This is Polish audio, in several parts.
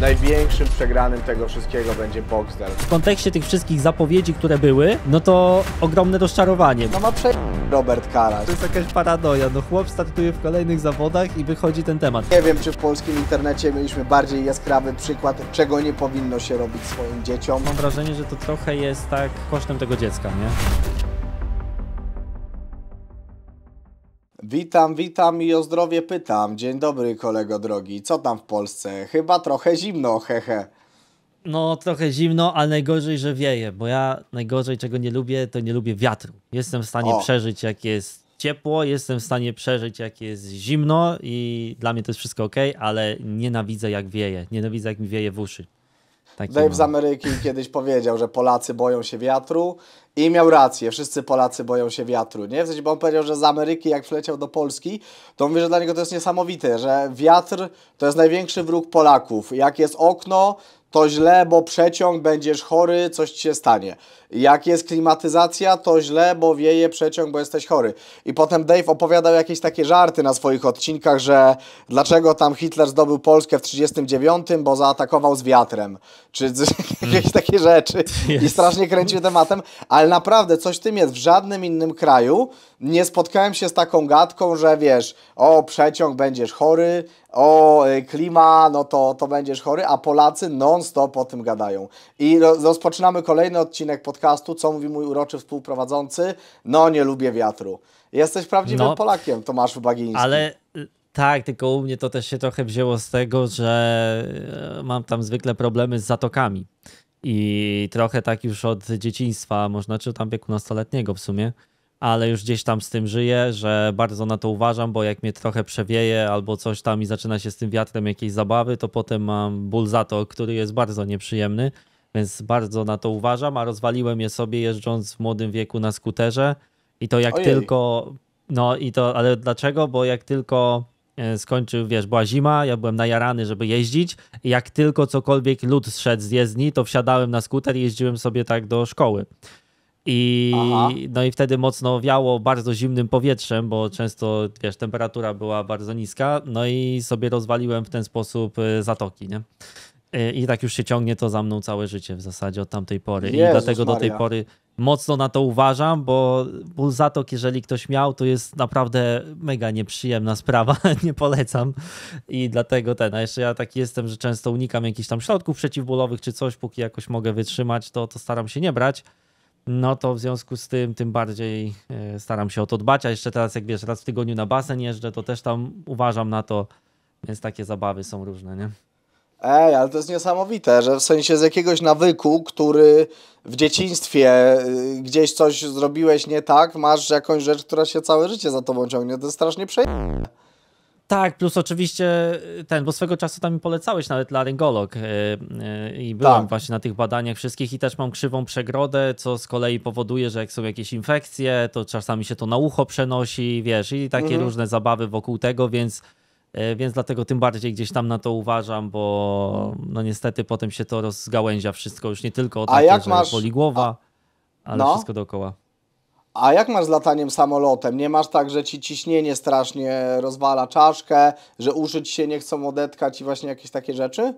największym przegranym tego wszystkiego będzie Boxdel. W kontekście tych wszystkich zapowiedzi, które były, no to ogromne rozczarowanie. No ma prze... Robert Karas. To jest jakaś paranoja, no chłop startuje w kolejnych zawodach i wychodzi ten temat. Nie wiem, czy w polskim internecie mieliśmy bardziej jaskrawy przykład, czego nie powinno się robić swoim dzieciom. Mam wrażenie, że to trochę jest tak kosztem tego dziecka, nie? Witam, witam i o zdrowie pytam. Dzień dobry, kolego drogi. Co tam w Polsce? Chyba trochę zimno, hehe. No, trochę zimno, ale najgorzej, że wieje, bo ja najgorzej, czego nie lubię, to nie lubię wiatru. Jestem w stanie o. przeżyć, jak jest ciepło, jestem w stanie przeżyć, jak jest zimno i dla mnie to jest wszystko ok, ale nienawidzę, jak wieje. Nienawidzę, jak mi wieje w uszy. Taki Dave z Ameryki kiedyś powiedział, że Polacy boją się wiatru i miał rację, wszyscy Polacy boją się wiatru, nie? W sensie, bo on powiedział, że z Ameryki jak wleciał do Polski, to mówi, że dla niego to jest niesamowite, że wiatr to jest największy wróg Polaków. Jak jest okno, to źle, bo przeciąg, będziesz chory, coś ci się stanie. Jak jest klimatyzacja, to źle, bo wieje przeciąg, bo jesteś chory. I potem Dave opowiadał jakieś takie żarty na swoich odcinkach, że dlaczego tam Hitler zdobył Polskę w 1939, bo zaatakował z wiatrem, czy jakieś mm. takie rzeczy. I strasznie kręcił tematem, ale naprawdę coś w tym jest. W żadnym innym kraju nie spotkałem się z taką gadką, że wiesz, o przeciąg, będziesz chory, o y, klima, no to, to będziesz chory, a Polacy non-stop o tym gadają. I rozpoczynamy kolejny odcinek podcastu, co mówi mój uroczy współprowadzący, no nie lubię wiatru. Jesteś prawdziwym no, Polakiem, Tomaszu Bagiński. Ale y, tak, tylko u mnie to też się trochę wzięło z tego, że y, mam tam zwykle problemy z zatokami. I trochę tak już od dzieciństwa, można czy tam wieku nastoletniego w sumie, ale już gdzieś tam z tym żyję, że bardzo na to uważam, bo jak mnie trochę przewieje albo coś tam i zaczyna się z tym wiatrem jakiejś zabawy, to potem mam ból za to, który jest bardzo nieprzyjemny, więc bardzo na to uważam, a rozwaliłem je sobie jeżdżąc w młodym wieku na skuterze i to jak Ojej. tylko, no i to, ale dlaczego? Bo jak tylko e, skończył, wiesz, była zima, ja byłem najarany, żeby jeździć i jak tylko cokolwiek lód zszedł z jezdni, to wsiadałem na skuter i jeździłem sobie tak do szkoły. I, no i wtedy mocno wiało bardzo zimnym powietrzem, bo często wiesz, temperatura była bardzo niska, no i sobie rozwaliłem w ten sposób y, zatoki, nie? Y, I tak już się ciągnie to za mną całe życie w zasadzie od tamtej pory. Jezus I dlatego Maria. do tej pory mocno na to uważam, bo ból zatok, jeżeli ktoś miał, to jest naprawdę mega nieprzyjemna sprawa, nie polecam. I dlatego ten, a jeszcze ja taki jestem, że często unikam jakichś tam środków przeciwbólowych czy coś, póki jakoś mogę wytrzymać, to, to staram się nie brać no to w związku z tym tym bardziej e, staram się o to dbać, a jeszcze teraz jak wiesz, raz w tygodniu na basen jeżdżę, to też tam uważam na to, więc takie zabawy są różne, nie? Ej, ale to jest niesamowite, że w sensie z jakiegoś nawyku, który w dzieciństwie y, gdzieś coś zrobiłeś nie tak, masz jakąś rzecz, która się całe życie za tobą ciągnie. To jest strasznie przejemne. Tak, plus oczywiście y, ten, bo swego czasu tam mi polecałeś nawet laryngolog yy, yy, i byłem tak. właśnie na tych badaniach wszystkich i też mam krzywą przegrodę, co z kolei powoduje, że jak są jakieś infekcje, to czasami się to na ucho przenosi, wiesz, i takie mhm. różne zabawy wokół tego, więc y, więc dlatego tym bardziej gdzieś tam na to uważam, bo no niestety potem się to rozgałęzia wszystko, już nie tylko od tego, że masz... boli głowa, a... ale no. wszystko dookoła. A jak masz z lataniem samolotem? Nie masz tak, że ci ciśnienie strasznie rozwala czaszkę, że uszyć się nie chcą odetkać i właśnie jakieś takie rzeczy?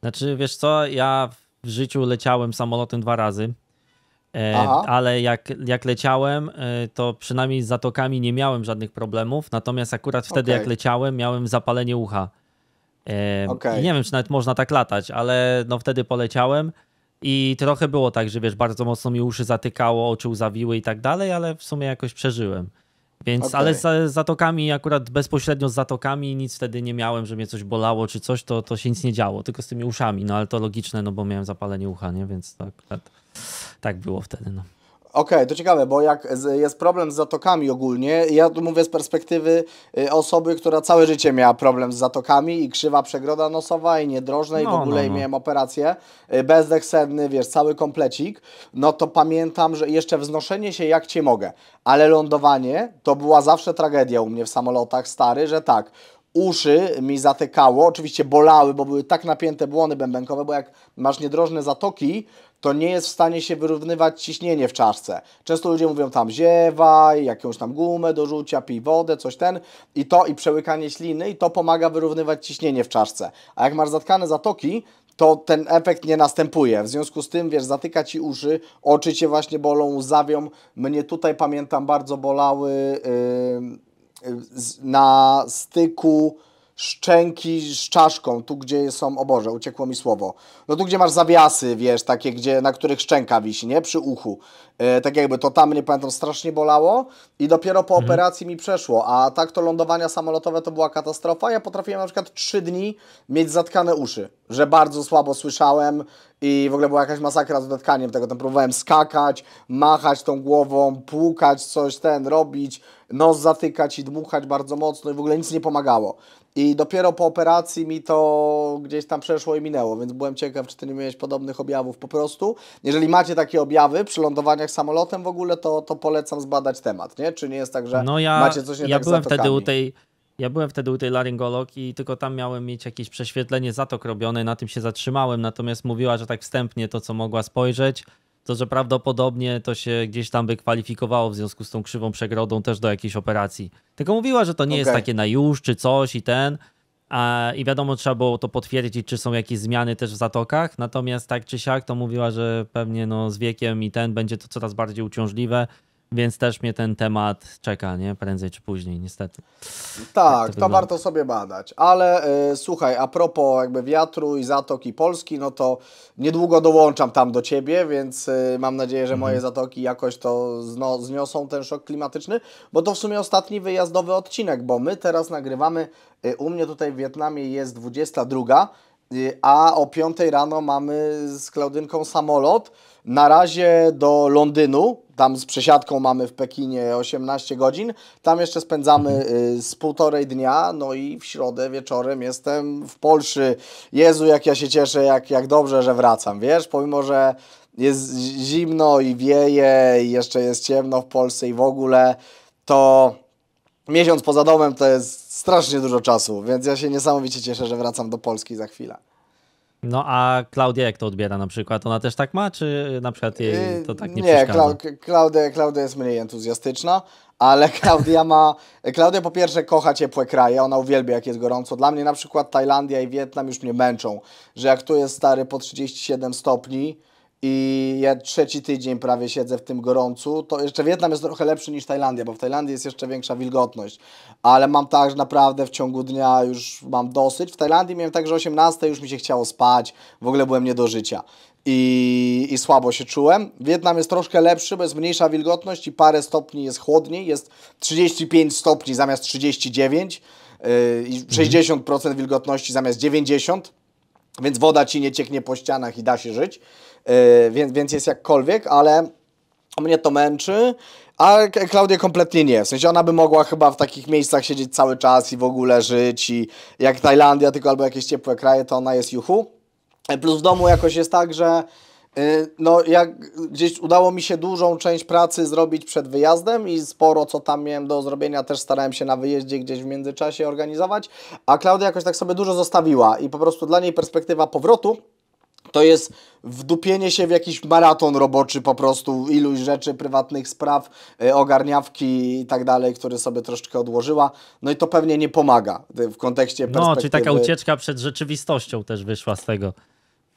Znaczy, wiesz co, ja w życiu leciałem samolotem dwa razy. E, Aha. ale jak, jak leciałem, e, to przynajmniej z zatokami nie miałem żadnych problemów. Natomiast akurat wtedy, okay. jak leciałem, miałem zapalenie ucha. E, okay. Nie wiem, czy nawet można tak latać, ale no wtedy poleciałem. I trochę było tak, że wiesz, bardzo mocno mi uszy zatykało, oczy uzawiły i tak dalej, ale w sumie jakoś przeżyłem. Więc, okay. ale z, zatokami, akurat bezpośrednio z zatokami nic wtedy nie miałem, że mnie coś bolało czy coś, to, to się nic nie działo, tylko z tymi uszami, no ale to logiczne, no bo miałem zapalenie ucha, nie? Więc tak, tak, tak było wtedy, no. Okej, okay, to ciekawe, bo jak jest problem z zatokami ogólnie, ja tu mówię z perspektywy y, osoby, która całe życie miała problem z zatokami i krzywa przegroda nosowa i niedrożna i w no, ogóle no, no. miałem operację, y, bezdech senny, wiesz, cały komplecik, no to pamiętam, że jeszcze wznoszenie się jak cię mogę, ale lądowanie to była zawsze tragedia u mnie w samolotach stary, że tak, uszy mi zatykało, oczywiście bolały, bo były tak napięte błony bębenkowe, bo jak masz niedrożne zatoki, to nie jest w stanie się wyrównywać ciśnienie w czaszce. Często ludzie mówią tam ziewaj, jakąś tam gumę do rzucia, pij wodę, coś ten i to i przełykanie śliny i to pomaga wyrównywać ciśnienie w czaszce. A jak masz zatkane zatoki, to ten efekt nie następuje. W związku z tym, wiesz, zatyka ci uszy, oczy cię właśnie bolą, zawią, Mnie tutaj, pamiętam, bardzo bolały yy, yy, na styku szczęki z czaszką, tu gdzie są, o Boże, uciekło mi słowo, no tu gdzie masz zawiasy, wiesz, takie, gdzie, na których szczęka wisi, nie, przy uchu, e, tak jakby to tam, nie pamiętam, strasznie bolało i dopiero po mhm. operacji mi przeszło, a tak to lądowania samolotowe to była katastrofa, ja potrafiłem na przykład trzy dni mieć zatkane uszy, że bardzo słabo słyszałem i w ogóle była jakaś masakra z dotkaniem tego, tam próbowałem skakać, machać tą głową, płukać coś, ten, robić, nos zatykać i dmuchać bardzo mocno i w ogóle nic nie pomagało. I dopiero po operacji mi to gdzieś tam przeszło i minęło, więc byłem ciekaw, czy ty nie miałeś podobnych objawów po prostu. Jeżeli macie takie objawy przy lądowaniach samolotem w ogóle, to, to polecam zbadać temat, nie? Czy nie jest tak, że no ja, macie coś nie ja tak byłem wtedy u tej ja byłem wtedy u tej laryngologii i tylko tam miałem mieć jakieś prześwietlenie zatok robione, na tym się zatrzymałem, natomiast mówiła, że tak wstępnie to, co mogła spojrzeć, to że prawdopodobnie to się gdzieś tam by kwalifikowało w związku z tą krzywą przegrodą też do jakiejś operacji. Tylko mówiła, że to nie okay. jest takie na już czy coś i ten. A, I wiadomo, trzeba było to potwierdzić, czy są jakieś zmiany też w zatokach. Natomiast tak czy siak, to mówiła, że pewnie no, z wiekiem i ten będzie to coraz bardziej uciążliwe więc też mnie ten temat czeka, nie? Prędzej czy później, niestety. Tak, to, warto sobie badać. Ale e, słuchaj, a propos jakby wiatru i zatoki Polski, no to niedługo dołączam tam do ciebie, więc e, mam nadzieję, że moje mhm. zatoki jakoś to zno, zniosą ten szok klimatyczny, bo to w sumie ostatni wyjazdowy odcinek, bo my teraz nagrywamy, e, u mnie tutaj w Wietnamie jest 22, a o 5 rano mamy z Klaudynką samolot na razie do Londynu. Tam z przesiadką mamy w Pekinie 18 godzin. Tam jeszcze spędzamy y, z półtorej dnia. No i w środę wieczorem jestem w Polsce. Jezu, jak ja się cieszę, jak, jak dobrze, że wracam. Wiesz, pomimo, że jest zimno i wieje, i jeszcze jest ciemno w Polsce i w ogóle, to miesiąc poza domem to jest strasznie dużo czasu, więc ja się niesamowicie cieszę, że wracam do Polski za chwilę. No a Klaudia jak to odbiera na przykład? Ona też tak ma, czy na przykład jej yy, to tak nie, nie przeszkadza? Nie, Klaudia, Klaudia jest mniej entuzjastyczna, ale Klaudia ma... Klaudia po pierwsze kocha ciepłe kraje, ona uwielbia jak jest gorąco. Dla mnie na przykład Tajlandia i Wietnam już mnie męczą, że jak tu jest stary po 37 stopni, i ja trzeci tydzień prawie siedzę w tym gorącu, to jeszcze Wietnam jest trochę lepszy niż Tajlandia, bo w Tajlandii jest jeszcze większa wilgotność. Ale mam tak, że naprawdę w ciągu dnia już mam dosyć. W Tajlandii miałem także 18, już mi się chciało spać, w ogóle byłem nie do życia. I, I słabo się czułem. Wietnam jest troszkę lepszy, bo jest mniejsza wilgotność i parę stopni jest chłodniej. Jest 35 stopni zamiast 39 yy, i 60% mhm. wilgotności zamiast 90, więc woda ci nie cieknie po ścianach i da się żyć. E, więc, więc jest jakkolwiek, ale mnie to męczy. A Klaudia kompletnie nie. W sensie ona by mogła chyba w takich miejscach siedzieć cały czas i w ogóle żyć i jak Tajlandia tylko albo jakieś ciepłe kraje, to ona jest juchu. E, plus w domu jakoś jest tak, że y, no jak gdzieś udało mi się dużą część pracy zrobić przed wyjazdem i sporo co tam miałem do zrobienia też starałem się na wyjeździe gdzieś w międzyczasie organizować, a Klaudia jakoś tak sobie dużo zostawiła i po prostu dla niej perspektywa powrotu to jest wdupienie się w jakiś maraton roboczy po prostu, iluś rzeczy, prywatnych spraw, y, ogarniawki i tak dalej, które sobie troszeczkę odłożyła. No i to pewnie nie pomaga w kontekście perspektywy. No, czyli taka ucieczka przed rzeczywistością też wyszła z tego.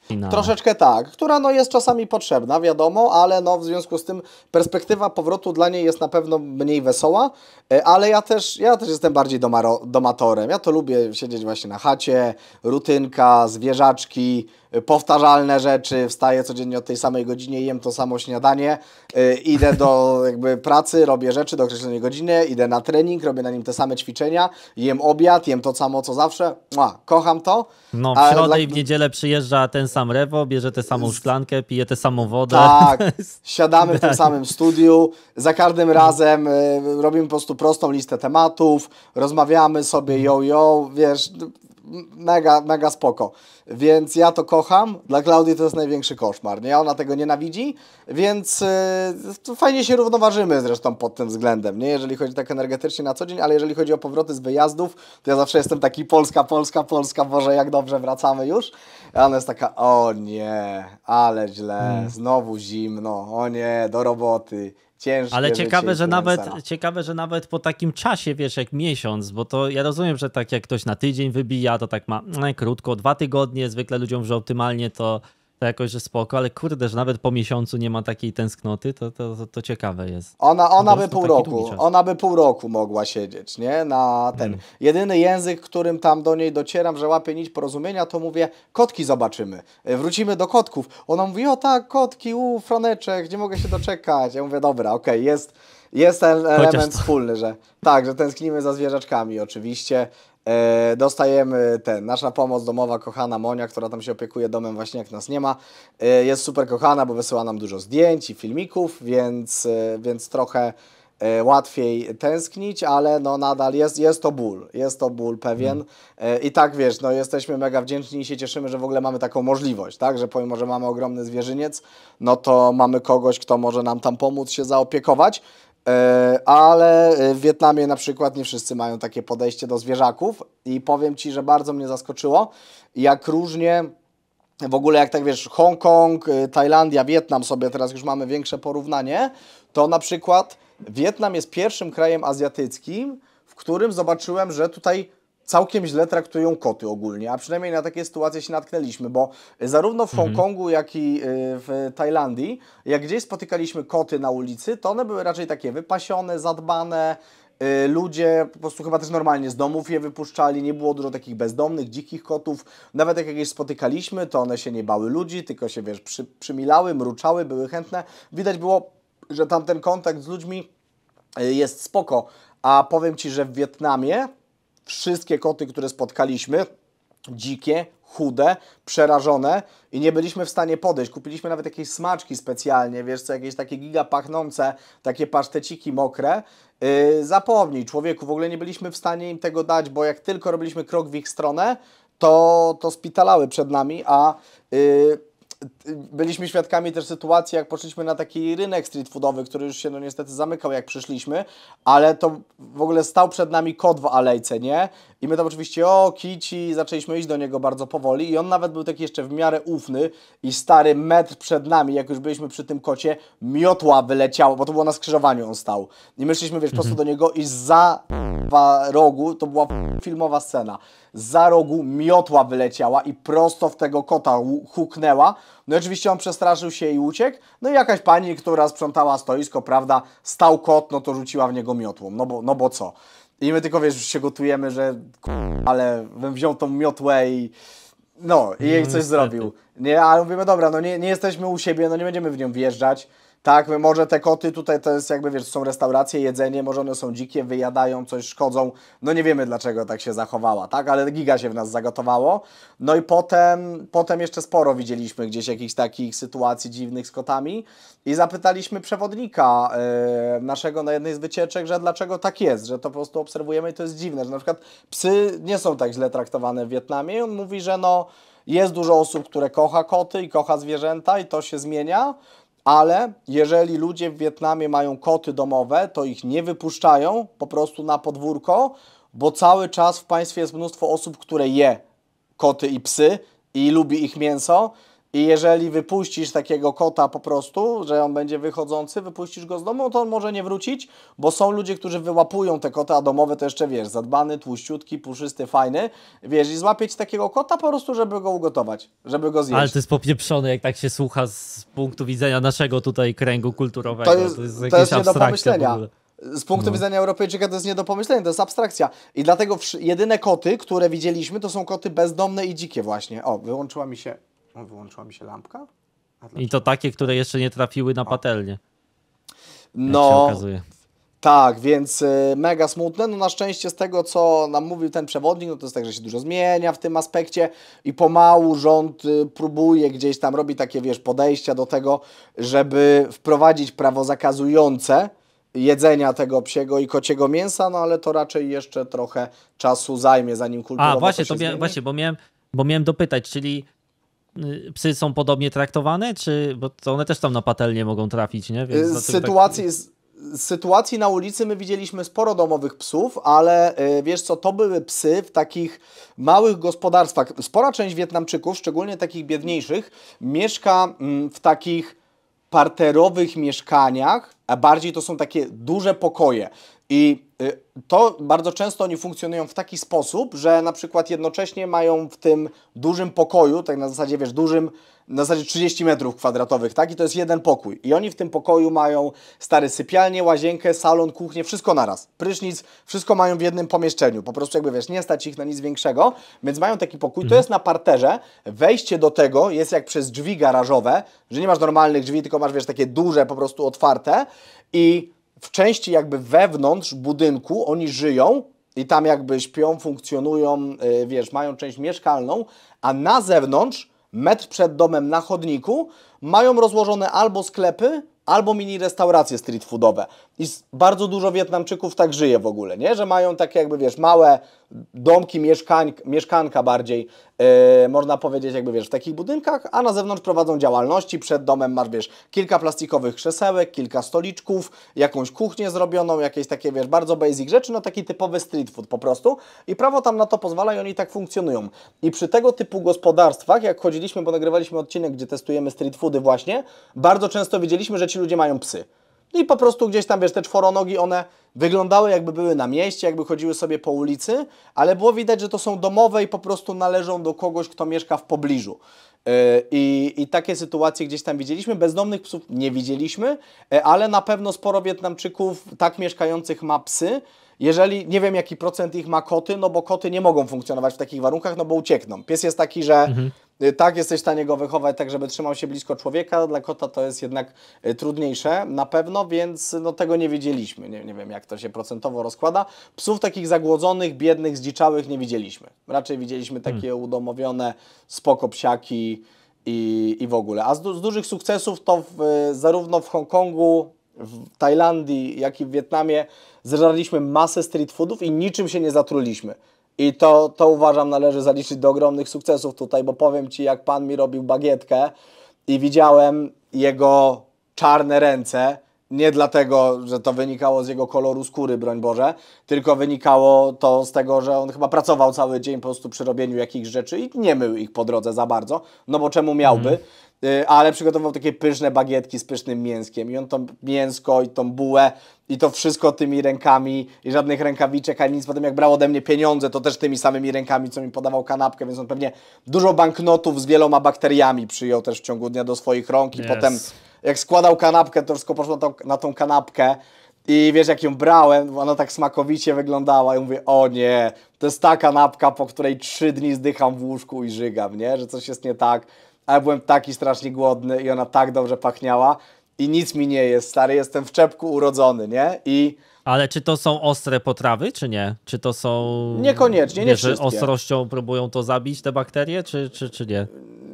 Finale. Troszeczkę tak, która no jest czasami potrzebna, wiadomo, ale no w związku z tym perspektywa powrotu dla niej jest na pewno mniej wesoła, y, ale ja też, ja też jestem bardziej domaro, domatorem. Ja to lubię siedzieć właśnie na chacie, rutynka, zwierzaczki, powtarzalne rzeczy, wstaję codziennie o tej samej godzinie, jem to samo śniadanie, yy, idę do jakby pracy, robię rzeczy do określonej godziny, idę na trening, robię na nim te same ćwiczenia, jem obiad, jem to samo co zawsze, Mua, kocham to. No w środę dla... i w niedzielę przyjeżdża ten sam Rewo, bierze tę samą szklankę, pije tę samą wodę. Tak, siadamy w tym samym studiu, za każdym razem yy, robimy po prostu prostą listę tematów, rozmawiamy sobie yo-yo, wiesz, mega, mega spoko. Więc ja to kocham. Dla Klaudii to jest największy koszmar, nie? Ona tego nienawidzi, więc yy, fajnie się równoważymy zresztą pod tym względem, nie? Jeżeli chodzi tak energetycznie na co dzień, ale jeżeli chodzi o powroty z wyjazdów, to ja zawsze jestem taki Polska, Polska, Polska, Boże, jak dobrze wracamy już. A ona jest taka, o nie, ale źle, hmm. znowu zimno, o nie, do roboty, ciężkie. Ale ciekawe, że nawet, ciekawe, że nawet po takim czasie, wiesz, jak miesiąc, bo to ja rozumiem, że tak jak ktoś na tydzień wybija, to tak ma mm, krótko, dwa tygodnie, zwykle ludziom, że optymalnie to to jakoś że spoko, ale kurde, że nawet po miesiącu nie ma takiej tęsknoty, to, to, to, to ciekawe jest. Ona, ona by pół roku, ona by pół roku mogła siedzieć, nie? Na ten. Hmm. Jedyny język, którym tam do niej docieram, że łapię nić porozumienia, to mówię, kotki zobaczymy, e, wrócimy do kotków. Ona mówi, o tak, kotki, u, froneczek, nie mogę się doczekać. Ja mówię, dobra, okej, okay, jest jest ten element wspólny, że tak, że tęsknimy za zwierzaczkami oczywiście. E, dostajemy ten, nasza pomoc domowa, kochana Monia, która tam się opiekuje domem właśnie jak nas nie ma. E, jest super kochana, bo wysyła nam dużo zdjęć i filmików, więc, e, więc trochę łatwiej tęsknić, ale no nadal jest, jest to ból, jest to ból pewien mhm. i tak wiesz, no jesteśmy mega wdzięczni i się cieszymy, że w ogóle mamy taką możliwość, tak, że pomimo, że mamy ogromny zwierzyniec, no to mamy kogoś, kto może nam tam pomóc się zaopiekować, E, ale w Wietnamie na przykład nie wszyscy mają takie podejście do zwierzaków i powiem Ci, że bardzo mnie zaskoczyło, jak różnie w ogóle jak tak wiesz, Hongkong, y, Tajlandia, Wietnam sobie teraz już mamy większe porównanie, to na przykład Wietnam jest pierwszym krajem azjatyckim, w którym zobaczyłem, że tutaj całkiem źle traktują koty ogólnie, a przynajmniej na takie sytuacje się natknęliśmy, bo zarówno w mhm. Hongkongu, jak i y, w Tajlandii, jak gdzieś spotykaliśmy koty na ulicy, to one były raczej takie wypasione, zadbane, y, Ludzie po prostu chyba też normalnie z domów je wypuszczali, nie było dużo takich bezdomnych, dzikich kotów. Nawet jak jakieś spotykaliśmy, to one się nie bały ludzi, tylko się, wiesz, przy, przymilały, mruczały, były chętne. Widać było, że tamten kontakt z ludźmi y, jest spoko. A powiem Ci, że w Wietnamie wszystkie koty, które spotkaliśmy, dzikie, chude, przerażone i nie byliśmy w stanie podejść. Kupiliśmy nawet jakieś smaczki specjalnie, wiesz co, jakieś takie giga pachnące, takie paszteciki mokre. Yy, zapomnij, człowieku, w ogóle nie byliśmy w stanie im tego dać, bo jak tylko robiliśmy krok w ich stronę, to, to spitalały przed nami, a... Yy, byliśmy świadkami też sytuacji, jak poszliśmy na taki rynek street foodowy, który już się no niestety zamykał, jak przyszliśmy, ale to w ogóle stał przed nami kot w alejce, nie? I my tam oczywiście, o, kici, zaczęliśmy iść do niego bardzo powoli i on nawet był taki jeszcze w miarę ufny i stary metr przed nami, jak już byliśmy przy tym kocie, miotła wyleciała, bo to było na skrzyżowaniu on stał. I my szliśmy, wiesz, po prostu mhm. do niego i za rogu, to była filmowa scena, za rogu miotła wyleciała i prosto w tego kota huknęła. No i oczywiście on przestraszył się i uciekł. No i jakaś pani, która sprzątała stoisko, prawda, stał kot, no to rzuciła w niego miotłą, no bo, no bo co? I my tylko, wiesz, że się gotujemy, że ale bym wziął tą miotłę i no, i jej no, coś zrobił. Nie, ale mówimy, dobra, no nie, nie jesteśmy u siebie, no nie będziemy w nią wjeżdżać. Tak, może te koty tutaj to jest jakby, wiesz, są restauracje, jedzenie, może one są dzikie, wyjadają, coś szkodzą. No nie wiemy dlaczego tak się zachowała, tak? Ale giga się w nas zagotowało. No i potem, potem jeszcze sporo widzieliśmy gdzieś jakichś takich sytuacji dziwnych z kotami i zapytaliśmy przewodnika yy, naszego na jednej z wycieczek, że dlaczego tak jest, że to po prostu obserwujemy i to jest dziwne, że na przykład psy nie są tak źle traktowane w Wietnamie. I on mówi, że no jest dużo osób, które kocha koty i kocha zwierzęta i to się zmienia, ale jeżeli ludzie w Wietnamie mają koty domowe, to ich nie wypuszczają po prostu na podwórko, bo cały czas w państwie jest mnóstwo osób, które je koty i psy i lubi ich mięso, i jeżeli wypuścisz takiego kota po prostu, że on będzie wychodzący, wypuścisz go z domu, to on może nie wrócić, bo są ludzie, którzy wyłapują te koty, a domowe to jeszcze, wiesz, zadbany, tłuściutki, puszysty, fajny, wiesz, i złapieć takiego kota po prostu, żeby go ugotować, żeby go zjeść. Ale to jest popieprzone, jak tak się słucha z punktu widzenia naszego tutaj kręgu kulturowego. To jest, to jest, to jest nie do pomyślenia. Z punktu no. widzenia Europejczyka to jest nie do pomyślenia, to jest abstrakcja. I dlatego jedyne koty, które widzieliśmy, to są koty bezdomne i dzikie właśnie. O, wyłączyła mi się o, no, wyłączyła mi się lampka? I to takie, które jeszcze nie trafiły na patelnię. No, tak, więc y, mega smutne. No na szczęście z tego, co nam mówił ten przewodnik, no to jest tak, że się dużo zmienia w tym aspekcie i pomału rząd y, próbuje gdzieś tam, robi takie, wiesz, podejścia do tego, żeby wprowadzić prawo zakazujące jedzenia tego psiego i kociego mięsa, no ale to raczej jeszcze trochę czasu zajmie, zanim kulturowo A, właśnie, to, to mia- właśnie bo miałem, bo miałem dopytać, czyli Y, psy są podobnie traktowane, czy bo to one też tam na patelnię mogą trafić, nie? Więc y, z tak- sytuacji, tak... z sytuacji na ulicy my widzieliśmy sporo domowych psów, ale y, wiesz co, to były psy w takich małych gospodarstwach. Spora część Wietnamczyków, szczególnie takich biedniejszych, mieszka mm, w takich parterowych mieszkaniach, a bardziej to są takie duże pokoje. I y, to bardzo często oni funkcjonują w taki sposób, że na przykład jednocześnie mają w tym dużym pokoju, tak na zasadzie, wiesz, dużym, na zasadzie 30 metrów kwadratowych, tak? I to jest jeden pokój. I oni w tym pokoju mają stary sypialnię, łazienkę, salon, kuchnię, wszystko naraz. Prysznic, wszystko mają w jednym pomieszczeniu. Po prostu jakby, wiesz, nie stać ich na nic większego, więc mają taki pokój. Mhm. To jest na parterze. Wejście do tego jest jak przez drzwi garażowe, że nie masz normalnych drzwi, tylko masz, wiesz, takie duże po prostu otwarte i w części jakby wewnątrz budynku oni żyją i tam jakby śpią, funkcjonują, y, wiesz, mają część mieszkalną, a na zewnątrz, metr przed domem na chodniku, mają rozłożone albo sklepy, albo mini restauracje street foodowe. I bardzo dużo Wietnamczyków tak żyje w ogóle, nie? Że mają takie jakby, wiesz, małe domki, mieszkań, mieszkanka bardziej E, można powiedzieć, jakby wiesz, w takich budynkach, a na zewnątrz prowadzą działalności. Przed domem masz, wiesz, kilka plastikowych krzesełek, kilka stoliczków, jakąś kuchnię zrobioną, jakieś takie, wiesz, bardzo basic rzeczy, no taki typowy street food po prostu. I prawo tam na to pozwala i oni tak funkcjonują. I przy tego typu gospodarstwach, jak chodziliśmy, bo nagrywaliśmy odcinek, gdzie testujemy street foody właśnie, bardzo często widzieliśmy, że ci ludzie mają psy. No i po prostu gdzieś tam, wiesz, te czworonogi, one wyglądały jakby były na mieście, jakby chodziły sobie po ulicy, ale było widać, że to są domowe i po prostu należą do kogoś, kto mieszka w pobliżu. E, I, I, takie sytuacje gdzieś tam widzieliśmy. Bezdomnych psów nie widzieliśmy, e, ale na pewno sporo Wietnamczyków tak mieszkających ma psy. Jeżeli nie wiem, jaki procent ich ma koty, no bo koty nie mogą funkcjonować w takich warunkach, no bo uciekną. Pies jest taki, że mhm. Y, tak jesteś w stanie go wychować tak, żeby trzymał się blisko człowieka. Dla kota to jest jednak y, trudniejsze na pewno, więc no, tego nie wiedzieliśmy. Nie, nie wiem, jak to się procentowo rozkłada. Psów takich zagłodzonych, biednych, zdziczałych nie widzieliśmy. Raczej widzieliśmy takie hmm. udomowione, spoko psiaki i, i w ogóle. A z, z dużych sukcesów to w, y, zarówno w Hongkongu, w Tajlandii, jak i w Wietnamie zeżarliśmy masę street foodów i niczym się nie zatruliśmy. I to, to uważam należy zaliczyć do ogromnych sukcesów tutaj, bo powiem Ci, jak Pan mi robił bagietkę i widziałem jego czarne ręce, nie dlatego, że to wynikało z jego koloru skóry, broń Boże, tylko wynikało to z tego, że on chyba pracował cały dzień po prostu przy robieniu jakichś rzeczy i nie mył ich po drodze za bardzo, no bo czemu miałby? Mm. Y, ale przygotował takie pyszne bagietki z pysznym mięskiem i on to mięsko i tą bułę i to wszystko tymi rękami i żadnych rękawiczek ani nic. Potem jak brał ode mnie pieniądze, to też tymi samymi rękami, co mi podawał kanapkę, więc on pewnie dużo banknotów z wieloma bakteriami przyjął też w ciągu dnia do swoich rąk i yes. potem jak składał kanapkę, to wszystko poszło na tą, na tą kanapkę. I wiesz, jak ją brałem, ona tak smakowicie wyglądała i mówię, o nie, to jest ta kanapka, po której trzy dni zdycham w łóżku i żygam, nie? Że coś jest nie tak a ja byłem taki strasznie głodny i ona tak dobrze pachniała i nic mi nie jest, stary, jestem w czepku urodzony, nie? I... Ale czy to są ostre potrawy, czy nie? Czy to są... Niekoniecznie, nie wszystkie. ostrością próbują to zabić, te bakterie, czy, czy, czy nie?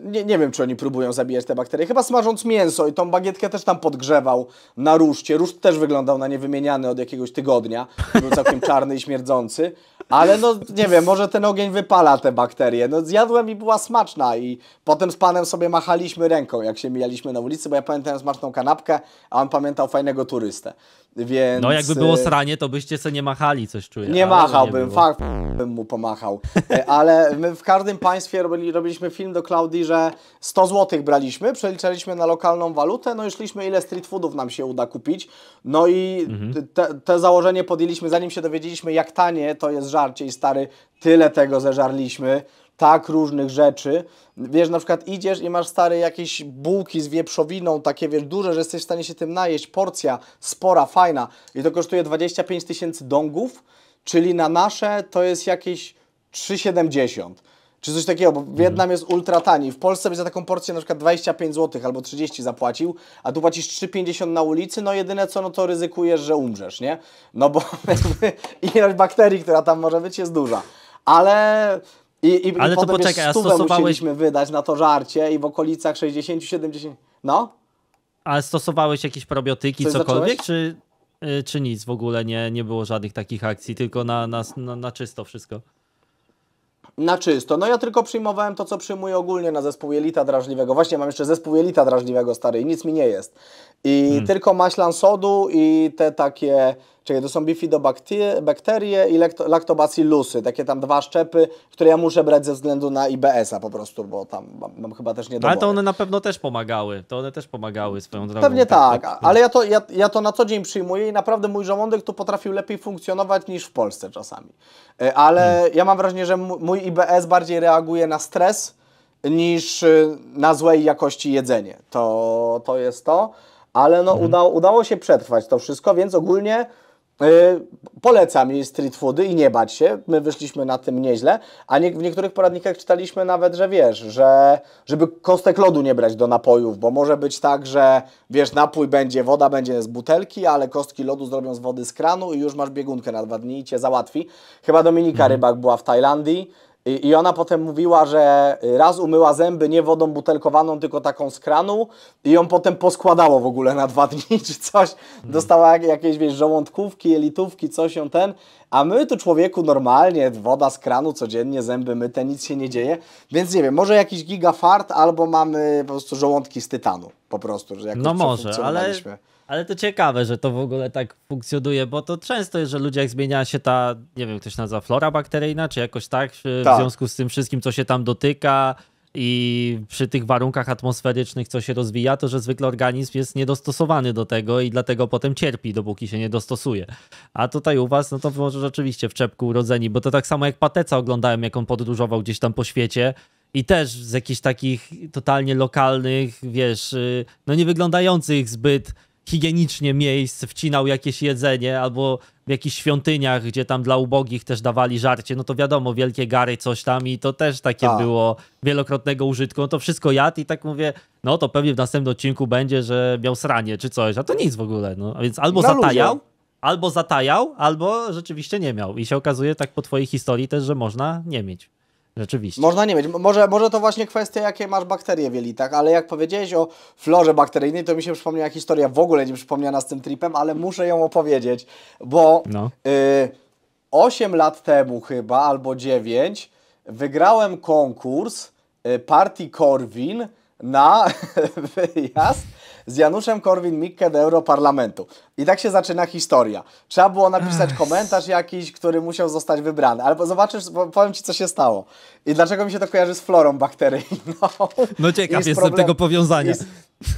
nie? Nie wiem, czy oni próbują zabijać te bakterie. Chyba smażąc mięso i tą bagietkę też tam podgrzewał na ruszcie. Rusz też wyglądał na niewymieniany od jakiegoś tygodnia. Był całkiem czarny i śmierdzący. Ale no nie wiem, może ten ogień wypala te bakterie. No zjadłem i była smaczna i potem z panem sobie machaliśmy ręką, jak się mijaliśmy na ulicy, bo ja pamiętałem smaczną kanapkę, a on pamiętał fajnego turystę. Więc... No jakby było e, sranie, to byście se nie machali, coś czuję. Nie machałbym, fakt bym mu pomachał. E, ale my w każdym państwie robili, robiliśmy film do Klaudii, że 100 zł braliśmy, przeliczaliśmy na lokalną walutę, no i szliśmy ile street foodów nam się uda kupić. No i mhm. te, te założenie podjęliśmy, zanim się dowiedzieliśmy jak tanie to jest żarcie i stary, tyle tego zeżarliśmy tak różnych rzeczy. Wiesz, na przykład idziesz i masz stare jakieś bułki z wieprzowiną, takie wiesz, duże, że jesteś w stanie się tym najeść, porcja spora, fajna i to kosztuje 25 tysięcy dongów, czyli na nasze to jest jakieś 3,70 czy coś takiego, bo mhm. Wietnam jest ultra tani. W Polsce byś za taką porcję na przykład 25 zł albo 30 zapłacił, a tu płacisz 3,50 na ulicy, no jedyne co, no to ryzykujesz, że umrzesz, nie? No bo ilość bakterii, która tam może być, jest duża. Ale i, i, Ale i to potem poczekaj, stówę stosowałeś... musieliśmy wydać na to żarcie i w okolicach 60-70... No? A stosowałeś jakieś probiotyki, Coś cokolwiek, czy, y, czy nic w ogóle? Nie, nie było żadnych takich akcji, tylko na, na, na, na czysto wszystko. Na czysto. No ja tylko przyjmowałem to, co przyjmuję ogólnie na zespół jelita drażliwego. Właśnie mam jeszcze zespół jelita drażliwego, stary, i nic mi nie jest. I hmm. tylko maślan sodu i te takie czyli to są bifidobakterie i lactobacillusy, takie tam dwa szczepy, które ja muszę brać ze względu na IBS-a po prostu, bo tam mam, mam chyba też nie Ale to one na pewno też pomagały, to one też pomagały swoją drogą. Pewnie tak, tak, tak. ale ja to, ja, ja to na co dzień przyjmuję i naprawdę mój żołądek tu potrafił lepiej funkcjonować niż w Polsce czasami. E, ale hmm. ja mam wrażenie, że mój IBS bardziej reaguje na stres niż e, na złej jakości jedzenie. To, to jest to. Ale no, hmm. udało, udało się przetrwać to wszystko, więc ogólnie Y, polecam jej street foody i nie bać się. My wyszliśmy na tym nieźle, a nie, w niektórych poradnikach czytaliśmy nawet, że wiesz, że żeby kostek lodu nie brać do napojów, bo może być tak, że wiesz, napój będzie, woda będzie z butelki, ale kostki lodu zrobią z wody z kranu i już masz biegunkę na dwa dni i cię załatwi. Chyba Dominika mhm. Rybak była w Tajlandii, i, I ona potem mówiła, że raz umyła zęby nie wodą butelkowaną, tylko taką z kranu i ją potem poskładało w ogóle na dwa dni czy coś. Dostała jakieś, wiesz, żołądkówki, jelitówki, coś ją ten. A my tu człowieku normalnie, woda z kranu codziennie, zęby myte, nic się nie dzieje. Więc nie wiem, może jakiś gigafart albo mamy po prostu żołądki z tytanu po prostu. Że jak no może, ale ale to ciekawe, że to w ogóle tak funkcjonuje, bo to często jest, że ludzie jak zmienia się ta, nie wiem, ktoś nazywa flora bakteryjna, czy jakoś tak, w tak. związku z tym wszystkim, co się tam dotyka i przy tych warunkach atmosferycznych, co się rozwija, to że zwykle organizm jest niedostosowany do tego i dlatego potem cierpi, dopóki się nie dostosuje. A tutaj u was, no to może rzeczywiście w czepku urodzeni, bo to tak samo jak Pateca oglądałem, jak on podróżował gdzieś tam po świecie, i też z jakichś takich totalnie lokalnych, wiesz, y, no nie wyglądających zbyt higienicznie miejsc wcinał jakieś jedzenie albo w jakichś świątyniach, gdzie tam dla ubogich też dawali żarcie, no to wiadomo, wielkie gary, coś tam i to też takie A. Tak. było wielokrotnego użytku, no to wszystko jadł i tak mówię, no to pewnie w następnym odcinku będzie, że miał sranie czy coś, a to nic w ogóle, no a więc albo na zatajał, ludzie. albo zatajał, albo rzeczywiście nie miał i się okazuje tak po twojej historii też, że można nie mieć. Rzeczywiście. Można nie mieć. Może, może to właśnie kwestia, jakie masz bakterie w jelitach, ale jak powiedziałeś o florze bakteryjnej, to mi się przypomniała historia, w ogóle nie przypomniana z tym tripem, ale muszę ją opowiedzieć, bo no. y, 8 lat temu chyba, albo 9, wygrałem konkurs y, partii Korwin na wyjazd z Januszem Korwin-Mikke do Europarlamentu. I tak się zaczyna historia. Trzeba było napisać komentarz jakiś, który musiał zostać wybrany. Ale zobaczysz, powiem Ci, co się stało. I dlaczego mi się to kojarzy z florą bakteryjną. No ciekaw jestem problem... tego powiązania.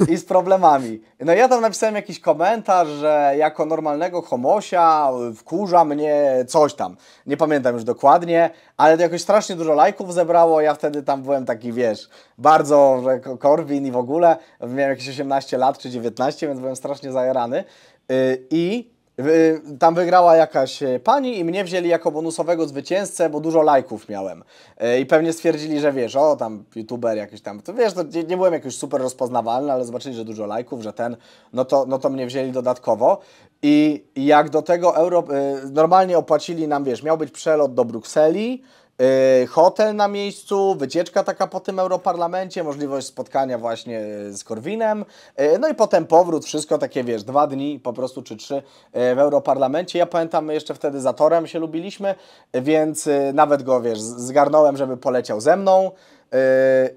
I z problemami. No ja tam napisałem jakiś komentarz, że jako normalnego homosia wkurza mnie coś tam. Nie pamiętam już dokładnie, ale to jakoś strasznie dużo lajków zebrało. Ja wtedy tam byłem taki, wiesz, bardzo Korwin i w ogóle. Miałem jakieś 18 lat czy 19, więc byłem strasznie zajarany. Y, I Y, tam wygrała jakaś y, pani i mnie wzięli jako bonusowego zwycięzcę, bo dużo lajków miałem. Y, I pewnie stwierdzili, że wiesz, o tam youtuber jakiś tam, to wiesz, to nie, nie byłem jakiś super rozpoznawalny, ale zobaczyli, że dużo lajków, że ten, no to, no to mnie wzięli dodatkowo. I jak do tego euro, normalnie opłacili nam, wiesz, miał być przelot do Brukseli, Yy, hotel na miejscu, wycieczka taka po tym Europarlamencie, możliwość spotkania właśnie z Korwinem, yy, no i potem powrót, wszystko takie, wiesz, dwa dni po prostu, czy trzy yy, w Europarlamencie. Ja pamiętam, my jeszcze wtedy za torem się lubiliśmy, więc nawet go, wiesz, zgarnąłem, żeby poleciał ze mną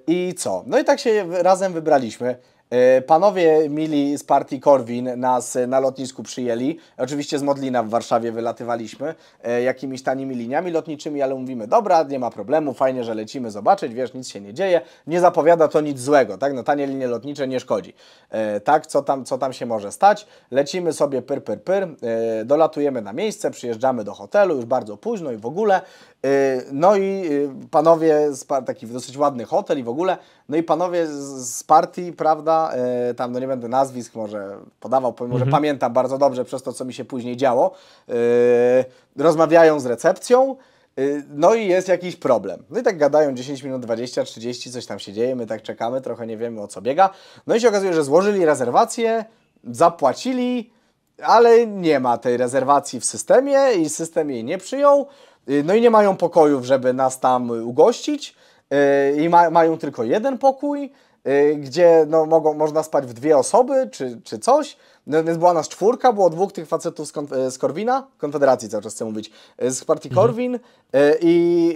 i co? No i tak się razem wybraliśmy E, panowie mili z partii Korwin nas e, na lotnisku przyjęli. Oczywiście z Modlina w Warszawie wylatywaliśmy e, jakimiś tanimi liniami lotniczymi, ale mówimy, dobra, nie ma problemu, fajnie, że lecimy zobaczyć, wiesz, nic się nie dzieje. Nie zapowiada to nic złego, tak? No tanie linie lotnicze nie szkodzi. Tak, co tam, co tam się może stać? Lecimy sobie pyr, pyr, pyr, dolatujemy na miejsce, przyjeżdżamy do hotelu, już bardzo późno i w ogóle. Y, no i y, panowie, z taki dosyć ładny hotel i w ogóle, no i panowie z partii, prawda, y, tam no nie będę nazwisk może podawał, pomimo mhm. że pamiętam bardzo dobrze przez to, co mi się później działo, rozmawiają z recepcją, no i jest jakiś problem. No i tak gadają 10 minut, 20, 30, coś tam się dzieje, my tak czekamy, trochę nie wiemy o co biega. No i się okazuje, że złożyli rezerwację, zapłacili, ale nie ma tej rezerwacji w systemie i system jej nie przyjął. Y, no i nie mają pokojów, żeby nas tam ugościć y, i ma, mają tylko jeden pokój, y, gdzie no, mogą, można spać w dwie osoby czy, czy coś. No, więc była nas czwórka, było dwóch tych facetów z, konf z Korwina, Konfederacji cały czas chcę mówić, z partii mhm. Korwin mhm. i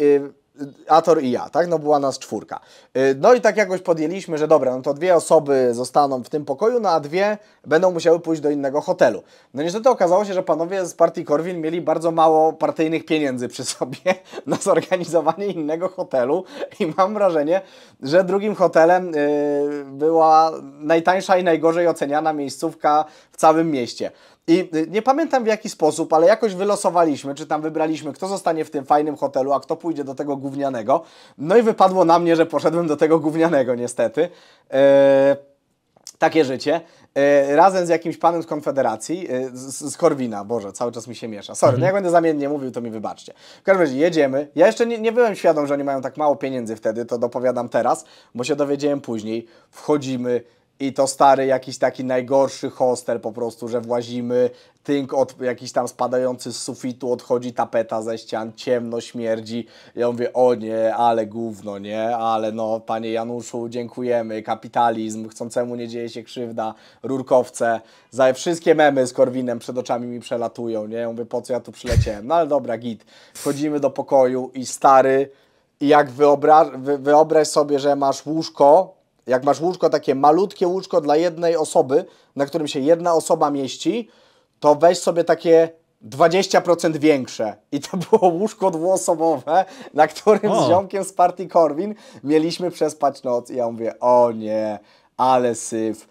Ator i ja, tak? No była nas czwórka. Y, no i tak jakoś podjęliśmy, że dobra, no to dwie osoby zostaną w tym pokoju, no a dwie będą musiały pójść do innego hotelu. No niestety okazało się, że panowie z partii Korwin mieli bardzo mało partyjnych pieniędzy przy sobie na zorganizowanie innego hotelu i mam wrażenie, że drugim hotelem y, była najtańsza i najgorzej oceniana miejscówka w całym mieście. I y, nie pamiętam w jaki sposób, ale jakoś wylosowaliśmy, czy tam wybraliśmy, kto zostanie w tym fajnym hotelu, a kto pójdzie do tego gównianego. No i wypadło na mnie, że poszedłem do tego gównianego, niestety. Eee, takie życie. Eee, razem z jakimś panem z Konfederacji, eee, z, Korwina, Boże, cały czas mi się miesza. Sorry, no mhm. no jak będę zamiennie mówił, to mi wybaczcie. W każdym razie jedziemy. Ja jeszcze nie, nie byłem świadom, że oni mają tak mało pieniędzy wtedy, to dopowiadam teraz, bo się dowiedziałem później. Wchodzimy, i to stary jakiś taki najgorszy hostel po prostu, że włazimy, tynk od, jakiś tam spadający z sufitu, odchodzi tapeta ze ścian, ciemno śmierdzi. Ja mówię, o nie, ale gówno, nie, ale no, panie Januszu, dziękujemy, kapitalizm, chcącemu nie dzieje się krzywda, rurkowce. Za wszystkie memy z Korwinem przed oczami mi przelatują, nie, ja mówię, po co ja tu przyleciałem, no ale dobra, git. Wchodzimy do pokoju i stary, i jak wyobraź, wyobraź sobie, że masz łóżko, jak masz łóżko, takie malutkie łóżko dla jednej osoby, na którym się jedna osoba mieści, to weź sobie takie 20% większe. I to było łóżko dwuosobowe, na którym o. z ziomkiem z partii Korwin mieliśmy przespać noc. I ja mówię, o nie, ale syf.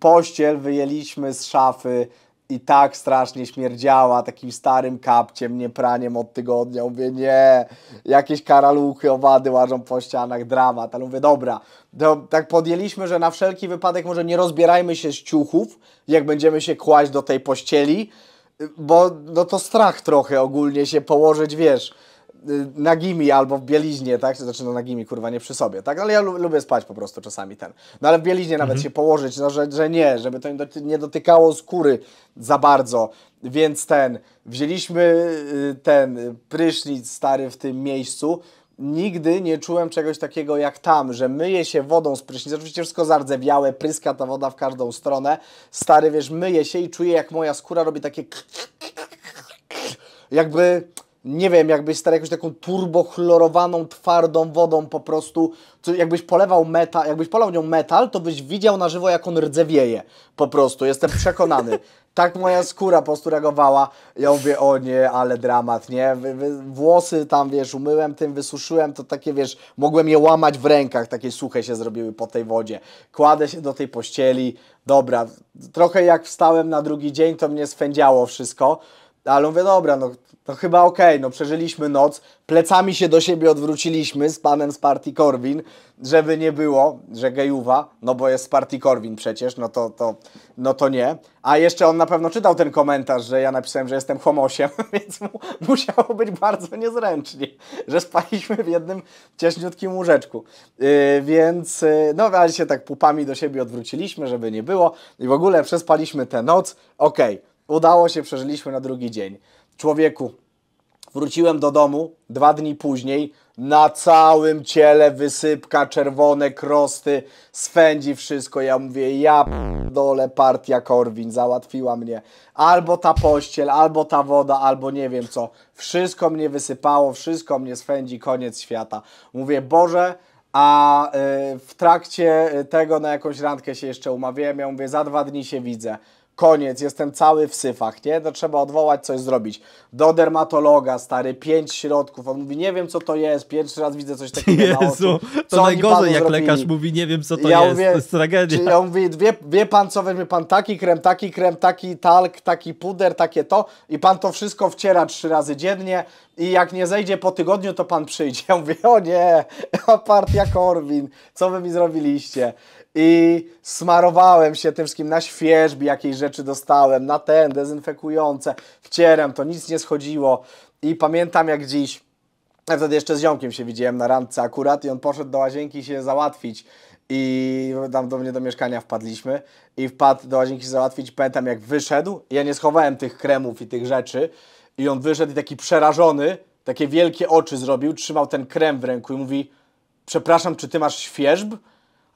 Pościel wyjęliśmy z szafy, i tak strasznie śmierdziała takim starym kapciem, niepraniem od tygodnia. Mówię, nie, jakieś karaluchy, owady łażą po ścianach, dramat. Ale mówię, dobra, to, tak podjęliśmy, że na wszelki wypadek może nie rozbierajmy się z ciuchów, jak będziemy się kłaść do tej pościeli, bo no to strach trochę ogólnie się położyć, wiesz Y, nagimi albo w bieliźnie, tak? Znaczy no nagimi, kurwa, nie przy sobie, tak? Ale ja lubię spać po prostu czasami ten. No ale w bieliźnie mhm. nawet się położyć, no że, że nie, żeby to nie dotykało skóry za bardzo. Więc ten, wzięliśmy y, ten prysznic stary w tym miejscu, nigdy nie czułem czegoś takiego jak tam, że myje się wodą z prysznic. oczywiście wszystko zardzewiałe, pryska ta woda w każdą stronę, stary, wiesz, myje się i czuję jak moja skóra robi takie jakby nie wiem, jakbyś stary jakąś taką turbochlorowaną, twardą wodą po prostu, co, jakbyś polewał metal, jakbyś polał nią metal, to byś widział na żywo, jak on rdzewieje. Po prostu, jestem przekonany. Tak moja skóra po prostu reagowała. Ja mówię, o nie, ale dramat, nie? włosy tam, wiesz, umyłem tym, wysuszyłem, to takie, wiesz, mogłem je łamać w rękach, takie suche się zrobiły po tej wodzie. Kładę się do tej pościeli, dobra, trochę jak wstałem na drugi dzień, to mnie swędziało wszystko, ale mówię, dobra, no to chyba okej, okay, no przeżyliśmy noc, plecami się do siebie odwróciliśmy z panem z partii Korwin, żeby nie było, że gejuwa, no bo jest z partii Korwin przecież, no to, to, no to nie. A jeszcze on na pewno czytał ten komentarz, że ja napisałem, że jestem homosiem, więc mu, musiało być bardzo niezręcznie, że spaliśmy w jednym ciasniutkim łóżeczku. Yy, więc, yy, no ale się tak pupami do siebie odwróciliśmy, żeby nie było i w ogóle przespaliśmy tę noc, okej, okay, udało się, przeżyliśmy na drugi dzień. Człowieku, wróciłem do domu dwa dni później, na całym ciele wysypka, czerwone krosty, swędzi wszystko. Ja mówię, ja dole partia Korwin załatwiła mnie. Albo ta pościel, albo ta woda, albo nie wiem co. Wszystko mnie wysypało, wszystko mnie swędzi, koniec świata. Mówię, Boże, a y, w trakcie tego na jakąś randkę się jeszcze umawiałem. Ja mówię, za dwa dni się widzę koniec, jestem cały w syfach, nie? To no, trzeba odwołać, coś zrobić. Do dermatologa, stary, pięć środków. On mówi, nie wiem co to jest, pierwszy raz widzę coś takiego Jezu, na Co to najgorzej, jak zrobili? lekarz mówi, nie wiem co to ja jest, mówię, to jest tragedia. ja mówię, wie, wie pan co, weźmie pan taki krem, taki krem, taki talk, taki puder, takie to i pan to wszystko wciera trzy razy dziennie i jak nie zejdzie po tygodniu, to pan przyjdzie. Ja mówię, o nie, partia Korwin, co wy mi zrobiliście? i smarowałem się tym wszystkim na świeżbi, jakieś rzeczy dostałem, na ten, dezynfekujące, wcierem, to nic nie schodziło i pamiętam jak dziś, ja wtedy jeszcze z ziomkiem się widziałem na randce akurat i on poszedł do łazienki się załatwić i tam do mnie do mieszkania wpadliśmy i wpadł do łazienki się załatwić, pamiętam jak wyszedł, ja nie schowałem tych kremów i tych rzeczy i on wyszedł i taki przerażony, takie wielkie oczy zrobił, trzymał ten krem w ręku i mówi przepraszam, czy ty masz świeżb?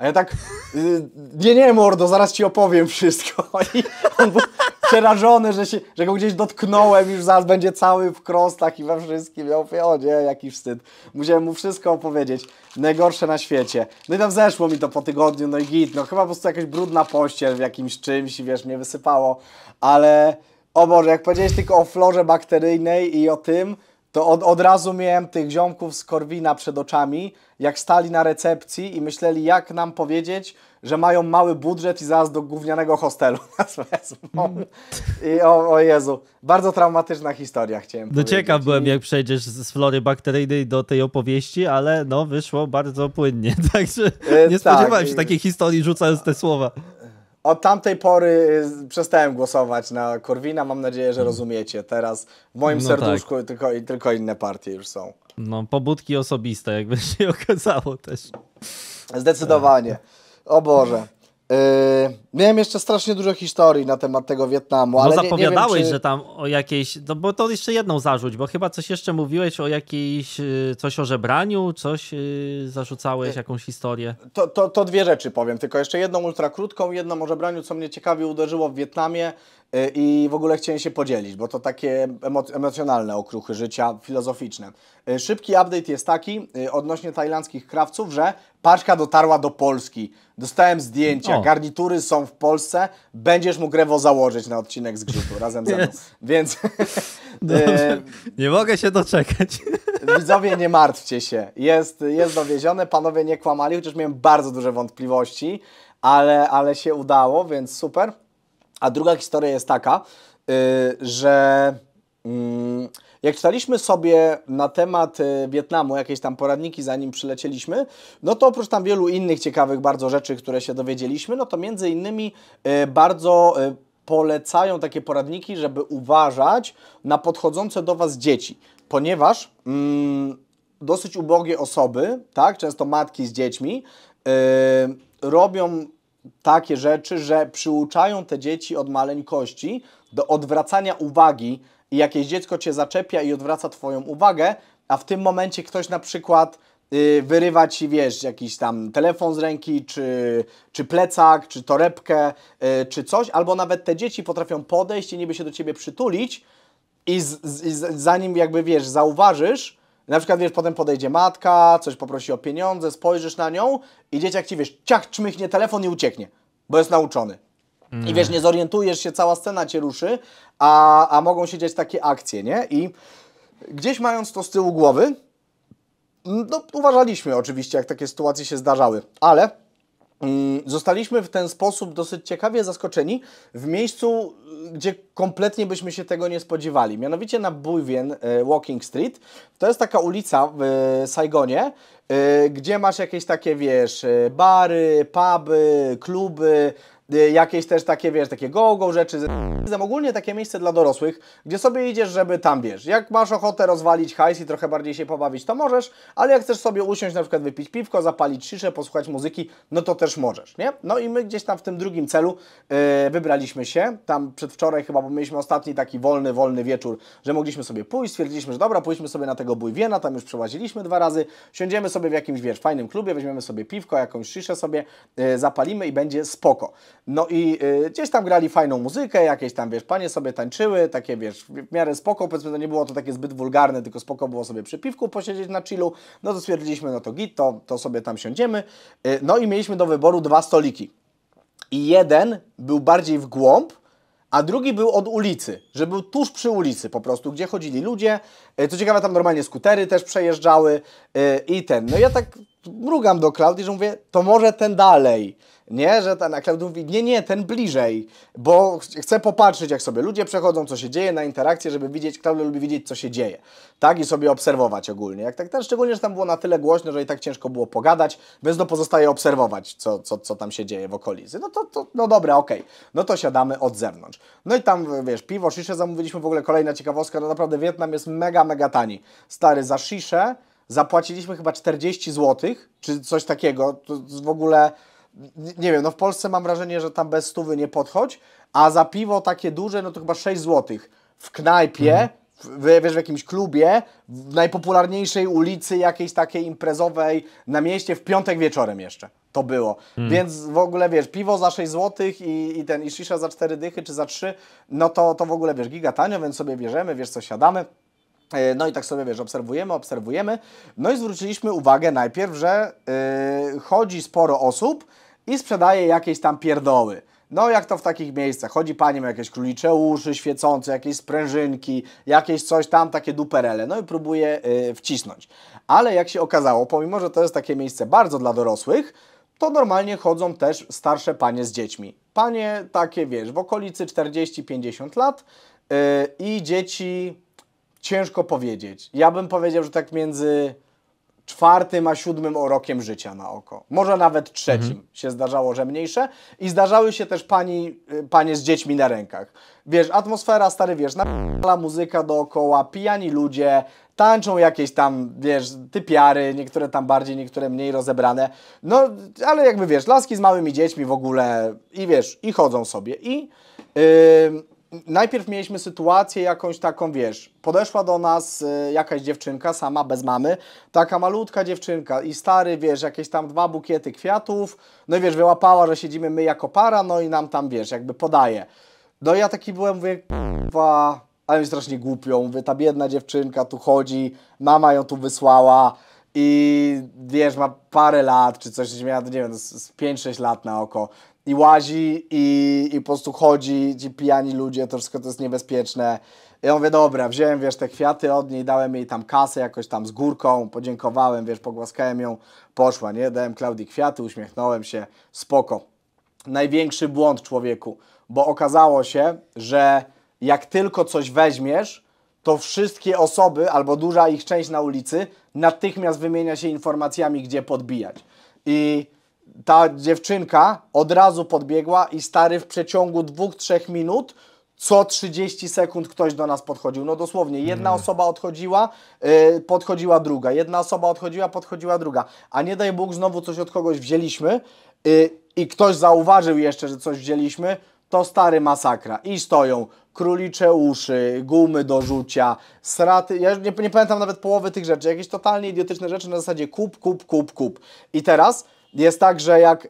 A ja tak, y, nie, nie, mordo, zaraz ci opowiem wszystko. I on był przerażony, że, się, że go gdzieś dotknąłem, już zaraz będzie cały w krostach i we wszystkim. Ja mówię, o nie, jaki wstyd. Musiałem mu wszystko opowiedzieć. Najgorsze na świecie. No i tam zeszło mi to po tygodniu, no i git. No chyba po prostu jakaś brudna pościel w jakimś czymś wiesz, mnie wysypało. Ale, o Boże, jak powiedziałeś tylko o florze bakteryjnej i o tym, to od, od razu miałem tych ziomków z Korwina przed oczami, jak stali na recepcji i myśleli, jak nam powiedzieć, że mają mały budżet i zaraz do gównianego hostelu nas wezmą. I o, o Jezu, bardzo traumatyczna historia chciałem no powiedzieć. Ciekaw byłem, I... jak przejdziesz z flory bakteryjnej do tej opowieści, ale no wyszło bardzo płynnie, także e, nie tak, spodziewałem się takiej historii rzucając te słowa. Od tamtej pory y, przestałem głosować na Korwina. Mam nadzieję, że mm. rozumiecie. Teraz w moim no serduszku tak. tylko, tylko inne partie już są. No, pobudki osobiste, jakby się okazało też. Zdecydowanie. O Boże. Y, Miałem jeszcze strasznie dużo historii na temat tego Wietnamu, ale zapowiadałeś, nie, nie wiem, czy... że tam o jakiejś, no bo to jeszcze jedną zarzuć, bo chyba coś jeszcze mówiłeś o jakiejś, y, coś o żebraniu, coś y, zarzucałeś, y, jakąś historię. To, to, to dwie rzeczy powiem, tylko jeszcze jedną ultra krótką, jedną o żebraniu, co mnie ciekawie uderzyło w Wietnamie i w ogóle chciałem się podzielić, bo to takie emocjonalne okruchy życia, filozoficzne. Szybki update jest taki odnośnie tajlandzkich krawców, że paczka dotarła do Polski. Dostałem zdjęcia, o. garnitury są w Polsce, będziesz mógł grewo założyć na odcinek z Grzytu razem ze mną. Yes. Więc... E, nie mogę się doczekać. Widzowie, nie martwcie się. Jest, jest dowiezione, panowie nie kłamali, chociaż miałem bardzo duże wątpliwości, ale, ale się udało, więc super. A druga historia jest taka, y, że... Mm, jak czytaliśmy sobie na temat e, Wietnamu jakieś tam poradniki, zanim przylecieliśmy, no to oprócz tam wielu innych ciekawych bardzo rzeczy, które się dowiedzieliśmy, no to między innymi e, bardzo e, polecają takie poradniki, żeby uważać na podchodzące do Was dzieci, ponieważ mm, dosyć ubogie osoby, tak, często matki z dziećmi, yy, robią takie rzeczy, że przyuczają te dzieci od maleńkości do odwracania uwagi i jakieś dziecko Cię zaczepia i odwraca Twoją uwagę, a w tym momencie ktoś na przykład y, wyrywa Ci, wiesz, jakiś tam telefon z ręki, czy, czy plecak, czy torebkę, y, czy coś, albo nawet te dzieci potrafią podejść i niby się do Ciebie przytulić i, z, z, zanim jakby, wiesz, zauważysz, na przykład, wiesz, potem podejdzie matka, coś poprosi o pieniądze, spojrzysz na nią i dzieciak Ci, wiesz, ciach, czmychnie telefon i ucieknie, bo jest nauczony. Mm. I wiesz, nie zorientujesz się, cała scena cię ruszy, a, a mogą się dziać takie akcje, nie? I gdzieś mając to z tyłu głowy, no, uważaliśmy oczywiście, jak takie sytuacje się zdarzały, ale mm, zostaliśmy w ten sposób dosyć ciekawie zaskoczeni w miejscu, gdzie kompletnie byśmy się tego nie spodziewali. Mianowicie na Bujwien e, Walking Street. To jest taka ulica w e, Saigonie, e, gdzie masz jakieś takie, wiesz, bary, puby, kluby, Y, jakieś też takie, wiesz, takie go-go rzeczy z ogólnie takie miejsce dla dorosłych, gdzie sobie idziesz, żeby tam, wiesz, jak masz ochotę rozwalić hajs i trochę bardziej się pobawić, to możesz, ale jak chcesz sobie usiąść, na przykład wypić piwko, zapalić ciszę, posłuchać muzyki, no to też możesz, nie? No i my gdzieś tam w tym drugim celu yy, wybraliśmy się, tam przedwczoraj chyba, bo mieliśmy ostatni taki wolny, wolny wieczór, że mogliśmy sobie pójść, stwierdziliśmy, że dobra, pójdźmy sobie na tego Bujwiena, tam już przełaziliśmy dwa razy, siądziemy sobie w jakimś, wiesz, fajnym klubie, weźmiemy sobie piwko, jakąś ciszę sobie, yy, zapalimy i będzie spoko. No i y, gdzieś tam grali fajną muzykę, jakieś tam, wiesz, panie sobie tańczyły, takie, wiesz, w miarę spoko, powiedzmy, to nie było to takie zbyt wulgarne, tylko spoko było sobie przy piwku posiedzieć na chillu, no to stwierdziliśmy, no to git, to, to sobie tam siądziemy, y, no i mieliśmy do wyboru dwa stoliki. I jeden był bardziej w głąb, a drugi był od ulicy, że był tuż przy ulicy po prostu, gdzie chodzili ludzie. Y, co ciekawe, tam normalnie skutery też przejeżdżały y, i ten. No ja tak mrugam do Klaudii, że mówię, to może ten dalej. Nie, że ten, a Klaudium mówi, nie, nie, ten bliżej, bo ch chcę popatrzeć, jak sobie ludzie przechodzą, co się dzieje na interakcję, żeby widzieć, Klaudia lubi widzieć, co się dzieje, tak, i sobie obserwować ogólnie. Jak tak, ten, tak, szczególnie, że tam było na tyle głośno, że i tak ciężko było pogadać, więc no pozostaje obserwować, co, co, co tam się dzieje w okolicy. No to, to no dobra, okej, okay. no to siadamy od zewnątrz. No i tam, wiesz, piwo, szisze zamówiliśmy, w ogóle kolejna ciekawostka, no naprawdę Wietnam jest mega, mega tani. Stary, za sziszę zapłaciliśmy chyba 40 zł, czy coś takiego, to w ogóle nie wiem, no w Polsce mam wrażenie, że tam bez stówy nie podchodź, a za piwo takie duże, no to chyba 6 zł. W knajpie, mhm. w, wiesz, w jakimś klubie, w najpopularniejszej ulicy jakiejś takiej imprezowej na mieście w piątek wieczorem jeszcze to było. Mhm. Więc w ogóle wiesz, piwo za 6 zł i, i ten i szisza za 4 dychy czy za 3, no to, to w ogóle wiesz, giga tanio, więc sobie bierzemy, wiesz co, siadamy. E, no i tak sobie, wiesz, obserwujemy, obserwujemy. No i zwróciliśmy uwagę najpierw, że yy, chodzi sporo osób, i sprzedaje jakieś tam pierdoły. No jak to w takich miejscach? Chodzi panią jakieś królicze uszy świecące, jakieś sprężynki, jakieś coś tam, takie duperele. No i próbuje yy, wcisnąć. Ale jak się okazało, pomimo, że to jest takie miejsce bardzo dla dorosłych, to normalnie chodzą też starsze panie z dziećmi. Panie takie, wiesz, w okolicy 40-50 lat yy, i dzieci ciężko powiedzieć. Ja bym powiedział, że tak między czwartym a siódmym rokiem życia na oko. Może nawet trzecim mhm. się zdarzało, że mniejsze. I zdarzały się też pani, y, panie z dziećmi na rękach. Wiesz, atmosfera, stary, wiesz, napala muzyka dookoła, pijani ludzie, tańczą jakieś tam, wiesz, typiary, niektóre tam bardziej, niektóre mniej rozebrane. No, ale jakby, wiesz, laski z małymi dziećmi w ogóle i wiesz, i chodzą sobie. I... Yy, najpierw mieliśmy sytuację jakąś taką, wiesz, podeszła do nas e, jakaś dziewczynka sama, bez mamy, taka malutka dziewczynka i stary, wiesz, jakieś tam dwa bukiety kwiatów, no i wiesz, wyłapała, że siedzimy my jako para, no i nam tam, wiesz, jakby podaje. No ja taki byłem, mówię, k***wa, ale mi strasznie głupią, mówię, ta biedna dziewczynka tu chodzi, mama ją tu wysłała, i wiesz, ma parę lat czy coś, nie wiem, 5-6 lat na oko i łazi i, i po prostu chodzi, ci pijani ludzie, to wszystko to jest niebezpieczne. I ja mówię, dobra, wziąłem, wiesz, te kwiaty od niej, dałem jej tam kasę jakoś tam z górką, podziękowałem, wiesz, pogłaskałem ją, poszła, nie? Dałem Klaudii kwiaty, uśmiechnąłem się, spoko. Największy błąd człowieku, bo okazało się, że jak tylko coś weźmiesz, to wszystkie osoby, albo duża ich część na ulicy, natychmiast wymienia się informacjami, gdzie podbijać. I ta dziewczynka od razu podbiegła i stary w przeciągu 2-3 minut co 30 sekund ktoś do nas podchodził. No dosłownie, jedna hmm. osoba odchodziła, yy, podchodziła druga, jedna osoba odchodziła, podchodziła druga. A nie daj Bóg, znowu coś od kogoś wzięliśmy yy, i ktoś zauważył jeszcze, że coś wzięliśmy, to stary masakra. I stoją królicze uszy, gumy do rzucia, sraty. Ja nie, nie pamiętam nawet połowy tych rzeczy, jakieś totalnie idiotyczne rzeczy na zasadzie kup, kup, kup, kup. I teraz jest tak, że jak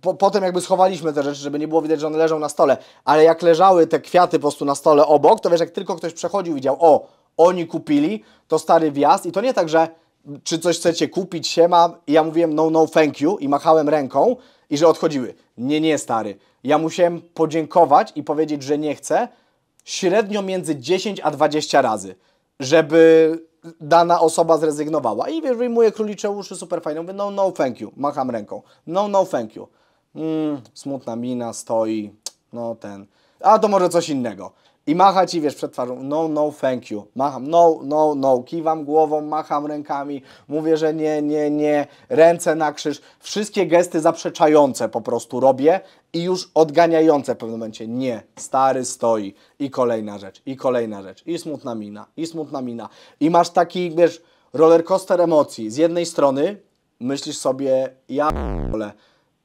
po, potem jakby schowaliśmy te rzeczy, żeby nie było widać, że one leżą na stole, ale jak leżały te kwiaty po prostu na stole obok, to wiesz, jak tylko ktoś przechodził i widział, o, oni kupili, to stary wjazd i to nie tak, że czy coś chcecie kupić, siema, i ja mówiłem no, no, thank you i machałem ręką i że odchodziły. Nie, nie, stary. Ja musiałem podziękować i powiedzieć, że nie chcę średnio między 10 a 20 razy, żeby dana osoba zrezygnowała. I wyjmuje królicze uszy, super fajne. Mówię, no, no, thank you. Macham ręką. No, no, thank you. Mm, smutna mina, stoi, no ten. A to może coś innego. I macha ci, wiesz, przed twarzą, no, no, thank you. Macham, no, no, no, kiwam głową, macham rękami, mówię, że nie, nie, nie, ręce na krzyż. Wszystkie gesty zaprzeczające po prostu robię i już odganiające w pewnym momencie. Nie, stary stoi. I kolejna rzecz, i kolejna rzecz, i smutna mina, i smutna mina. I masz taki, wiesz, rollercoaster emocji. Z jednej strony myślisz sobie, ja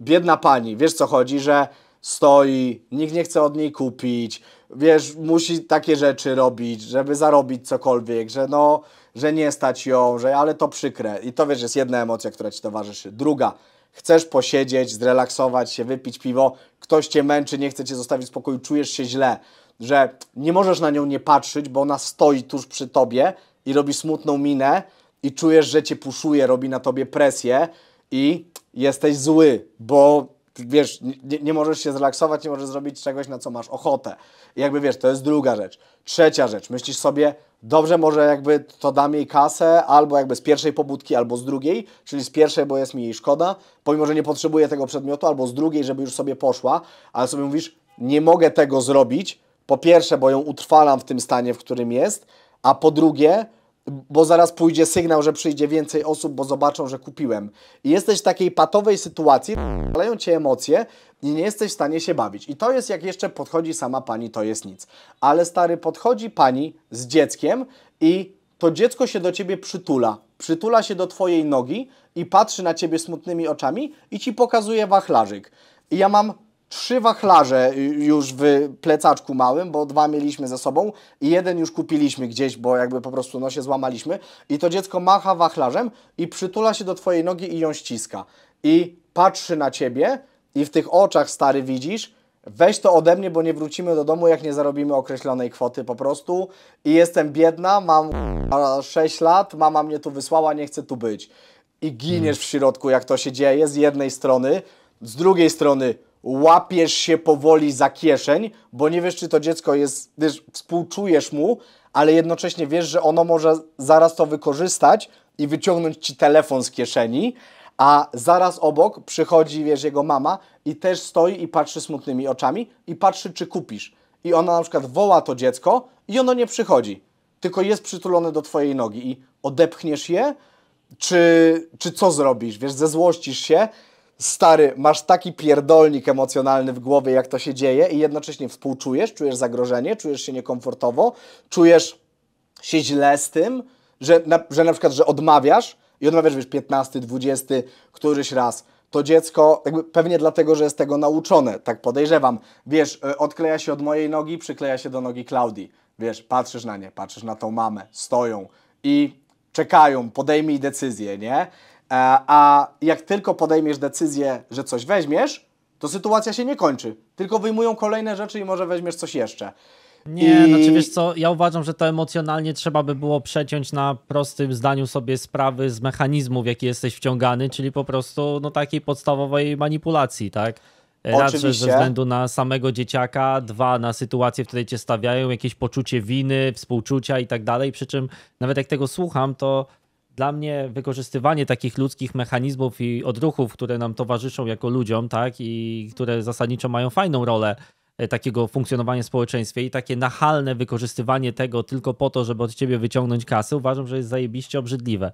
biedna pani, wiesz co chodzi, że stoi, nikt nie chce od niej kupić, wiesz, musi takie rzeczy robić, żeby zarobić cokolwiek, że no, że nie stać ją, że ale to przykre. I to wiesz, jest jedna emocja, która ci towarzyszy. Druga, chcesz posiedzieć, zrelaksować się, wypić piwo, ktoś cię męczy, nie chce cię zostawić w spokoju, czujesz się źle, że nie możesz na nią nie patrzeć, bo ona stoi tuż przy tobie i robi smutną minę i czujesz, że cię puszuje, robi na tobie presję i jesteś zły, bo wiesz, nie, nie, możesz się zrelaksować, nie możesz zrobić czegoś, na co masz ochotę. I jakby wiesz, to jest druga rzecz. Trzecia rzecz, myślisz sobie, dobrze, może jakby to dam jej kasę, albo jakby z pierwszej pobudki, albo z drugiej, czyli z pierwszej, bo jest mi jej szkoda, pomimo, że nie potrzebuję tego przedmiotu, albo z drugiej, żeby już sobie poszła, ale sobie mówisz, nie mogę tego zrobić, po pierwsze, bo ją utrwalam w tym stanie, w którym jest, a po drugie, bo zaraz pójdzie sygnał, że przyjdzie więcej osób, bo zobaczą, że kupiłem. I jesteś w takiej patowej sytuacji, leją cię emocje i nie jesteś w stanie się bawić. I to jest jak jeszcze podchodzi sama pani, to jest nic. Ale stary, podchodzi pani z dzieckiem i to dziecko się do ciebie przytula. Przytula się do twojej nogi i patrzy na ciebie smutnymi oczami i ci pokazuje wachlarzyk. I ja mam trzy wachlarze y, już w plecaczku małym, bo dwa mieliśmy ze sobą i jeden już kupiliśmy gdzieś, bo jakby po prostu no się złamaliśmy i to dziecko macha wachlarzem i przytula się do twojej nogi i ją ściska i patrzy na ciebie i w tych oczach stary widzisz, weź to ode mnie, bo nie wrócimy do domu, jak nie zarobimy określonej kwoty po prostu i jestem biedna, mam 6 lat, mama mnie tu wysłała, nie chcę tu być. I giniesz w środku, jak to się dzieje z jednej strony, z drugiej strony łapiesz się powoli za kieszeń, bo nie wiesz, czy to dziecko jest, wiesz, współczujesz mu, ale jednocześnie wiesz, że ono może zaraz to wykorzystać i wyciągnąć ci telefon z kieszeni, a zaraz obok przychodzi, wiesz, jego mama i też stoi i patrzy smutnymi oczami i patrzy, czy kupisz. I ona na przykład woła to dziecko i ono nie przychodzi, tylko jest przytulone do twojej nogi i odepchniesz je, czy, czy co zrobisz, wiesz, zezłościsz się stary, masz taki pierdolnik emocjonalny w głowie, jak to się dzieje i jednocześnie współczujesz, czujesz zagrożenie, czujesz się niekomfortowo, czujesz się źle z tym, że na, że na przykład, że odmawiasz i odmawiasz, wiesz, 15, 20, któryś raz to dziecko, pewnie dlatego, że jest tego nauczone, tak podejrzewam. Wiesz, e, odkleja się od mojej nogi, przykleja się do nogi Klaudii. Wiesz, patrzysz na nie, patrzysz na tą mamę, stoją i czekają, podejmij decyzję, nie? E, a jak tylko podejmiesz decyzję, że coś weźmiesz, to sytuacja się nie kończy. Tylko wyjmują kolejne rzeczy i może weźmiesz coś jeszcze. Nie, no I... znaczy wiesz co, ja uważam, że to emocjonalnie trzeba by było przeciąć na prostym zdaniu sobie sprawy z mechanizmu, w jaki jesteś wciągany, czyli po prostu no, takiej podstawowej manipulacji, tak? E, raz, ze względu na samego dzieciaka, dwa, na sytuację, w której cię stawiają, jakieś poczucie winy, współczucia i tak dalej. Przy czym nawet jak tego słucham, to dla mnie wykorzystywanie takich ludzkich mechanizmów i odruchów, które nam towarzyszą jako ludziom, tak, i które zasadniczo mają fajną rolę e, takiego funkcjonowania w społeczeństwie i takie nachalne wykorzystywanie tego tylko po to, żeby od ciebie wyciągnąć kasę, uważam, że jest zajebiście obrzydliwe.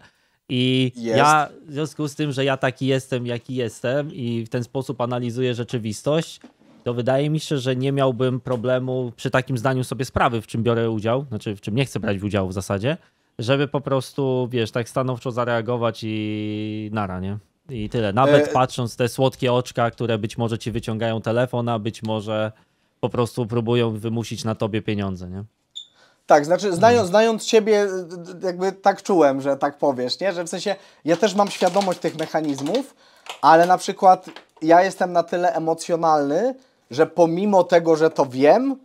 I jest. ja w związku z tym, że ja taki jestem, jaki jestem i w ten sposób analizuję rzeczywistość, to wydaje mi się, że nie miałbym problemu przy takim zdaniu sobie sprawy, w czym biorę udział, znaczy w czym nie chcę brać udziału w zasadzie, żeby po prostu, wiesz, tak stanowczo zareagować i nara, nie? I tyle. Nawet e... patrząc te słodkie oczka, które być może ci wyciągają telefon, a być może po prostu próbują wymusić na tobie pieniądze, nie? Tak, znaczy mm. znając, znając ciebie, jakby tak czułem, że tak powiesz, nie? Że w sensie ja też mam świadomość tych mechanizmów, ale na przykład ja jestem na tyle emocjonalny, że pomimo tego, że to wiem,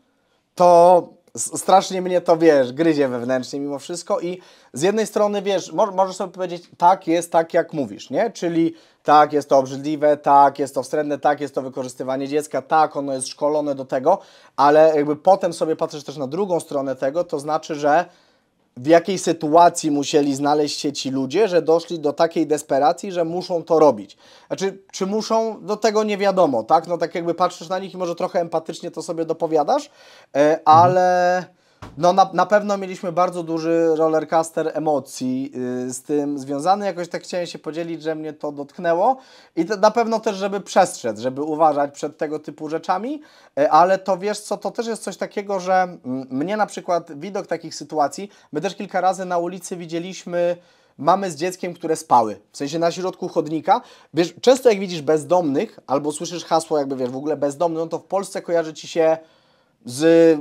to strasznie mnie to, wiesz, gryzie wewnętrznie mimo wszystko i z jednej strony, wiesz, możesz sobie powiedzieć, tak jest, tak jak mówisz, nie? Czyli tak, jest to obrzydliwe, tak, jest to wstrętne, tak, jest to wykorzystywanie dziecka, tak, ono jest szkolone do tego, ale jakby potem sobie patrzysz też na drugą stronę tego, to znaczy, że w jakiej sytuacji musieli znaleźć się ci ludzie, że doszli do takiej desperacji, że muszą to robić. Znaczy, czy muszą, do no, tego nie wiadomo, tak? No tak jakby patrzysz na nich i może trochę empatycznie to sobie dopowiadasz, e, mhm. ale... Mhm no na, na pewno mieliśmy bardzo duży rollercaster emocji yy, z tym związany. Jakoś tak chciałem się podzielić, że mnie to dotknęło i to, na pewno też, żeby przestrzec, żeby uważać przed tego typu rzeczami, yy, ale to wiesz co, to też jest coś takiego, że mm, mnie na przykład widok takich sytuacji, my też kilka razy na ulicy widzieliśmy mamy z dzieckiem, które spały, w sensie na środku chodnika. Wiesz, często jak widzisz bezdomnych albo słyszysz hasło jakby, wiesz, w ogóle bezdomny, no to w Polsce kojarzy Ci się z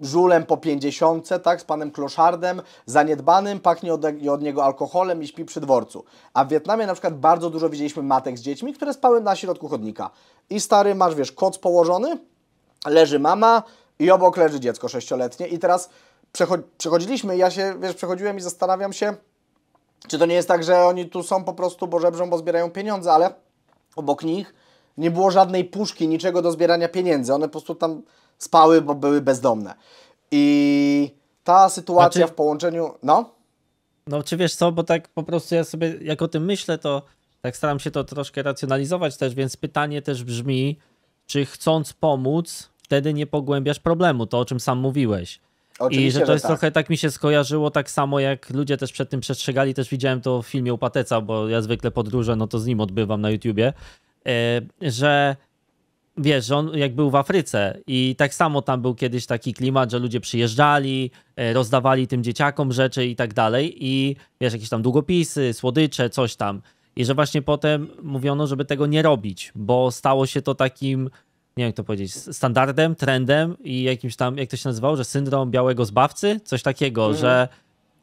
żulem po pięćdziesiątce, tak, z panem kloszardem, zaniedbanym, pachnie od, od, niego alkoholem i śpi przy dworcu. A w Wietnamie na przykład bardzo dużo widzieliśmy matek z dziećmi, które spały na środku chodnika. I stary, masz wiesz, koc położony, leży mama i obok leży dziecko sześcioletnie i teraz przechodziliśmy, ja się, wiesz, przechodziłem i zastanawiam się, czy to nie jest tak, że oni tu są po prostu, bo żebrzą, bo zbierają pieniądze, ale obok nich nie było żadnej puszki, niczego do zbierania pieniędzy. One po prostu tam spały, bo były bezdomne. I ta sytuacja znaczy... w połączeniu. No? No, czy wiesz co, bo tak po prostu ja sobie, jak o tym myślę, to tak staram się to troszkę racjonalizować też, więc pytanie też brzmi, czy chcąc pomóc, wtedy nie pogłębiasz problemu, to o czym sam mówiłeś. Oczywiście, I że to jest że tak. trochę tak mi się skojarzyło, tak samo jak ludzie też przed tym przestrzegali, też widziałem to w filmie u Pateca, bo ja zwykle podróżę, no to z nim odbywam na YouTubie, e, że wiesz, on jak był w Afryce i tak samo tam był kiedyś taki klimat, że ludzie przyjeżdżali, e, rozdawali tym dzieciakom rzeczy i tak dalej i wiesz, jakieś tam długopisy, słodycze, coś tam. I że właśnie potem mówiono, żeby tego nie robić, bo stało się to takim, nie wiem jak to powiedzieć, standardem, trendem i jakimś tam, jak to się nazywało, że syndrom białego zbawcy? Coś takiego, mhm. że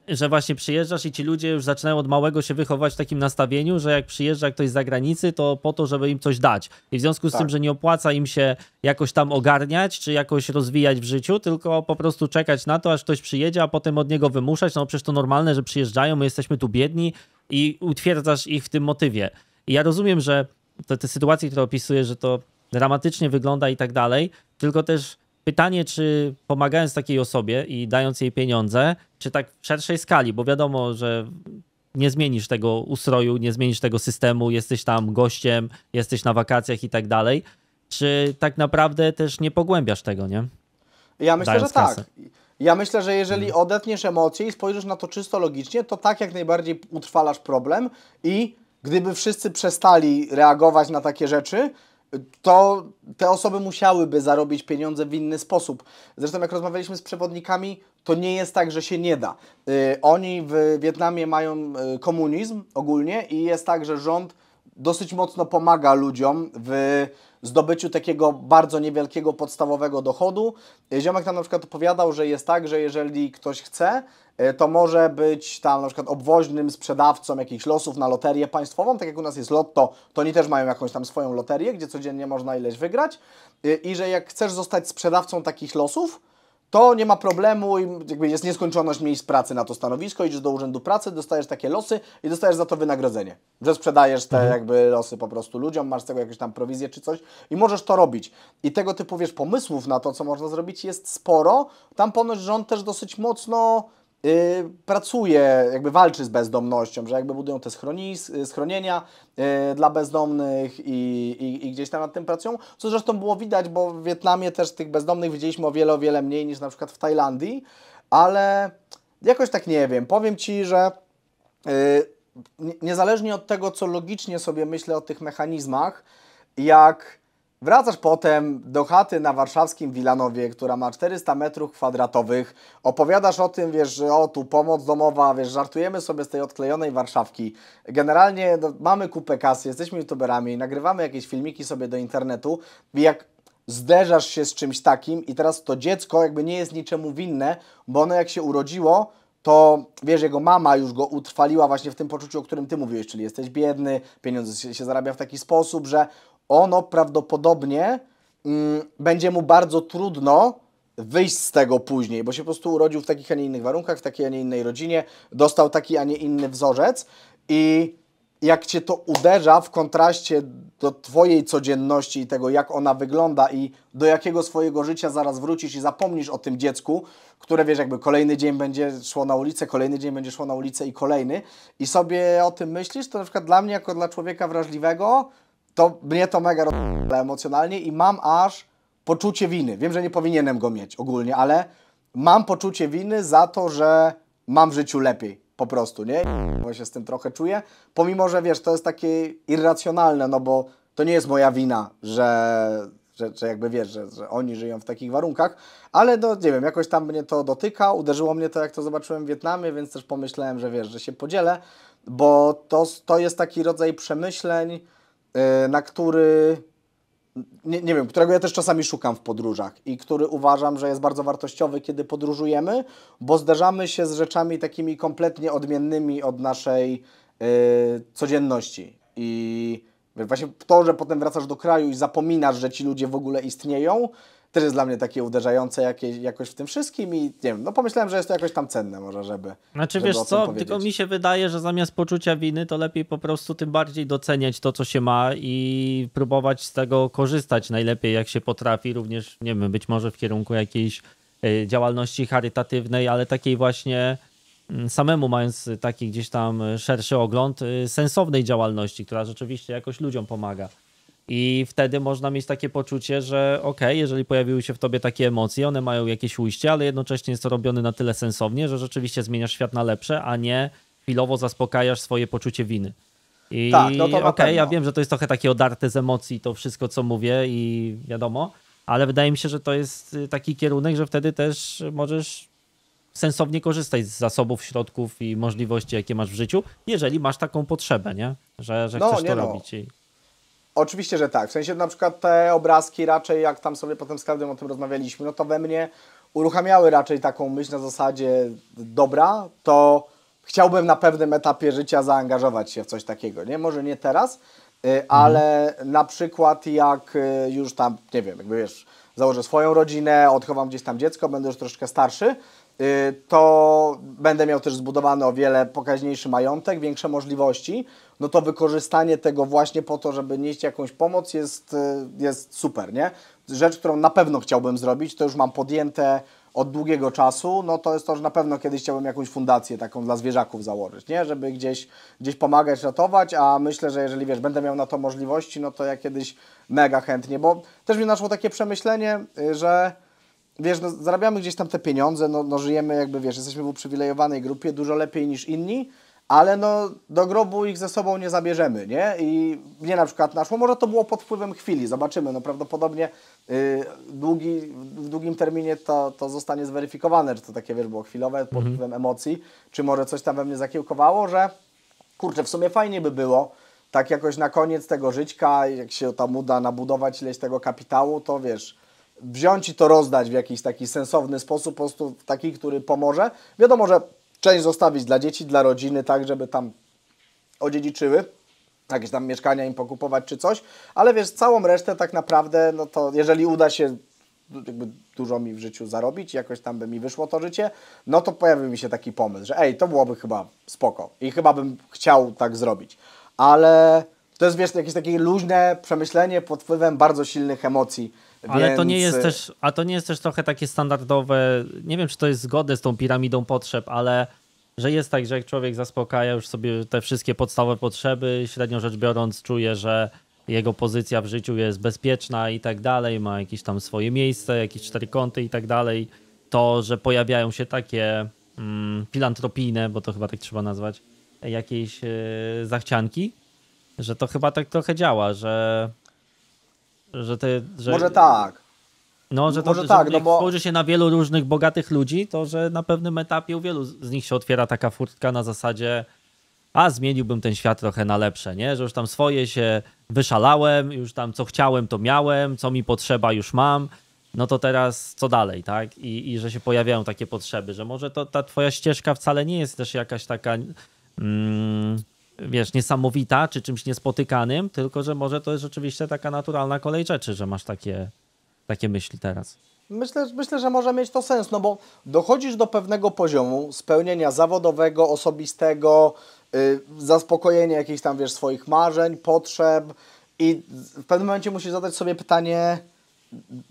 że właśnie przyjeżdżasz i ci ludzie już zaczynają od małego się wychować w takim nastawieniu, że jak przyjeżdża ktoś z zagranicy, to po to, żeby im coś dać. I w związku z tak. tym, że nie opłaca im się jakoś tam ogarniać, czy jakoś rozwijać w życiu, tylko po prostu czekać na to, aż ktoś przyjedzie, a potem od niego wymuszać. No przecież to normalne, że przyjeżdżają, my jesteśmy tu biedni i utwierdzasz ich w tym motywie. I ja rozumiem, że te, te sytuacje, które opisuję, że to dramatycznie wygląda i tak dalej, tylko też pytanie, czy pomagając takiej osobie i dając jej pieniądze, czy tak w szerszej skali, bo wiadomo, że nie zmienisz tego ustroju, nie zmienisz tego systemu, jesteś tam gościem, jesteś na wakacjach i tak dalej. Czy tak naprawdę też nie pogłębiasz tego, nie? Ja myślę, dając że kasę. tak. Ja myślę, że jeżeli mhm. odetniesz emocje i spojrzysz na to czysto logicznie, to tak jak najbardziej utrwalasz problem i gdyby wszyscy przestali reagować na takie rzeczy, to te osoby musiałyby zarobić pieniądze w inny sposób. Zresztą jak rozmawialiśmy z przewodnikami, to nie jest tak, że się nie da. Y, oni w Wietnamie mają y, komunizm ogólnie i jest tak, że rząd dosyć mocno pomaga ludziom w zdobyciu takiego bardzo niewielkiego podstawowego dochodu. Y, Ziomek tam na przykład opowiadał, że jest tak, że jeżeli ktoś chce, E, to może być tam na przykład obwoźnym sprzedawcą jakichś losów na loterię państwową, tak jak u nas jest lotto, to oni też mają jakąś tam swoją loterię, gdzie codziennie można ileś wygrać e, i że jak chcesz zostać sprzedawcą takich losów, to nie ma problemu i jakby jest nieskończoność miejsc pracy na to stanowisko, idziesz do urzędu pracy, dostajesz takie losy i dostajesz za to wynagrodzenie, że sprzedajesz te mhm. jakby losy po prostu ludziom, masz z tego jakieś tam prowizje czy coś i możesz to robić. I tego typu, wiesz, pomysłów na to, co można zrobić jest sporo. Tam ponoć rząd też dosyć mocno Y, pracuje, jakby walczy z bezdomnością, że jakby budują te schronis, y, schronienia y, dla bezdomnych i, i, i, gdzieś tam nad tym pracują, co zresztą było widać, bo w Wietnamie też tych bezdomnych widzieliśmy o wiele, o wiele mniej niż na przykład w Tajlandii, ale jakoś tak nie wiem, powiem Ci, że niezależnie od tego, co logicznie sobie myślę o tych mechanizmach, jak Wracasz potem do chaty na warszawskim Wilanowie, która ma 400 metrów kwadratowych. Opowiadasz o tym, wiesz, że o tu pomoc domowa, wiesz, żartujemy sobie z tej odklejonej Warszawki. Generalnie no, mamy kupę kasy, jesteśmy youtuberami, nagrywamy jakieś filmiki sobie do internetu i jak zderzasz się z czymś takim i teraz to dziecko jakby nie jest niczemu winne, bo ono jak się urodziło, to wiesz, jego mama już go utrwaliła właśnie w tym poczuciu, o którym ty mówiłeś, czyli jesteś biedny, pieniądze się zarabia w taki sposób, że ono prawdopodobnie mm, będzie mu bardzo trudno wyjść z tego później, bo się po prostu urodził w takich, a nie innych warunkach, w takiej, a nie innej rodzinie, dostał taki, a nie inny wzorzec i jak cię to uderza w kontraście do twojej codzienności i tego, jak ona wygląda i do jakiego swojego życia zaraz wrócisz i zapomnisz o tym dziecku, które wiesz, jakby kolejny dzień będzie szło na ulicę, kolejny dzień będzie szło na ulicę i kolejny i sobie o tym myślisz, to na przykład dla mnie, jako dla człowieka wrażliwego, to mnie to mega roz... emocjonalnie i mam aż poczucie winy. Wiem, że nie powinienem go mieć ogólnie, ale mam poczucie winy za to, że mam w życiu lepiej. Po prostu, nie? Ja się z tym trochę czuję. Pomimo, że wiesz, to jest takie irracjonalne, no bo to nie jest moja wina, że, że, że jakby wiesz, że, że oni żyją w takich warunkach, ale no nie wiem, jakoś tam mnie to dotyka. Uderzyło mnie to, jak to zobaczyłem w Wietnamie, więc też pomyślałem, że wiesz, że się podzielę, bo to, to jest taki rodzaj przemyśleń, E, na który nie, nie, wiem, którego ja też czasami szukam w podróżach i który uważam, że jest bardzo wartościowy, kiedy podróżujemy, bo zderzamy się z rzeczami takimi kompletnie odmiennymi od naszej yy, codzienności. I właśnie to, że potem wracasz do kraju i zapominasz, że ci ludzie w ogóle istnieją, też jest dla mnie takie uderzające jakieś, jakoś w tym wszystkim i nie wiem, no pomyślałem, że jest to jakoś tam cenne może, żeby Znaczy żeby wiesz co, powiedzieć. tylko mi się wydaje, że zamiast poczucia winy to lepiej po prostu tym bardziej doceniać to, co się ma i próbować z tego korzystać najlepiej jak się potrafi, również nie wiem, być może w kierunku jakiejś y, działalności charytatywnej, ale takiej właśnie mm, samemu mając taki gdzieś tam szerszy ogląd y, sensownej działalności, która rzeczywiście jakoś ludziom pomaga. I wtedy można mieć takie poczucie, że okej, okay, jeżeli pojawiły się w tobie takie emocje, one mają jakieś ujście, ale jednocześnie jest to robione na tyle sensownie, że rzeczywiście zmieniasz świat na lepsze, a nie chwilowo zaspokajasz swoje poczucie winy. I tak, no okej, okay, ja wiem, że to jest trochę takie odarte z emocji to wszystko, co mówię i wiadomo, ale wydaje mi się, że to jest y, taki kierunek, że wtedy też możesz sensownie korzystać z zasobów, środków i możliwości, jakie masz w życiu, jeżeli masz taką potrzebę, nie? Że, że no, chcesz nie to no. robić. Oczywiście, że tak. W sensie na przykład te obrazki raczej, jak tam sobie potem z Klaudią o tym rozmawialiśmy, no to we mnie uruchamiały raczej taką myśl na zasadzie dobra, to chciałbym na pewnym etapie życia zaangażować się w coś takiego, nie? Może nie teraz, y, mhm. ale mhm. na przykład jak y, już tam, nie wiem, jakby wiesz, założę swoją rodzinę, odchowam gdzieś tam dziecko, będę już troszkę starszy, Y, to będę miał też zbudowany o wiele pokaźniejszy majątek, większe możliwości, no to wykorzystanie tego właśnie po to, żeby nieść jakąś pomoc jest, y, jest super, nie? Rzecz, którą na pewno chciałbym zrobić, to już mam podjęte od długiego czasu, no to jest to, że na pewno kiedyś chciałbym jakąś fundację taką dla zwierzaków założyć, nie? Żeby gdzieś, gdzieś pomagać, ratować, a myślę, że jeżeli, wiesz, będę miał na to możliwości, no to ja kiedyś mega chętnie, bo też mi naszło takie przemyślenie, y, że wiesz, no, zarabiamy gdzieś tam te pieniądze, no, no żyjemy jakby, wiesz, jesteśmy w uprzywilejowanej grupie, dużo lepiej niż inni, ale no do grobu ich ze sobą nie zabierzemy, nie? I mnie na przykład naszło, może to było pod wpływem chwili, zobaczymy, no prawdopodobnie yy, długi, w długim terminie to, to zostanie zweryfikowane, czy to takie, wiesz, było chwilowe, pod mhm. wpływem emocji, czy może coś tam we mnie zakiełkowało, że kurczę, w sumie fajnie by było, tak jakoś na koniec tego żyćka, jak się tam uda nabudować ileś tego kapitału, to wiesz wziąć i to rozdać w jakiś taki sensowny sposób, po prostu taki, który pomoże. Wiadomo, że część zostawić dla dzieci, dla rodziny, tak, żeby tam odziedziczyły jakieś tam mieszkania im pokupować czy coś, ale wiesz, całą resztę tak naprawdę, no to jeżeli uda się jakby dużo mi w życiu zarobić, jakoś tam by mi wyszło to życie, no to pojawił mi się taki pomysł, że ej, to byłoby chyba spoko i chyba bym chciał tak zrobić, ale to jest wiesz, jakieś takie luźne przemyślenie pod wpływem bardzo silnych emocji, ale Więc... to nie jest e, też, a to nie jest też trochę takie standardowe, nie wiem czy to jest zgodne z tą piramidą potrzeb, ale że jest tak, że jak człowiek zaspokaja już sobie te wszystkie podstawowe potrzeby, średnio rzecz biorąc czuje, że jego pozycja w życiu jest bezpieczna i tak dalej, ma jakieś tam swoje miejsce, jakieś cztery kąty i tak dalej, to, że pojawiają się takie mm, filantropijne, bo to chyba tak trzeba nazwać, jakieś yy, zachcianki, że to chyba tak trochę działa, że że ty, że... Może tak. No, że to, Może że tak, no bo... spojrzy się na wielu różnych bogatych ludzi, to że na pewnym etapie u wielu z nich się otwiera taka furtka na zasadzie a zmieniłbym ten świat trochę na lepsze, nie? Że już tam swoje się wyszalałem, już tam co chciałem, to miałem, co mi potrzeba, już mam. No to teraz co dalej, tak? I, i że się pojawiają takie potrzeby, że może to, ta twoja ścieżka wcale nie jest też jakaś taka mm, wiesz, niesamowita czy czymś niespotykanym, tylko że może to jest rzeczywiście taka naturalna kolej rzeczy, że masz takie, takie myśli teraz. Myślę, myślę, że może mieć to sens, no bo dochodzisz do pewnego poziomu spełnienia zawodowego, osobistego, yy, zaspokojenia jakichś tam, wiesz, swoich marzeń, potrzeb i w pewnym momencie musisz zadać sobie pytanie,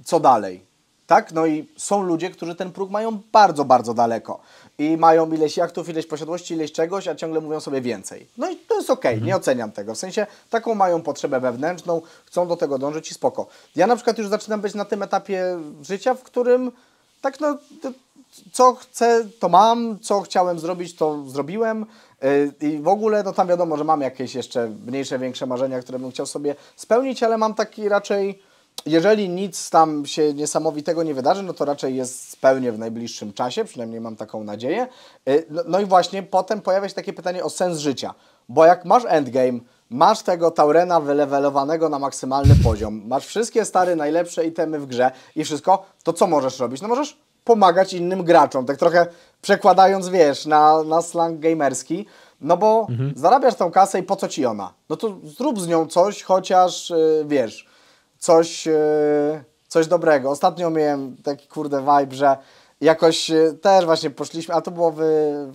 co dalej? Tak? No i są ludzie, którzy ten próg mają bardzo, bardzo daleko. I mają ileś jachtów, ileś posiadłości, ileś czegoś, a ciągle mówią sobie więcej. No i to jest okej, okay, mhm. nie oceniam tego. W sensie taką mają potrzebę wewnętrzną, chcą do tego dążyć i spoko. Ja na przykład już zaczynam być na tym etapie życia, w którym tak no, co chcę, to mam, co chciałem zrobić, to zrobiłem. Y, I w ogóle, no tam wiadomo, że mam jakieś jeszcze mniejsze, większe marzenia, które bym chciał sobie spełnić, ale mam taki raczej jeżeli nic tam się niesamowitego nie wydarzy, no to raczej jest spełnię w najbliższym czasie, przynajmniej mam taką nadzieję. Y, no, no i właśnie potem pojawia się takie pytanie o sens życia, bo jak masz endgame, masz tego Taurena wylewelowanego na maksymalny poziom, masz wszystkie stare, najlepsze itemy w grze i wszystko, to co możesz robić? No możesz pomagać innym graczom, tak trochę przekładając, wiesz, na, na slang gamerski, no bo mhm. zarabiasz tą kasę i po co ci ona? No to zrób z nią coś, chociaż, yy, wiesz coś, e, coś dobrego. Ostatnio miałem taki kurde vibe, że jakoś e, też właśnie poszliśmy, a to było w,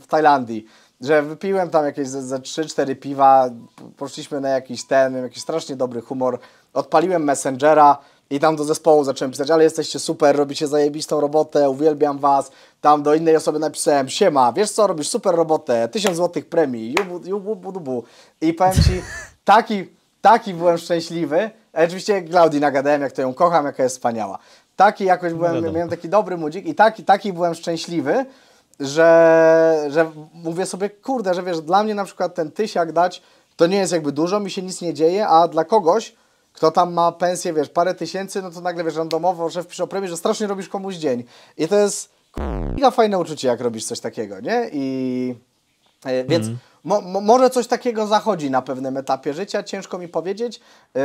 w Tajlandii, że wypiłem tam jakieś ze, 3-4 piwa, poszliśmy na jakiś ten, miałem jakiś strasznie dobry humor, odpaliłem Messengera, i tam do zespołu zacząłem pisać, ale jesteście super, robicie zajebistą robotę, uwielbiam was. Tam do innej osoby napisałem, siema, wiesz co, robisz super robotę, 1000 złotych premii, jubu, jubu, jubu. I powiem Ci, taki, taki byłem szczęśliwy, ja oczywiście Klaudii nagadałem, jak to ją kocham, jaka jest wspaniała. Taki jakoś byłem, no miałem taki dobry młodzik i taki, taki byłem szczęśliwy, że, że mówię sobie, kurde, że wiesz, dla mnie na przykład ten tysiak dać, to nie jest jakby dużo, mi się nic nie dzieje, a dla kogoś, kto tam ma pensję, wiesz, parę tysięcy, no to nagle, wiesz, randomowo szef pisze o premii, że strasznie robisz komuś dzień. I to jest mega fajne uczucie, jak robisz coś takiego, nie? I e, więc... Mm Mo, mo, może coś takiego zachodzi na pewnym etapie życia, ciężko mi powiedzieć, yy,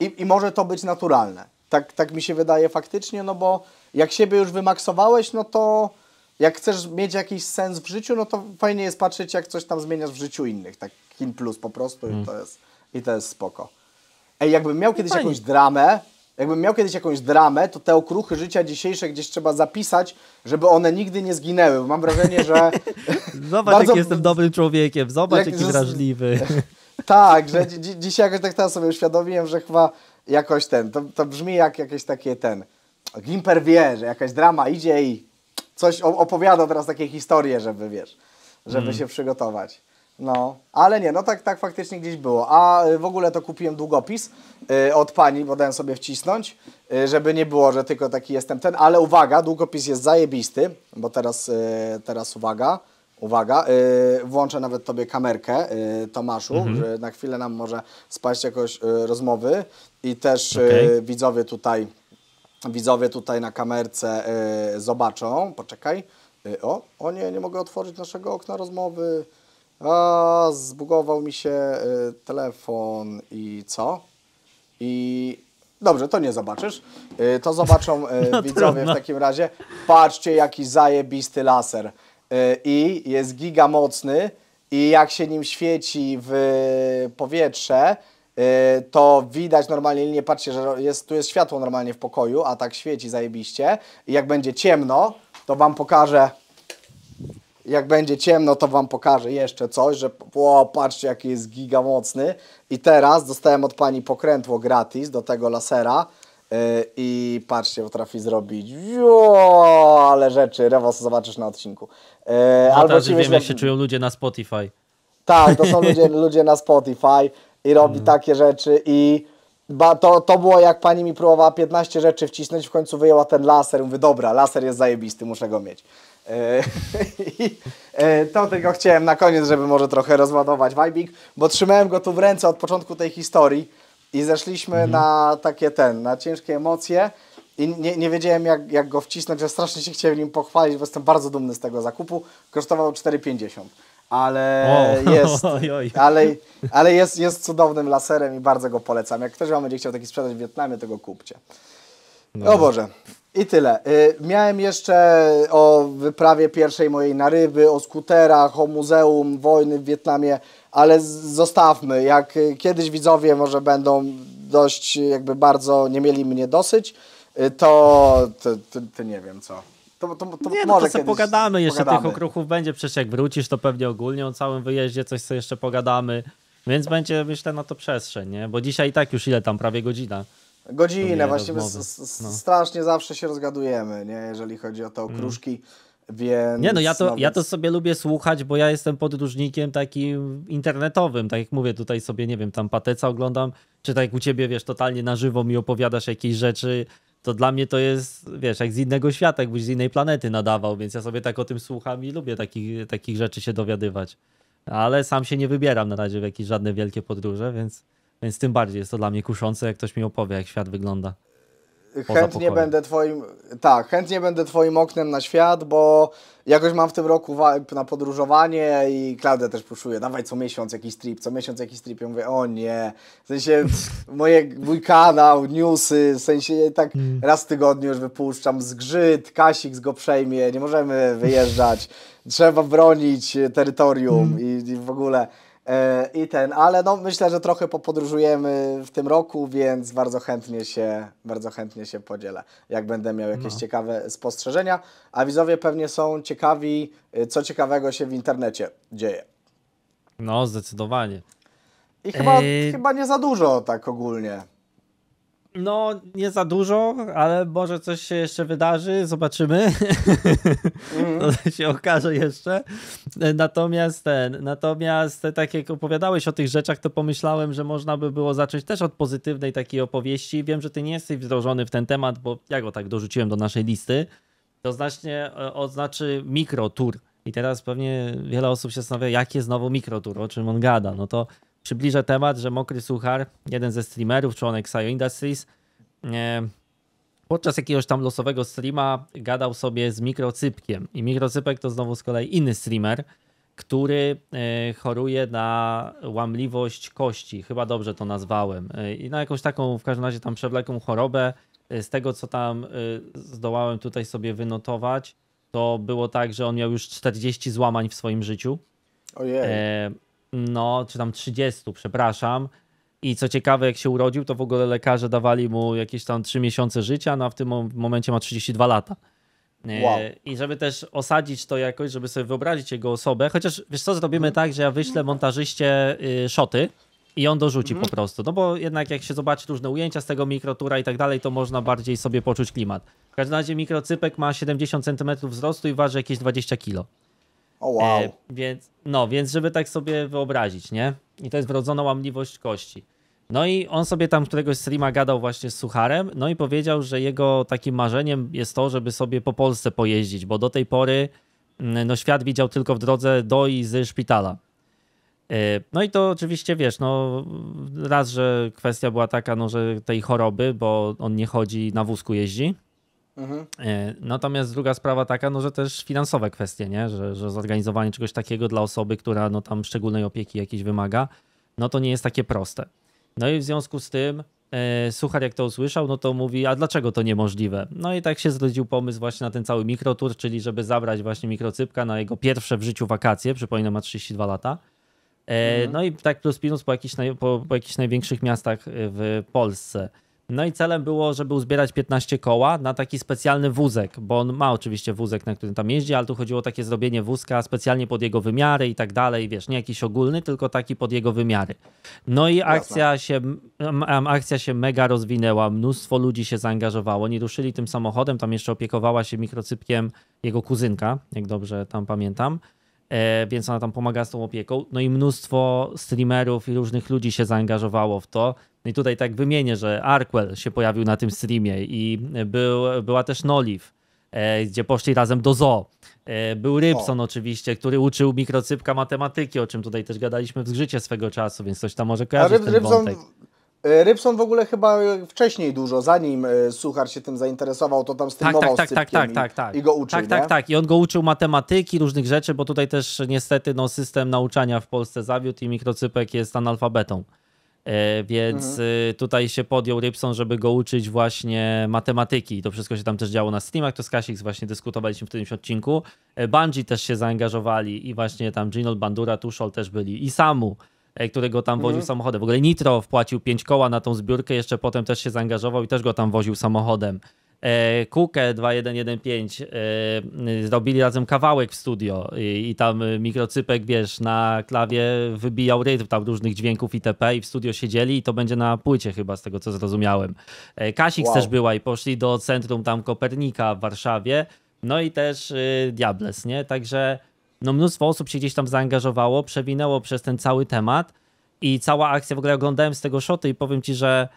i, i, może to być naturalne. Tak, tak mi się wydaje faktycznie, no bo jak siebie już wymaksowałeś, no to jak chcesz mieć jakiś sens w życiu, no to fajnie jest patrzeć, jak coś tam zmieniasz w życiu innych. Tak, kin plus po prostu, mm. i, to jest, i to jest spoko. Ej, jakbym miał no kiedyś jakąś dramę, jakbym miał kiedyś jakąś dramę, to te okruchy życia dzisiejsze gdzieś trzeba zapisać, żeby one nigdy nie zginęły. Bo mam wrażenie, że. Zobacz, bardzo... jak jestem dobrym człowiekiem, zobacz, jak, jaki wrażliwy. tak, że dzi dzisiaj jakoś tak teraz sobie uświadomiłem, że chyba jakoś ten. To, to brzmi jak jakieś takie ten. Gimper wie, że jakaś drama idzie i coś opowiada teraz takie historie, żeby wiesz, żeby mm. się przygotować. No, ale nie, no tak, tak faktycznie gdzieś było. A y, w ogóle to kupiłem długopis yy, od pani, bo dałem sobie wcisnąć, yy, żeby nie było, że tylko taki jestem ten. Ale uwaga, długopis jest zajebisty, bo teraz, yy, teraz uwaga, uwaga, y, włączę nawet tobie kamerkę, y, Tomaszu, mhm. że na chwilę nam może spaść jakoś rozmowy i też okay. widzowie tutaj, widzowie tutaj na kamerce zobaczą. Poczekaj. O, o nie, nie mogę otworzyć naszego okna rozmowy. A, zbugował mi się y, telefon i co? I Dobrze, to nie zobaczysz. Y, to zobaczą y, no, widzowie trudno. w takim razie. Patrzcie, jaki zajebisty laser. I jest gigamocny i jak się nim świeci w powietrze, to widać normalnie linię, patrzcie, że jest, tu jest światło normalnie w pokoju, a tak świeci zajebiście. I jak będzie ciemno, to Wam pokażę jak będzie ciemno, to Wam pokażę jeszcze coś, że o, patrzcie jaki jest giga mocny. I teraz dostałem od Pani pokrętło gratis do tego lasera y, i patrzcie, potrafi zrobić o, ale rzeczy, Rewos zobaczysz na odcinku. Yy, no albo ci wiem, jak się czują ludzie na Spotify. Tak, to są ludzie, ludzie na Spotify i robi mm. takie rzeczy i ba, to, to było jak pani mi próbowała 15 rzeczy wcisnąć, w końcu wyjęła ten laser. Mówię, dobra, laser jest zajebisty, muszę go mieć. E, I e, to tylko chciałem na koniec, żeby może trochę rozładować wajbik, bo trzymałem go tu w ręce od początku tej historii i zeszliśmy mhm. na takie ten, na ciężkie emocje i nie, nie wiedziałem jak, jak go wcisnąć, że strasznie się chciałem nim pochwalić, bo jestem bardzo dumny z tego zakupu. Kosztował 4,50 ale wow. jest, ale, ale jest, jest cudownym laserem i bardzo go polecam. Jak ktoś Wam będzie chciał taki sprzedać w Wietnamie, to go kupcie. No, Boże. I tyle. Y, miałem jeszcze o wyprawie pierwszej mojej na ryby, o skuterach, o muzeum wojny w Wietnamie, ale zostawmy. Jak y, kiedyś widzowie może będą dość, jakby bardzo nie mieli mnie dosyć, y, to, nie wiem co. To, to, to nie, no to sobie pogadamy jeszcze, pogadamy. tych okruchów będzie, przecież jak wrócisz to pewnie ogólnie o całym wyjeździe coś sobie jeszcze pogadamy, więc będzie myślę na to przestrzeń, nie? Bo dzisiaj i tak już ile tam, prawie godzina. Godzinę, właśnie no. strasznie zawsze się rozgadujemy, nie, jeżeli chodzi o te mm. okruszki. Mm. Więc, nie no, ja to, no, więc... ja to sobie lubię słuchać, bo ja jestem podróżnikiem takim internetowym, tak jak mówię tutaj sobie, nie wiem, tam pateca oglądam, czy tak jak u ciebie, wiesz, totalnie na żywo mi opowiadasz jakieś rzeczy, to dla mnie to jest, wiesz, jak z innego świata, jakbyś z innej planety nadawał, więc ja sobie tak o tym słucham i lubię takich, takich rzeczy się dowiadywać. Ale sam się nie wybieram na razie w jakieś żadne wielkie podróże, więc... Więc tym bardziej jest to dla mnie kuszące, jak ktoś mi opowie, jak świat wygląda. Chętnie będę twoim, tak, chętnie będę twoim oknem na świat, bo jakoś mam w tym roku vibe na podróżowanie i Klaudia też puszuje, dawaj co miesiąc jakiś trip, co miesiąc jakiś trip. Ja mówię, o nie, w sensie moje, mój kanał, newsy, w sensie tak mm. raz w tygodniu już wypuszczam zgrzyt, Kasik go przejmie, nie możemy wyjeżdżać, trzeba bronić terytorium mm. i, i w ogóle... E, I ten, ale no myślę, że trochę popodróżujemy w tym roku, więc bardzo chętnie się, bardzo chętnie się podzielę, jak będę miał jakieś no. ciekawe spostrzeżenia. A widzowie pewnie są ciekawi, y, co ciekawego się w internecie dzieje. No, zdecydowanie. I chyba, e, chyba nie za dużo tak ogólnie. No, nie za dużo, ale może coś się jeszcze wydarzy, zobaczymy. Mm. to się okaże jeszcze. Natomiast ten, natomiast tak jak opowiadałeś o tych rzeczach, to pomyślałem, że można by było zacząć też od pozytywnej takiej opowieści. Wiem, że ty nie jesteś wdrożony w ten temat, bo ja go tak dorzuciłem do naszej listy. To znacznie e, oznaczy mikrotur. I teraz pewnie wiele osób się zastanawia, jakie znowu mikrotur, o czym on gada. No to Przybliżę temat, że Mokry Suchar, jeden ze streamerów, członek Sayo Industries, e, podczas jakiegoś tam losowego streama gadał sobie z mikrocypkiem. I mikrocypek to znowu z kolei inny streamer, który e, choruje na łamliwość kości, chyba dobrze to nazwałem. E, I na jakąś taką, w każdym razie tam przewlekłą chorobę. Z tego, co tam zdołałem tutaj sobie wynotować, to było tak, że on miał już 40 złamań w swoim życiu. Ojej no, czy tam 30, przepraszam. I co ciekawe, jak się urodził, to w ogóle lekarze dawali mu jakieś tam 3 miesiące życia, no a w tym momencie ma 32 lata. E, wow. I żeby też osadzić to jakoś, żeby sobie wyobrazić jego osobę, chociaż wiesz co, zrobimy mhm. tak, że ja wyślę montażyście y, szoty i on dorzuci mm po prostu, no bo jednak jak się zobaczy różne ujęcia z tego mikrotura i tak dalej, to można bardziej sobie poczuć klimat. W każdym razie mikrocypek ma 70 cm wzrostu i waży jakieś 20 kg. O oh, wow. E, więc, no, więc żeby tak sobie wyobrazić, nie? I to jest wrodzona łamliwość kości. No i on sobie tam któregoś streama gadał właśnie z Sucharem, no i powiedział, że jego takim marzeniem jest to, żeby sobie po Polsce pojeździć, bo do tej pory mm, no, świat widział tylko w drodze do i ze szpitala. E, no i to oczywiście, wiesz, no raz, że kwestia była taka, no, że tej choroby, bo on nie chodzi, na wózku jeździ, Mhm. E, natomiast druga sprawa taka, no, że też finansowe kwestie, nie? Że, że zorganizowanie czegoś takiego dla osoby, która no, tam szczególnej opieki jakiejś wymaga, no to nie jest takie proste. No i w związku z tym e, Suchar jak to usłyszał, no to mówi, a dlaczego to niemożliwe? No i tak się zrodził pomysł właśnie na ten cały mikrotur, czyli żeby zabrać właśnie mikrocypka na jego pierwsze w życiu wakacje, przypominam ma 32 lata. E, mhm. No i tak plus minus po jakichś, naj, po, po jakichś największych miastach e, w Polsce. No i celem było, żeby uzbierać 15 koła na taki specjalny wózek, bo on ma oczywiście wózek, na którym tam jeździ, ale tu chodziło o takie zrobienie wózka specjalnie pod jego wymiary i tak dalej, wiesz, nie jakiś ogólny, tylko taki pod jego wymiary. No i akcja się, akcja się mega rozwinęła, mnóstwo ludzi się zaangażowało, nie ruszyli tym samochodem, tam jeszcze opiekowała się mikrocypkiem jego kuzynka, jak dobrze tam pamiętam. E, więc ona tam pomaga z tą opieką. No i mnóstwo streamerów i różnych ludzi się zaangażowało w to. No i tutaj tak wymienię, że Arkwell się pojawił na tym streamie i był, była też Noliv, e, gdzie poszli razem do zoo. E, był Rybson oczywiście, który uczył mikrocypka matematyki, o czym tutaj też gadaliśmy w zgrzycie swego czasu, więc coś tam może kojarzyć ten wątek. E, Rybson w ogóle chyba e, wcześniej dużo, zanim e, Suchar się tym zainteresował, to tam tak, tak, streamował tak, tak, tak, tak, tak, tak. i go uczył. Tak, tak nie? tak, tak. I on go uczył matematyki, różnych rzeczy, bo tutaj też niestety no, system nauczania w Polsce zawiódł i mikrocypek jest analfabetą. E, więc mhm. tutaj się podjął Rybson, żeby go uczyć właśnie matematyki. I to wszystko się tam też działo na streamach, to z Kasix właśnie dyskutowaliśmy w tym odcinku. Bungie też się zaangażowali i właśnie tam Ginol, Bandura, Tuszol też byli i Samu. E, którego tam woził mhm. samochodem. W ogóle Nitro wpłacił 5 koła na tą zbiórkę, jeszcze potem też się zaangażował i też go tam woził samochodem. E, Kukę 2115 e, zrobili razem kawałek w studio i, i tam mikrocypek, wiesz, na klawie wybijał rytm tam różnych dźwięków itp. i w studio siedzieli i to będzie na płycie chyba, z tego co zrozumiałem. Kasix wow. też była i poszli do centrum tam Kopernika w Warszawie, no i też Diables, nie? Także no mnóstwo osób się gdzieś tam zaangażowało, przewinęło przez ten cały temat i cała akcja, w ogóle oglądałem z tego szoty i powiem ci, że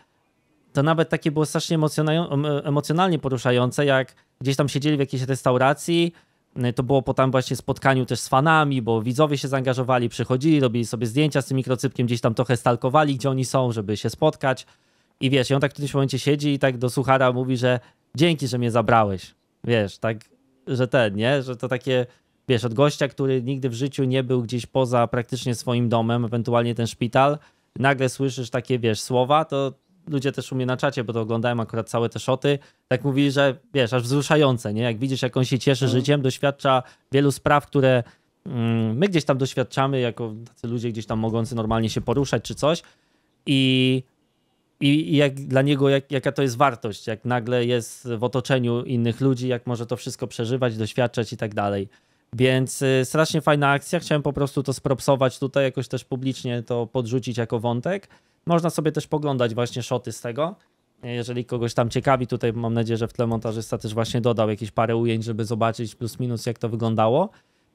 to nawet takie było strasznie emocjonalnie poruszające, jak gdzieś tam siedzieli w jakiejś restauracji, no to było po tam właśnie spotkaniu też z fanami, bo widzowie się zaangażowali, przychodzili, robili sobie zdjęcia z tym mikrocypkiem, gdzieś tam trochę stalkowali, gdzie oni są, żeby się spotkać. I wiesz, i on tak w którymś momencie siedzi i tak do suchara mówi, że dzięki, że mnie zabrałeś. Wiesz, tak, że ten, nie? Że to takie wiesz, od gościa, który nigdy w życiu nie był gdzieś poza praktycznie swoim domem, ewentualnie ten szpital, nagle słyszysz takie, wiesz, słowa, to ludzie też u mnie na czacie, bo to oglądałem akurat całe te szoty, tak mówili, że wiesz, aż wzruszające, nie? Jak widzisz, jak on się cieszy mhm. życiem, doświadcza wielu spraw, które mm, my gdzieś tam doświadczamy, jako tacy ludzie gdzieś tam mogący normalnie się poruszać czy coś i i, jak dla niego, jak, jaka to jest wartość, jak nagle jest w otoczeniu innych ludzi, jak może to wszystko przeżywać, doświadczać i tak dalej. Więc y, strasznie fajna akcja. Chciałem po prostu to spropsować tutaj, jakoś też publicznie to podrzucić jako wątek. Można sobie też poglądać właśnie szoty z tego. Y, jeżeli kogoś tam ciekawi, tutaj mam nadzieję, że w tle montażysta też właśnie dodał jakieś parę ujęć, żeby zobaczyć plus minus jak to wyglądało.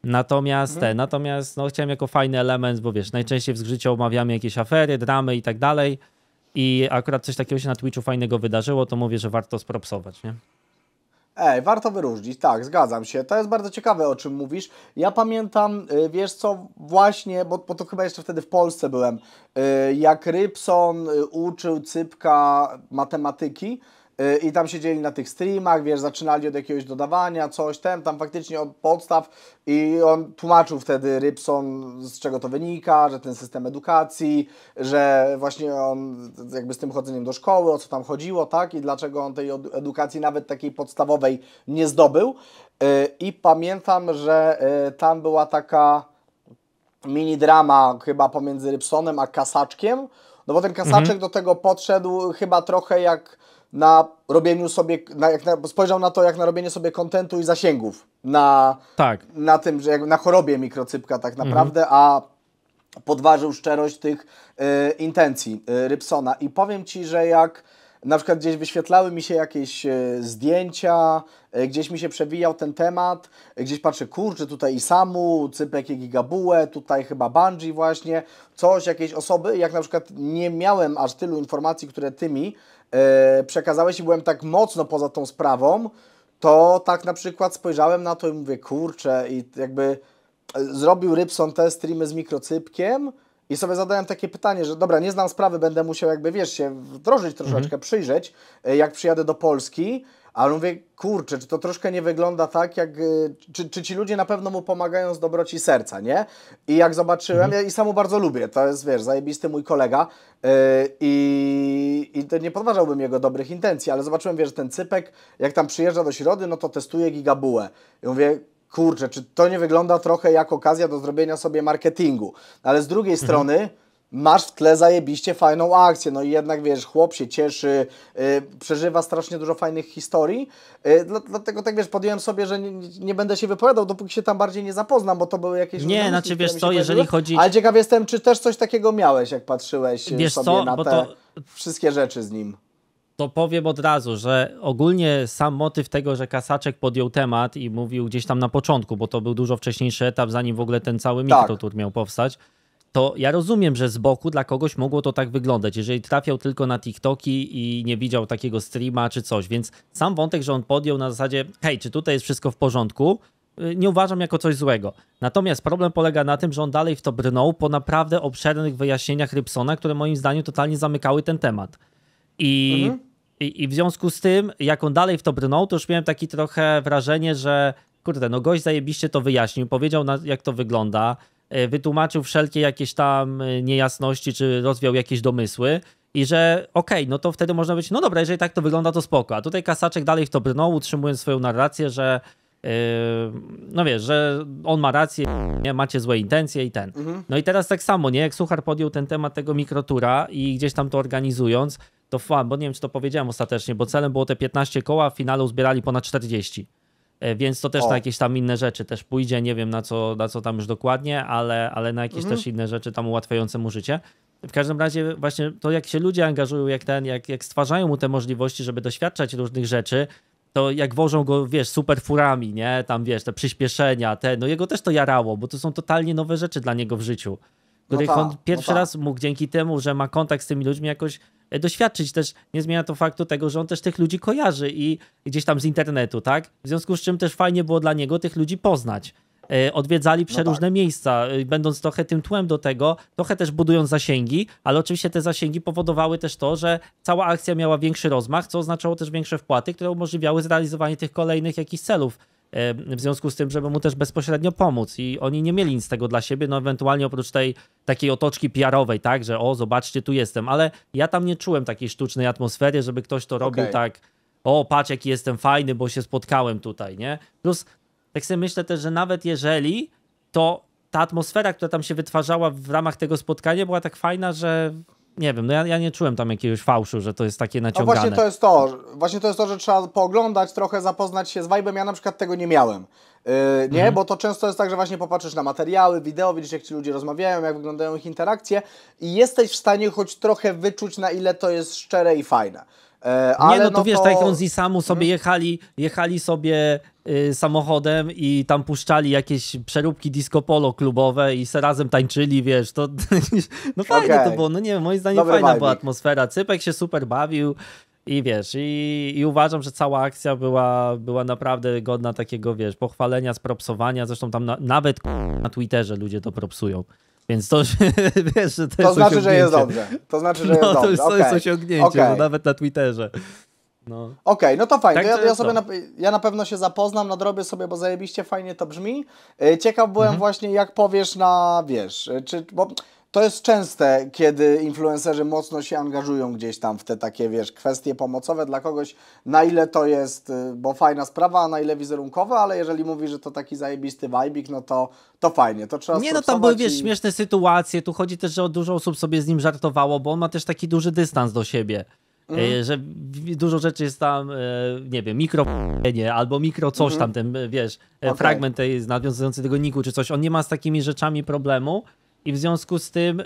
Natomiast mhm. te, natomiast no, chciałem jako fajny element, bo wiesz, najczęściej w zgrzyciu omawiamy jakieś afery, dramy i tak dalej. I akurat coś takiego się na Twitchu fajnego wydarzyło, to mówię, że warto spropsować, nie? Ej, warto wyróżnić, tak, zgadzam się. To jest bardzo ciekawe, o czym mówisz. Ja pamiętam, y, wiesz co, właśnie, bo, bo to chyba jeszcze wtedy w Polsce byłem, y, jak Rybson y, uczył Cypka matematyki, Y, i tam siedzieli na tych streamach, wiesz, zaczynali od jakiegoś dodawania, coś tam, tam faktycznie od podstaw i on tłumaczył wtedy Rybson, z czego to wynika, że ten system edukacji, że właśnie on jakby z tym chodzeniem do szkoły, o co tam chodziło, tak, i dlaczego on tej edukacji nawet takiej podstawowej nie zdobył. Y, I pamiętam, że y, tam była taka mini drama chyba pomiędzy Rybsonem a Kasaczkiem, no bo ten Kasaczek mhm. do tego podszedł chyba trochę jak na robieniu sobie, na, jak na, spojrzał na to jak na robienie sobie kontentu i zasięgów na, tak. na tym, że na chorobie mikrocypka tak mhm. naprawdę, mhm. a podważył szczerość tych y, intencji y, Rybsona. I powiem Ci, że jak na przykład gdzieś wyświetlały mi się jakieś y, zdjęcia, gdzieś mi się przewijał ten temat, gdzieś patrzę, kurczę, tutaj i samu, cypek i gigabułę, tutaj chyba bungee właśnie, coś, jakieś osoby, jak na przykład nie miałem aż tylu informacji, które Ty mi E, przekazałeś i byłem tak mocno poza tą sprawą, to tak na przykład spojrzałem na to i mówię, kurczę, i jakby e, zrobił Rybson te streamy z mikrocypkiem i sobie zadałem takie pytanie, że dobra, nie znam sprawy, będę musiał jakby, wiesz, się wdrożyć mhm. troszeczkę, mhm. przyjrzeć, e, jak przyjadę do Polski, ale mówię, kurczę, czy to troszkę nie wygląda tak, jak. Y, czy, czy ci ludzie na pewno mu pomagają z dobroci serca, nie? I jak zobaczyłem, mhm. ja i samo bardzo lubię, to jest, wiesz, zajebisty mój kolega yy, i, i to nie podważałbym jego dobrych intencji, ale zobaczyłem, wiesz, ten cypek, jak tam przyjeżdża do środy, no to testuje gigabułę. I mówię, kurczę, czy to nie wygląda trochę jak okazja do zrobienia sobie marketingu? Ale z drugiej mhm. strony masz w tle zajebiście fajną akcję. No i jednak wiesz, chłop się cieszy, yy, przeżywa strasznie dużo fajnych historii. Yy, dlatego tak wiesz, podjąłem sobie, że nie, nie, będę się wypowiadał, dopóki się tam bardziej nie zapoznam, bo to były jakieś. Nie, znaczy wiesz co, jeżeli chodzi. Ale ciekaw jestem, czy też coś takiego miałeś, jak patrzyłeś y, wiesz sobie co? na te to... wszystkie rzeczy z nim to powiem od razu, że ogólnie sam motyw tego, że Kasaczek podjął temat i mówił gdzieś tam na początku, bo to był dużo wcześniejszy etap, zanim w ogóle ten cały tak. mikrotur miał powstać, to ja rozumiem, że z boku dla kogoś mogło to tak wyglądać, jeżeli trafiał tylko na TikToki i nie widział takiego streama czy coś, więc sam wątek, że on podjął na zasadzie, hej, czy tutaj jest wszystko w porządku, y, nie uważam jako coś złego. Natomiast problem polega na tym, że on dalej w to brnął po naprawdę obszernych wyjaśnieniach Rybsona, które moim zdaniem totalnie zamykały ten temat. I, mhm. i, i w związku z tym, jak on dalej w to brnął, to już miałem takie trochę wrażenie, że kurde, no gość zajebiście to wyjaśnił, powiedział na, jak to wygląda, E, wytłumaczył wszelkie jakieś tam e, niejasności, czy rozwiał jakieś domysły. I że okej, okay, no to wtedy można być, no dobra, jeżeli tak to wygląda, to spoko. A tutaj Kasaczek dalej w to brnął, utrzymując swoją narrację, że yy, no wiesz, że on ma rację, nie, macie złe intencje i ten. Mhm. No i teraz tak samo, nie, jak Suchar podjął ten temat tego mikrotura i gdzieś tam to organizując, to fan, bo nie wiem, czy to powiedziałem ostatecznie, bo celem było te 15 koła, w finale uzbierali ponad 40. E, więc to też o. na jakieś tam inne rzeczy też pójdzie, nie wiem na co, na co tam już dokładnie, ale, ale na jakieś mhm. też inne rzeczy tam ułatwiające mu życie. W każdym razie właśnie to, jak się ludzie angażują, jak ten, jak, jak stwarzają mu te możliwości, żeby doświadczać różnych rzeczy, to jak wożą go, wiesz, super furami, nie? Tam, wiesz, te przyspieszenia, te, no jego też to jarało, bo to są totalnie nowe rzeczy dla niego w życiu których no ta, on no pierwszy no raz mógł dzięki temu, że ma kontakt z tymi ludźmi jakoś e, doświadczyć też, nie zmienia to faktu tego, że on też tych ludzi kojarzy i gdzieś tam z internetu, tak? W związku z czym też fajnie było dla niego tych ludzi poznać. E, odwiedzali no przeróżne no tak. miejsca, e, będąc trochę tym tłem do tego, trochę też budując zasięgi, ale oczywiście te zasięgi powodowały też to, że cała akcja miała większy rozmach, co oznaczało też większe wpłaty, które umożliwiały zrealizowanie tych kolejnych jakichś celów E, w związku z tym, żeby mu też bezpośrednio pomóc. I oni nie mieli nic z tego dla siebie, no ewentualnie oprócz tej takiej otoczki PR-owej, tak, że o, zobaczcie, tu jestem, ale ja tam nie czułem takiej sztucznej atmosfery, żeby ktoś to robił okay. tak, o, patrz, jaki jestem fajny, bo się spotkałem tutaj, nie? Plus, tak sobie myślę też, że nawet jeżeli to ta atmosfera, która tam się wytwarzała w ramach tego spotkania była tak fajna, że nie wiem, no ja, ja nie czułem tam jakiegoś fałszu, że to jest takie naciągane. No właśnie to jest to, właśnie to jest to, że trzeba pooglądać trochę, zapoznać się z vibe'em, ja na przykład tego nie miałem. Yy, nie, mhm. bo to często jest tak, że właśnie popatrzysz na materiały, wideo, widzisz jak ci ludzie rozmawiają, jak wyglądają ich interakcje i jesteś w stanie choć trochę wyczuć na ile to jest szczere i fajne. E, nie, no to no wiesz, to... tak jak on z Isamu sobie mhm. jechali, jechali sobie Y, samochodem i tam puszczali jakieś przeróbki disco polo klubowe i se razem tańczyli, wiesz, to no fajne okay. to było, no nie wiem, moim zdaniem Dobry fajna bajnik. była atmosfera, Cypek się super bawił i wiesz, i, i uważam, że cała akcja była, była naprawdę godna takiego, wiesz, pochwalenia, spropsowania, zresztą tam na, nawet na Twitterze ludzie to propsują. Więc to, wiesz, że to, znaczy, że jest dobrze. To znaczy, że no, jest no, dobrze. To, okay. jest osiągnięcie, okay. nawet na Twitterze. No. Okej, okay, no to fajnie. Tak, to ja, ja, sobie na, ja na pewno się zapoznam, nadrobię sobie, bo zajebiście fajnie to brzmi. E, ciekaw byłem mhm. właśnie, jak powiesz na, wiesz, e, czy, bo to jest częste, kiedy influencerzy mocno się angażują gdzieś tam w te takie, wiesz, kwestie pomocowe dla kogoś, na ile to jest, e, bo fajna sprawa, a na ile wizerunkowe, ale jeżeli mówi, że to taki zajebisty vibik, no to, to fajnie, to trzeba Nie, no tam były, i... wiesz, śmieszne sytuacje, tu chodzi też, że dużo osób sobie z nim żartowało, bo on ma też taki duży dystans do siebie. Mhm. E, że dużo rzeczy jest tam, e, nie wiem, mikro nie albo mikro coś mhm. tam, ten, e, wiesz, okay. fragment tej nawiązujący tego niku czy coś. On nie ma z takimi rzeczami problemu. I w związku z tym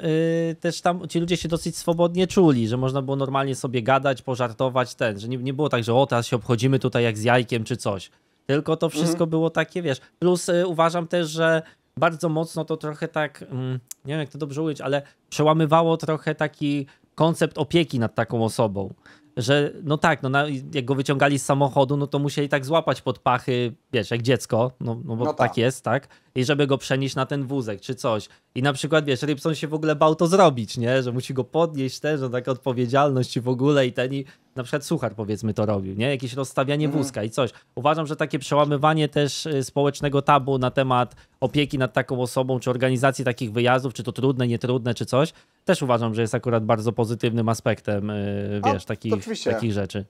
też tam ci ludzie się dosyć swobodnie czuli, że można było normalnie sobie gadać, pożartować ten, że nie, nie było tak, że o teraz się obchodzimy tutaj jak z jajkiem czy coś. Tylko to mhm. wszystko było takie, wiesz. Plus uważam też, że bardzo mocno to trochę tak, mm, nie wiem jak to dobrze ująć, ale przełamywało trochę taki koncept opieki nad taką osobą. Że no tak, no, jak go wyciągali z samochodu, no to musieli tak złapać pod pachy, wiesz, jak dziecko, no, no bo no tak. tak jest, tak? i żeby go przenieść na ten wózek czy coś. I na przykład, wiesz, Rybson się w ogóle bał to zrobić, nie? Że musi go podnieść też, że taka odpowiedzialność i w ogóle i ten i na przykład Suchar powiedzmy to robił, nie? Jakieś rozstawianie mhm. wózka i coś. Uważam, że takie przełamywanie też y, społecznego tabu na temat opieki nad taką osobą, czy organizacji takich wyjazdów, czy to trudne, nietrudne, czy coś, też uważam, że jest akurat bardzo pozytywnym aspektem, y, wiesz, A, takich, takich rzeczy.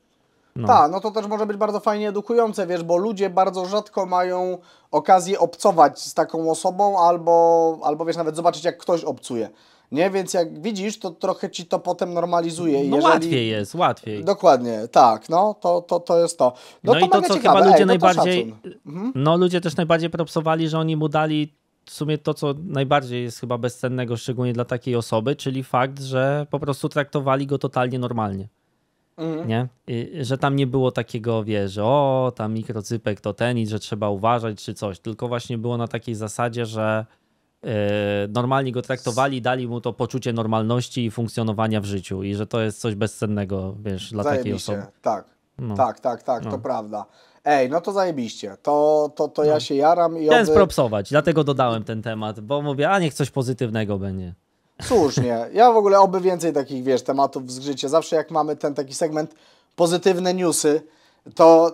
No. Tak, no to też może być bardzo fajnie edukujące, wiesz, bo ludzie bardzo rzadko mają okazję obcować z taką osobą albo, albo wiesz, nawet zobaczyć, jak ktoś obcuje. Nie, więc jak widzisz, to trochę ci to potem normalizuje. No Jeżeli... łatwiej jest, łatwiej. Dokładnie, tak, no to, to, to jest to. No, no to i to, co ciekawe. chyba ludzie Ej, no najbardziej. Mhm. No ludzie też najbardziej propsowali, że oni mu dali w sumie to, co najbardziej jest chyba bezcennego, szczególnie dla takiej osoby, czyli fakt, że po prostu traktowali go totalnie normalnie. Mhm. Nie? I, że tam nie było takiego, wiesz, że o, tam mikrocypek to ten i że trzeba uważać czy coś, tylko właśnie było na takiej zasadzie, że yy, normalnie go traktowali, dali mu to poczucie normalności i funkcjonowania w życiu i że to jest coś bezcennego, wiesz, dla Zajebiście. takiej osoby. Tak, no. tak, tak, tak, no. to prawda. Ej, no to zajebiście. To, to, to no. ja się jaram i. Chciałem oby... spropsować, dlatego dodałem ten temat, bo mówię, a niech coś pozytywnego będzie. Słusznie. Ja w ogóle oby więcej takich, wiesz, tematów w zgrzycie. Zawsze jak mamy ten taki segment pozytywne newsy, to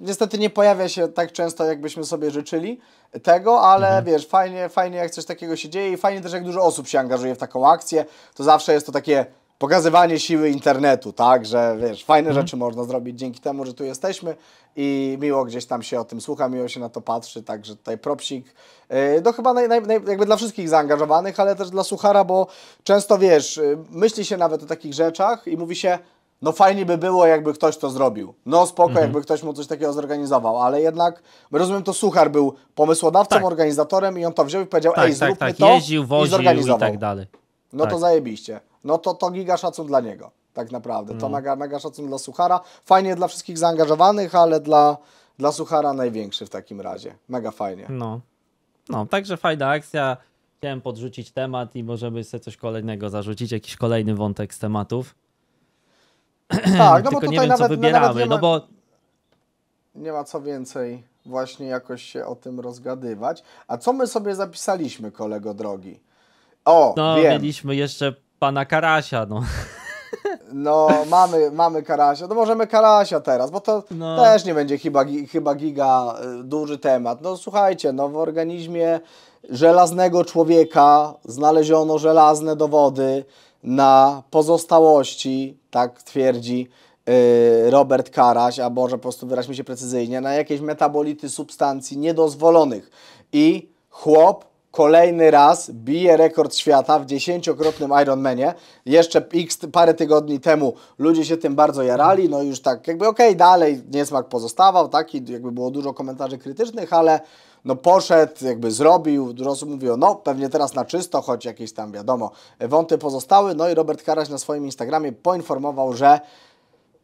niestety nie pojawia się tak często, jakbyśmy sobie życzyli tego, ale mhm. wiesz, fajnie, fajnie jak coś takiego się dzieje i fajnie też jak dużo osób się angażuje w taką akcję, to zawsze jest to takie pokazywanie siły internetu, tak, że wiesz, fajne mhm. rzeczy można zrobić dzięki temu, że tu jesteśmy i miło gdzieś tam się o tym słucha, miło się na to patrzy, także tutaj propsik, y, no chyba naj, naj, jakby dla wszystkich zaangażowanych, ale też dla suchara, bo często wiesz, y, myśli się nawet o takich rzeczach i mówi się, no fajnie by było, jakby ktoś to zrobił. No spoko, mhm. jakby ktoś mu coś takiego zorganizował, ale jednak, rozumiem, to Suchar był pomysłodawcą, tak. organizatorem i on to wziął i powiedział, tak, ej, tak, zróbmy tak, tak. to Jeździł, woził i zorganizował. I tak dalej. No tak. to zajebiście no to to giga szacun dla niego, tak naprawdę. To no. mega, mega szacun dla Suchara. Fajnie dla wszystkich zaangażowanych, ale dla, dla Suchara największy w takim razie. Mega fajnie. No, no także fajna akcja. Chciałem podrzucić temat i możemy sobie coś kolejnego zarzucić, jakiś kolejny wątek z tematów. Tak, no bo tutaj nie wiem, nawet, co wybieramy, nawet nie no ma, no bo... Nie ma co więcej właśnie jakoś się o tym rozgadywać. A co my sobie zapisaliśmy, kolego drogi? O, no, wiem. mieliśmy jeszcze pana Karasia, no. No, mamy, mamy Karasia. No możemy Karasia teraz, bo to no. też nie będzie chyba, chyba giga y, duży temat. No słuchajcie, no w organizmie żelaznego człowieka znaleziono żelazne dowody na pozostałości, tak twierdzi y, Robert Karaś, a może po prostu wyraźmy się precyzyjnie, na jakieś metabolity substancji niedozwolonych. I chłop kolejny raz bije rekord świata w dziesięciokrotnym Ironmanie. Jeszcze x parę tygodni temu ludzie się tym bardzo jarali, no już tak jakby okej, okay, dalej niesmak pozostawał, tak, i jakby było dużo komentarzy krytycznych, ale no poszedł, jakby zrobił, dużo osób mówiło, no pewnie teraz na czysto, choć jakieś tam wiadomo, wąty pozostały, no i Robert Karaś na swoim Instagramie poinformował, że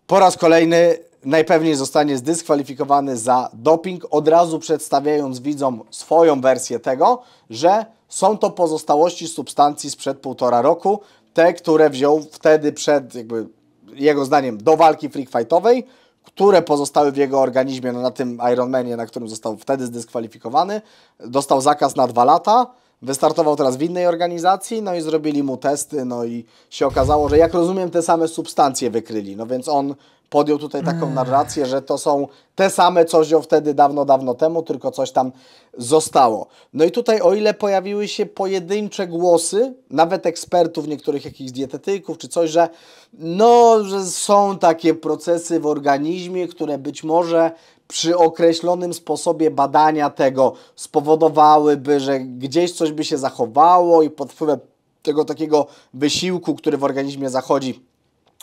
po raz kolejny najpewniej zostanie zdyskwalifikowany za doping, od razu przedstawiając widzom swoją wersję tego, że są to pozostałości substancji sprzed półtora roku, te, które wziął wtedy przed, jakby jego zdaniem, do walki freak fightowej, które pozostały w jego organizmie, no na tym Ironmanie, na którym został wtedy zdyskwalifikowany, dostał zakaz na dwa lata, wystartował teraz w innej organizacji, no i zrobili mu testy, no i się okazało, że jak rozumiem, te same substancje wykryli, no więc on podjął tutaj taką mm. narrację, że to są te same, co wziął wtedy dawno, dawno temu, tylko coś tam zostało. No i tutaj o ile pojawiły się pojedyncze głosy, nawet ekspertów, niektórych jakichś dietetyków czy coś, że no, że są takie procesy w organizmie, które być może przy określonym sposobie badania tego spowodowałyby, że gdzieś coś by się zachowało i pod wpływem tego takiego wysiłku, który w organizmie zachodzi,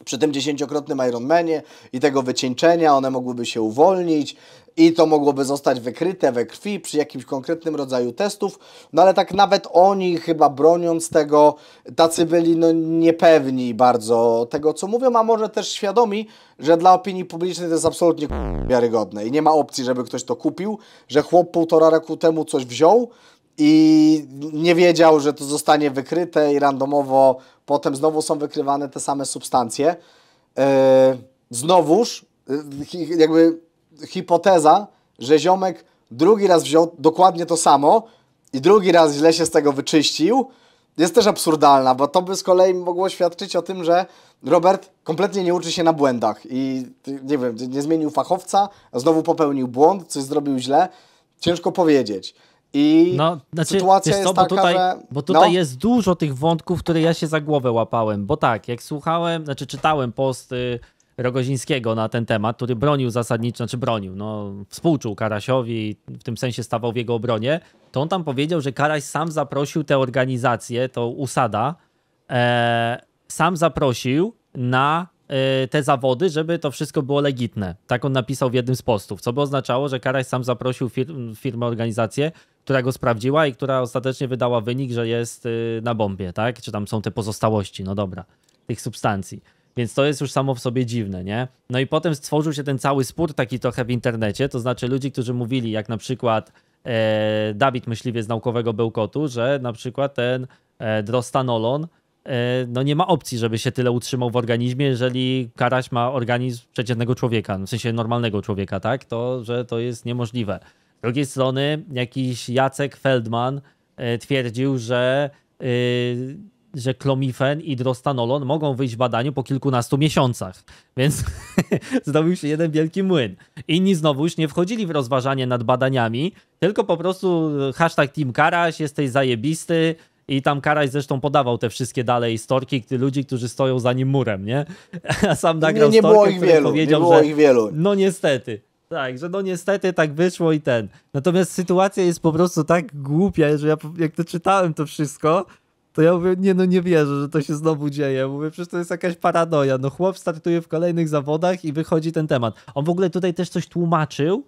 przy tym dziesięciokrotnym Ironmanie i tego wycieńczenia one mogłyby się uwolnić i to mogłoby zostać wykryte we krwi przy jakimś konkretnym rodzaju testów, no ale tak nawet oni chyba broniąc tego, tacy byli no niepewni bardzo tego, co mówią, a może też świadomi, że dla opinii publicznej to jest absolutnie wiarygodne i nie ma opcji, żeby ktoś to kupił, że chłop półtora roku temu coś wziął, i nie wiedział, że to zostanie wykryte i randomowo potem znowu są wykrywane te same substancje. E, znowuż e, jakby hipoteza, że ziomek drugi raz wziął dokładnie to samo i drugi raz źle się z tego wyczyścił, jest też absurdalna, bo to by z kolei mogło świadczyć o tym, że Robert kompletnie nie uczy się na błędach i nie wiem, nie zmienił fachowca, a znowu popełnił błąd, coś zrobił źle. Ciężko powiedzieć. I no, znaczy, sytuacja jest taka, tutaj, że... Bo tutaj no. jest dużo tych wątków, które ja się za głowę łapałem, bo tak, jak słuchałem, znaczy czytałem posty Rogozińskiego na ten temat, który bronił zasadniczo, znaczy bronił, no współczuł Karasiowi, w tym sensie stawał w jego obronie, to on tam powiedział, że Karaś sam zaprosił tę organizację, to USADA, e, sam zaprosił na e, te zawody, żeby to wszystko było legitne. Tak on napisał w jednym z postów, co by oznaczało, że Karaś sam zaprosił fir firmę, organizację, która go sprawdziła i która ostatecznie wydała wynik, że jest y, na bombie, tak? Czy tam są te pozostałości, no dobra, tych substancji. Więc to jest już samo w sobie dziwne, nie? No i potem stworzył się ten cały spór taki trochę w internecie, to znaczy ludzi, którzy mówili, jak na przykład e, Dawid Myśliwiec z Naukowego Bełkotu, że na przykład ten e, drostanolon e, no nie ma opcji, żeby się tyle utrzymał w organizmie, jeżeli karaś ma organizm przeciętnego człowieka, no w sensie normalnego człowieka, tak? To, że to jest niemożliwe. Z drugiej strony jakiś Jacek Feldman e, twierdził, że, e, że klomifen i drostanolon mogą wyjść w badaniu po kilkunastu miesiącach, więc zrobił się jeden wielki młyn. Inni znowu już nie wchodzili w rozważanie nad badaniami, tylko po prostu e, hashtag Team Karaś, jesteś zajebisty, i tam Karaś zresztą podawał te wszystkie dalej storki, ludzi, którzy stoją za nim murem, nie? A sam nagrał nie, nie storkę, było ich wielu, powiedział, nie było że... ich wielu. No niestety. Tak, że no niestety tak wyszło i ten. Natomiast sytuacja jest po prostu tak głupia, że ja jak to czytałem to wszystko, to ja mówię, nie no nie wierzę, że to się znowu dzieje. Mówię, przecież to jest jakaś paranoja. No chłop startuje w kolejnych zawodach i wychodzi ten temat. On w ogóle tutaj też coś tłumaczył,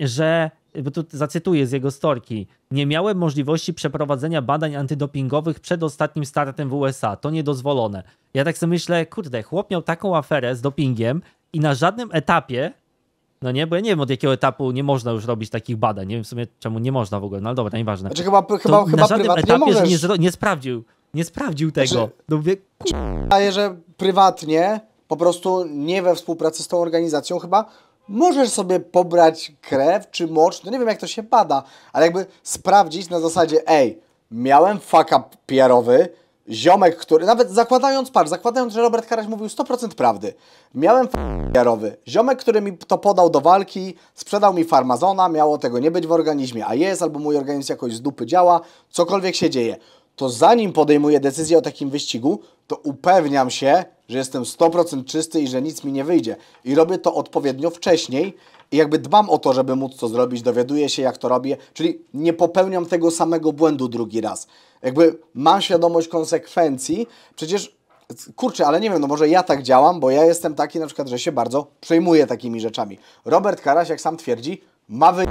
że, bo tu zacytuję z jego storki, nie miałem możliwości przeprowadzenia badań antydopingowych przed ostatnim startem w USA. To niedozwolone. Ja tak sobie myślę, kurde, chłop miał taką aferę z dopingiem i na żadnym etapie no nie, bo ja nie wiem od jakiego etapu nie można już robić takich badań. Nie wiem w sumie czemu nie można w ogóle, no ale dobra, nieważne. Znaczy chyba, chyba, to chyba na żadnym etapie nie, nie, sprawdził, nie sprawdził znaczy, tego. Znaczy, no mówię, daje, że prywatnie, po prostu nie we współpracy z tą organizacją chyba możesz sobie pobrać krew czy mocz, no nie wiem jak to się bada, ale jakby sprawdzić na zasadzie, ej, miałem fuck up pr ziomek, który, nawet zakładając, par, zakładając, że Robert Karaś mówił 100% prawdy, miałem jarowy. Ziomek, który mi to podał do walki, sprzedał mi farmazona, miało tego nie być w organizmie, a jest, albo mój organizm jakoś z dupy działa, cokolwiek się dzieje. To zanim podejmuję decyzję o takim wyścigu, to upewniam się, że jestem 100% czysty i że nic mi nie wyjdzie. I robię to odpowiednio wcześniej, i jakby dbam o to, żeby móc to zrobić, dowiaduję się, jak to robię, czyli nie popełniam tego samego błędu drugi raz. Jakby mam świadomość konsekwencji, przecież kurczę, ale nie wiem, no może ja tak działam, bo ja jestem taki na przykład, że się bardzo przejmuję takimi rzeczami. Robert Karaś, jak sam twierdzi, ma wy...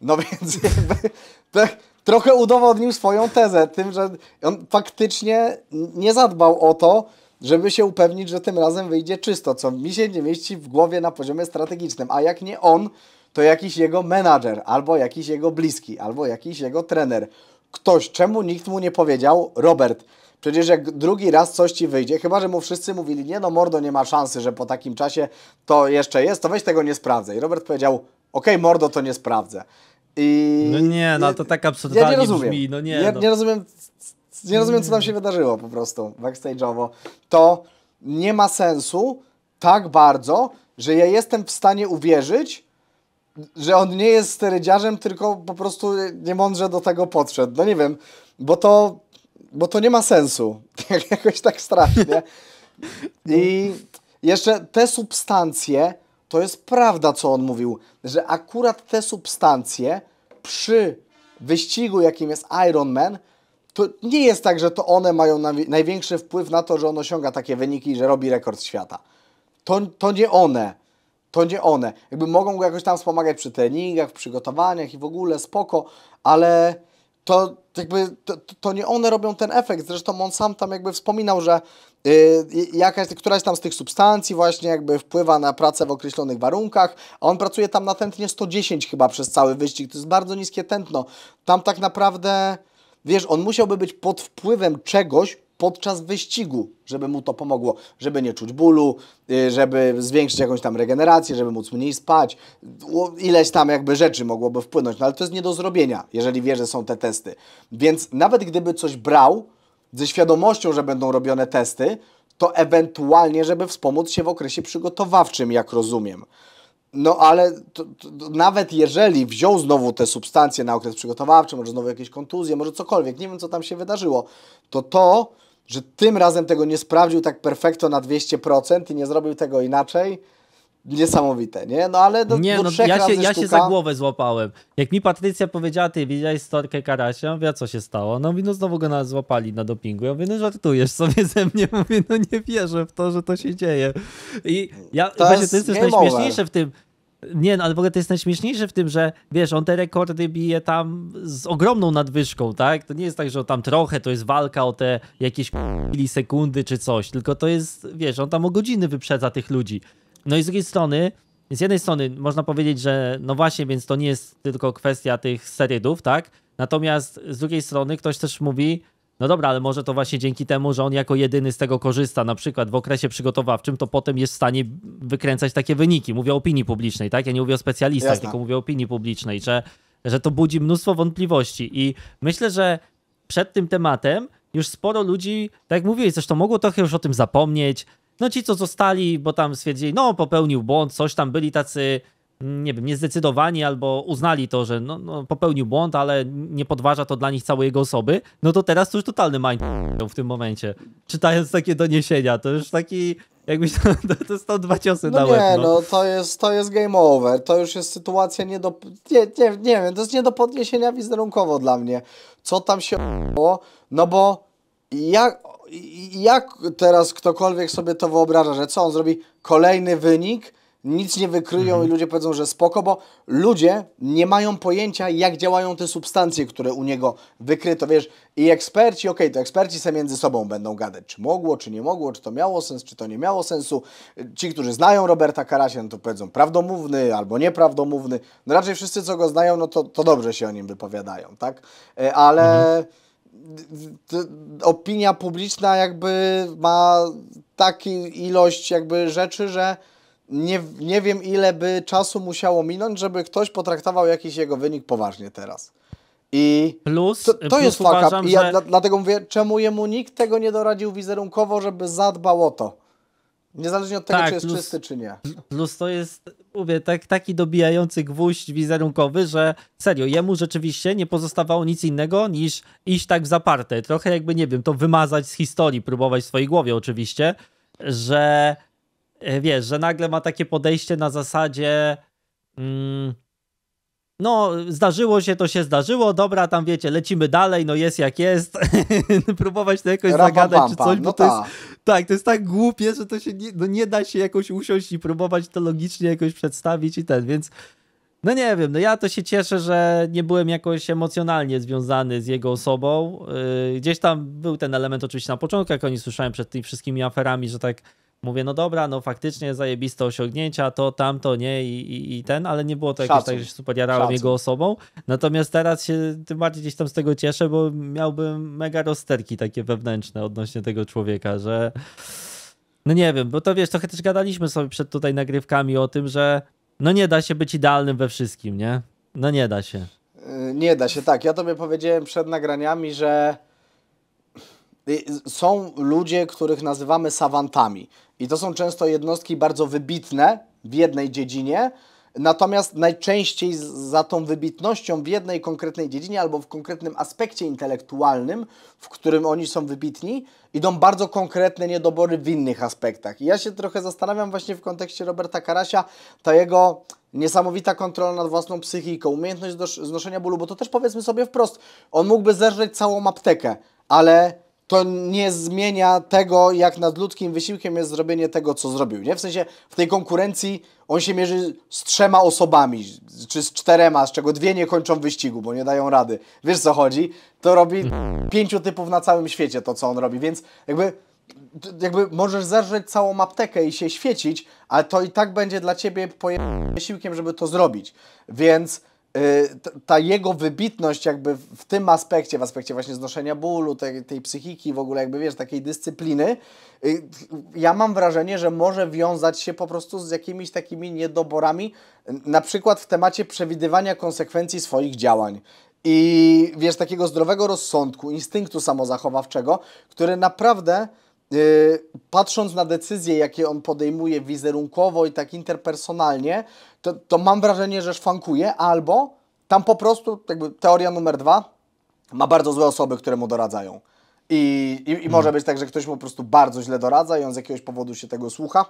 No więc jakby, tak, trochę udowodnił swoją tezę tym, że on faktycznie nie zadbał o to, żeby się upewnić, że tym razem wyjdzie czysto, co mi się nie mieści w głowie na poziomie strategicznym. A jak nie on, to jakiś jego menadżer, albo jakiś jego bliski, albo jakiś jego trener. Ktoś, czemu nikt mu nie powiedział, Robert, Przecież jak drugi raz coś ci wyjdzie, chyba że mu wszyscy mówili, nie no mordo, nie ma szansy, że po takim czasie to jeszcze jest, to weź tego nie sprawdzę. I Robert powiedział, okej okay, mordo, to nie sprawdzę. I... No nie, no to tak absurdalnie ja nie rozumiem. brzmi, no nie. Ja no. nie rozumiem nie rozumiem, co tam się wydarzyło po prostu backstage'owo. To nie ma sensu tak bardzo, że ja jestem w stanie uwierzyć, że on nie jest sterydziarzem, tylko po prostu niemądrze do tego podszedł. No nie wiem, bo to, bo to nie ma sensu. Jakoś tak strasznie. I jeszcze te substancje, to jest prawda, co on mówił, że akurat te substancje przy wyścigu, jakim jest Iron Man, to nie jest tak, że to one mają największy wpływ na to, że on osiąga takie wyniki, i że robi rekord świata. To, to nie one. To nie one. Jakby mogą go jakoś tam wspomagać przy treningach, przygotowaniach i w ogóle, spoko, ale to jakby to, to, nie one robią ten efekt. Zresztą on sam tam jakby wspominał, że yy, jakaś, któraś tam z tych substancji właśnie jakby wpływa na pracę w określonych warunkach, a on pracuje tam na tętnie 110 chyba przez cały wyścig. To jest bardzo niskie tętno. Tam tak naprawdę Wiesz, on musiałby być pod wpływem czegoś podczas wyścigu, żeby mu to pomogło, żeby nie czuć bólu, y, żeby zwiększyć jakąś tam regenerację, żeby móc mniej spać. Ileś tam jakby rzeczy mogłoby wpłynąć, no ale to jest nie do zrobienia, jeżeli wie, że są te testy. Więc nawet gdyby coś brał, ze świadomością, że będą robione testy, to ewentualnie, żeby wspomóc się w okresie przygotowawczym, jak rozumiem. No ale to, to, nawet jeżeli wziął znowu te substancje na okres przygotowawczy, może znowu jakieś kontuzje, może cokolwiek, nie wiem co tam się wydarzyło, to to, że tym razem tego nie sprawdził tak perfekto na 200% i nie zrobił tego inaczej, niesamowite, nie? No ale do, nie, do no, ja, się, ja się, za głowę złapałem. Jak mi Patrycja powiedziała, ty widziałeś storkę Karasia? Ja mówię, co się stało? No mówi, no znowu go nas złapali na dopingu. Ja mówię, no żartujesz sobie ze mnie. Mówię, no nie wierzę w to, że to się dzieje. I ja, to właśnie to jest też najśmieszniejsze w tym, nie, no, ale w ogóle to jest najśmieszniejsze w tym, że wiesz, on te rekordy bije tam z ogromną nadwyżką, tak? To nie jest tak, że tam trochę, to jest walka o te jakieś milisekundy czy coś, tylko to jest, wiesz, on tam o godziny wyprzedza tych ludzi. No i z drugiej strony, z jednej strony można powiedzieć, że no właśnie, więc to nie jest tylko kwestia tych sterydów, tak? Natomiast z drugiej strony ktoś też mówi, no dobra, ale może to właśnie dzięki temu, że on jako jedyny z tego korzysta, na przykład w okresie przygotowawczym, to potem jest w stanie wykręcać takie wyniki. Mówię o opinii publicznej, tak? Ja nie mówię o specjalistach, tylko mówię o opinii publicznej, że, że to budzi mnóstwo wątpliwości. I myślę, że przed tym tematem już sporo ludzi, tak jak mówiłeś, zresztą mogło trochę już o tym zapomnieć, no ci, co zostali, bo tam stwierdzili, no popełnił błąd, coś tam byli tacy, mm, nie wiem, niezdecydowani albo uznali to, że no, no, popełnił błąd, ale nie podważa to dla nich całej jego osoby, no to teraz to już totalny mind w tym momencie. Czytając takie doniesienia, to już taki jakbyś to, to są dwa ciosy no nie, no. no. to jest, to jest game over, to już jest sytuacja nie do, nie, nie, nie wiem, to jest nie do podniesienia wizerunkowo dla mnie. Co tam się było, no bo jak jak teraz ktokolwiek sobie to wyobraża, że co on zrobi? Kolejny wynik, nic nie wykryją mhm. i ludzie powiedzą, że spoko, bo ludzie nie mają pojęcia, jak działają te substancje, które u niego wykryto. Wiesz, i eksperci, okej, okay, to eksperci se między sobą będą gadać, czy mogło, czy nie mogło, czy to miało sens, czy to nie miało sensu. Ci, którzy znają Roberta Karasia, no to powiedzą prawdomówny albo nieprawdomówny. No raczej wszyscy, co go znają, no to, to dobrze się o nim wypowiadają, tak? E, ale... Mhm opinia publiczna jakby ma taką ilość jakby rzeczy, że nie, nie wiem ile by czasu musiało minąć, żeby ktoś potraktował jakiś jego wynik poważnie teraz. I plus, to, to plus jest fuck uważam, up. I ja że... dlatego mówię, czemu jemu nikt tego nie doradził wizerunkowo, żeby zadbał o to. Niezależnie od tego, tak, czy jest plus, czysty, czy nie. Plus to jest mówię, tak, taki dobijający gwóźdź wizerunkowy, że serio, jemu rzeczywiście nie pozostawało nic innego niż iść tak w zaparte. Trochę jakby, nie wiem, to wymazać z historii, próbować w swojej głowie oczywiście, że e, wiesz, że nagle ma takie podejście na zasadzie mm, no zdarzyło się, to się zdarzyło, dobra, tam wiecie, lecimy dalej, no jest jak jest, próbować to jakoś Rapa zagadać czy coś, bo no to jest, tak. tak, to jest tak głupie, że to się nie, no nie da się jakoś usiąść i próbować to logicznie jakoś przedstawić i ten, więc no nie wiem, no ja to się cieszę, że nie byłem jakoś emocjonalnie związany z jego osobą. Y, gdzieś tam był ten element oczywiście na początku, jak oni słyszałem przed tymi wszystkimi aferami, że tak mówię, no dobra, no faktycznie zajebiste osiągnięcia, to, tamto, nie i, i, i ten, ale nie było to jakoś tak, że super jarałem jego osobą. Natomiast teraz się tym bardziej gdzieś tam z tego cieszę, bo miałbym mega rozterki takie wewnętrzne odnośnie tego człowieka, że no nie wiem, bo to wiesz, trochę też gadaliśmy sobie przed tutaj nagrywkami o tym, że no nie da się być idealnym we wszystkim, nie? No nie da się. Yy, nie da się, tak. Ja tobie powiedziałem przed nagraniami, że Y, są ludzie, których nazywamy savantami. I to są często jednostki bardzo wybitne w jednej dziedzinie, natomiast najczęściej za tą wybitnością w jednej konkretnej dziedzinie albo w konkretnym aspekcie intelektualnym, w którym oni są wybitni, idą bardzo konkretne niedobory w innych aspektach. I ja się trochę zastanawiam właśnie w kontekście Roberta Karasia, ta jego niesamowita kontrola nad własną psychiką, umiejętność znoszenia bólu, bo to też powiedzmy sobie wprost, on mógłby zerżeć całą aptekę, ale to nie zmienia tego, jak nad ludzkim wysiłkiem jest zrobienie tego, co zrobił. Nie? W sensie w tej konkurencji on się mierzy z trzema osobami, czy z czterema, z czego dwie nie kończą wyścigu, bo nie dają rady. Wiesz co chodzi? To robi pięciu typów na całym świecie to, co on robi, więc jakby jakby możesz zażreć całą aptekę i się świecić, ale to i tak będzie dla ciebie wysiłkiem, żeby to zrobić. Więc Y, ta jego wybitność jakby w tym aspekcie, w aspekcie właśnie znoszenia bólu, tej, tej psychiki, w ogóle jakby wiesz, takiej dyscypliny, y, ja mam wrażenie, że może wiązać się po prostu z jakimiś takimi niedoborami, na przykład w temacie przewidywania konsekwencji swoich działań. I wiesz, takiego zdrowego rozsądku, instynktu samozachowawczego, który naprawdę y, patrząc na decyzje, jakie on podejmuje wizerunkowo i tak interpersonalnie, to, to mam wrażenie, że szwankuje, albo tam po prostu, jakby teoria numer dwa, ma bardzo złe osoby, które mu doradzają. I, i, i może hmm. być tak, że ktoś mu po prostu bardzo źle doradza i on z jakiegoś powodu się tego słucha,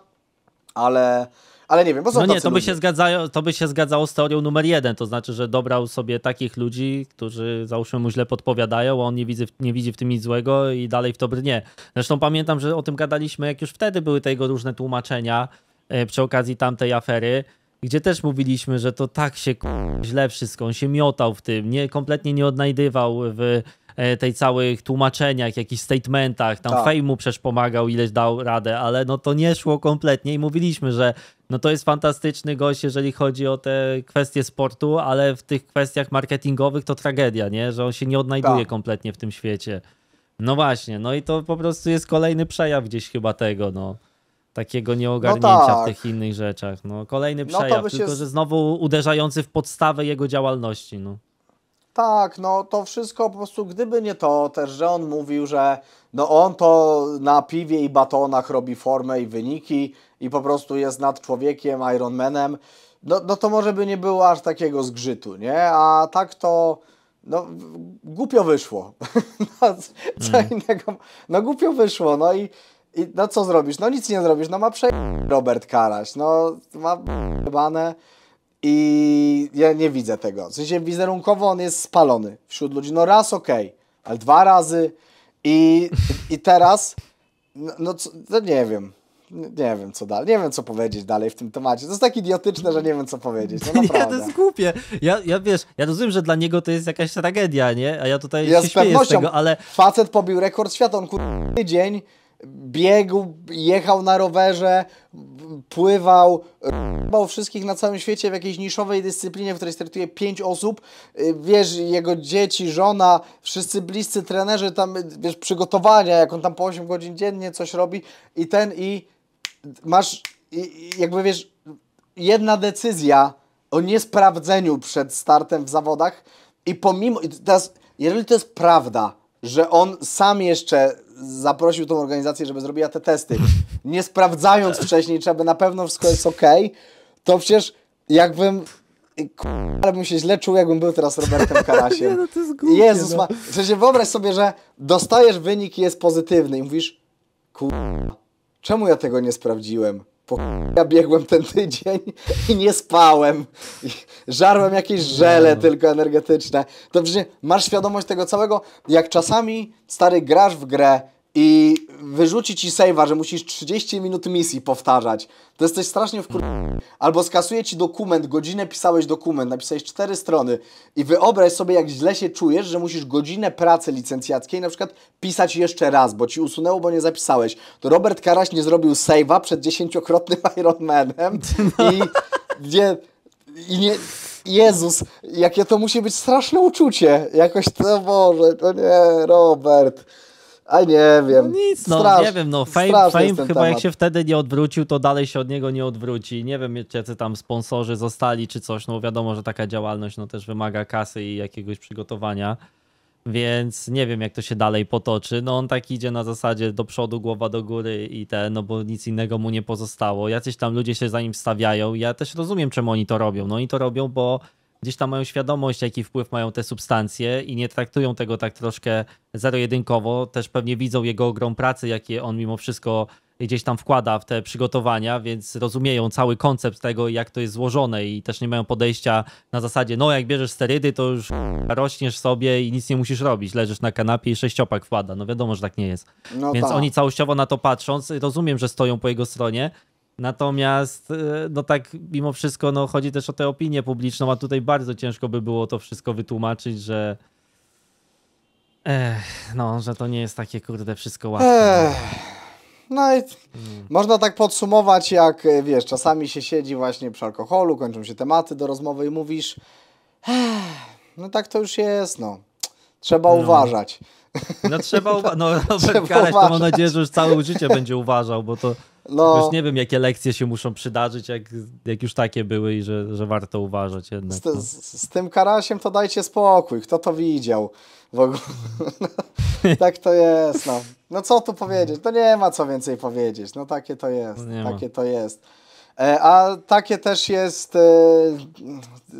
ale, ale nie wiem, bo są No nie, to by, się zgadzało, to by się zgadzało z teorią numer jeden, to znaczy, że dobrał sobie takich ludzi, którzy załóżmy mu źle podpowiadają, a on nie widzi, nie widzi w tym nic złego i dalej w to brnie. Zresztą pamiętam, że o tym gadaliśmy, jak już wtedy były te jego różne tłumaczenia e, przy okazji tamtej afery, gdzie też mówiliśmy, że to tak się źle wszystko, on się miotał w tym, nie, kompletnie nie odnajdywał w e, tej całych tłumaczeniach, jakichś statementach, tam tak. fejmu przecież pomagał, ileś dał radę, ale no to nie szło kompletnie i mówiliśmy, że no to jest fantastyczny gość, jeżeli chodzi o te kwestie sportu, ale w tych kwestiach marketingowych to tragedia, nie? Że on się nie odnajduje tak. kompletnie w tym świecie. No właśnie, no i to po prostu jest kolejny przejaw gdzieś chyba tego, no takiego nieogarnięcia no tak. w tych innych rzeczach. No, kolejny no przejaw, no tylko się... że znowu uderzający w podstawę jego działalności. No. Tak, no to wszystko po prostu, gdyby nie to też, że on mówił, że no on to na piwie i batonach robi formę i wyniki i po prostu jest nad człowiekiem, Ironmanem, no, no to może by nie było aż takiego zgrzytu, nie? A tak to no głupio wyszło. No, co mm. innego. No głupio wyszło. No i i no co zrobisz? No nic nie zrobisz, no ma prze... Robert Karaś, no ma banę i ja nie widzę tego. W sensie wizerunkowo on jest spalony wśród ludzi. No raz okej, okay, ale dwa razy i, i teraz, no, no, co, no nie wiem, nie wiem co dalej, nie wiem co powiedzieć dalej w tym temacie. To jest tak idiotyczne, że nie wiem co powiedzieć. No, naprawdę. ja, to jest głupie. Ja, ja wiesz, ja rozumiem, że dla niego to jest jakaś tragedia, nie? A ja tutaj ja się z z tego, ale... Facet pobił rekord świata, on kur... dzień biegł, jechał na rowerze, pływał, r***bał wszystkich na całym świecie w jakiejś niszowej dyscyplinie, w której startuje pięć osób. Y, wiesz, jego dzieci, żona, wszyscy bliscy trenerzy, tam, y, wiesz, przygotowania, jak on tam po 8 godzin dziennie coś robi i ten i masz, jakby wiesz, jedna decyzja o niesprawdzeniu przed startem w zawodach i pomimo, teraz, jeżeli to jest prawda, że on sam jeszcze zaprosił tą organizację, żeby zrobiła te testy, nie sprawdzając wcześniej, czy aby na pewno wszystko jest ok, to przecież jakbym ale bym się źle czuł, jakbym był teraz Robertem Karasiem. nie, no to jest głupie, no. Jezus ma... W sensie wyobraź sobie, że dostajesz wynik i jest pozytywny i mówisz kurwa, czemu ja tego nie sprawdziłem? Po ja biegłem ten tydzień i nie spałem. I żarłem jakieś żele no. tylko energetyczne. To przecież masz świadomość tego całego, jak czasami stary grasz w grę i wyrzuci ci save'a, że musisz 30 minut misji powtarzać. To jesteś strasznie wkur... Albo skasuje ci dokument, godzinę pisałeś dokument, napisałeś cztery strony i wyobraź sobie, jak źle się czujesz, że musisz godzinę pracy licencjackiej na przykład pisać jeszcze raz, bo ci usunęło, bo nie zapisałeś. To Robert Karaś nie zrobił save'a przed dziesięciokrotnym Ironmanem i nie... I nie... Jezus, jakie to musi być straszne uczucie. Jakoś to, Boże, to nie, Robert. A nie wiem. No nic, no Strasz, nie wiem, no Fame, fame chyba temat. jak się wtedy nie odwrócił, to dalej się od niego nie odwróci. Nie wiem, czy tam sponsorzy zostali czy coś, no wiadomo, że taka działalność no też wymaga kasy i jakiegoś przygotowania. Więc nie wiem, jak to się dalej potoczy. No on tak idzie na zasadzie do przodu, głowa do góry i te, no bo nic innego mu nie pozostało. Jacyś tam ludzie się za nim wstawiają. Ja też rozumiem, czemu oni to robią. No oni to robią, bo gdzieś tam mają świadomość, jaki wpływ mają te substancje i nie traktują tego tak troszkę zero-jedynkowo. Też pewnie widzą jego ogrom pracy, jakie on mimo wszystko gdzieś tam wkłada w te przygotowania, więc rozumieją cały koncept tego, jak to jest złożone i też nie mają podejścia na zasadzie, no jak bierzesz sterydy, to już rośniesz sobie i nic nie musisz robić, leżysz na kanapie i sześciopak wkłada, no wiadomo, że tak nie jest. No więc tak. oni całościowo na to patrząc, rozumiem, że stoją po jego stronie, Natomiast, e, no tak, mimo wszystko, no chodzi też o tę opinię publiczną, a tutaj bardzo ciężko by było to wszystko wytłumaczyć, że. Ech, no, że to nie jest takie, kurde, wszystko łatwe. Ech. No i hmm. można tak podsumować, jak e, wiesz, czasami się siedzi właśnie przy alkoholu, kończą się tematy do rozmowy i mówisz, no tak to już jest, no. Trzeba no. uważać. No trzeba, uwa no, trzeba uważać. No, to mam nadzieję, że już całe życie będzie uważał, bo to no. Już nie wiem, jakie lekcje się muszą przydarzyć, jak, jak już takie były i że, że warto uważać jednak. No. Z, z, tym Karasiem to dajcie spokój, kto to widział w ogóle. tak to jest, no. No co tu powiedzieć? To nie ma co więcej powiedzieć. No takie to jest, no takie ma. to jest. E, a takie też jest e,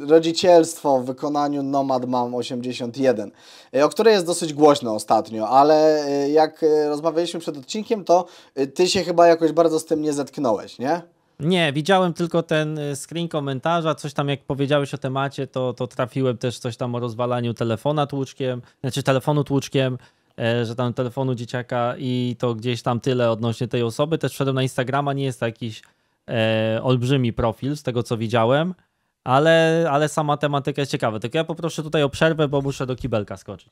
rodzicielstwo w wykonaniu Nomad Mam 81, e, o które jest dosyć głośno ostatnio, ale jak rozmawialiśmy przed odcinkiem, to ty się chyba jakoś bardzo z tym nie zetknąłeś, nie? Nie, widziałem tylko ten screen komentarza, coś tam jak powiedziałeś o temacie, to, to trafiłem też coś tam o rozwalaniu telefona tłuczkiem, znaczy telefonu tłuczkiem, że tam telefonu dzieciaka i to gdzieś tam tyle odnośnie tej osoby. Też wszedłem na Instagrama, nie jest to jakiś E, olbrzymi profil, z tego co widziałem, ale, ale sama tematyka jest ciekawa. Tylko ja poproszę tutaj o przerwę, bo muszę do kibelka skoczyć.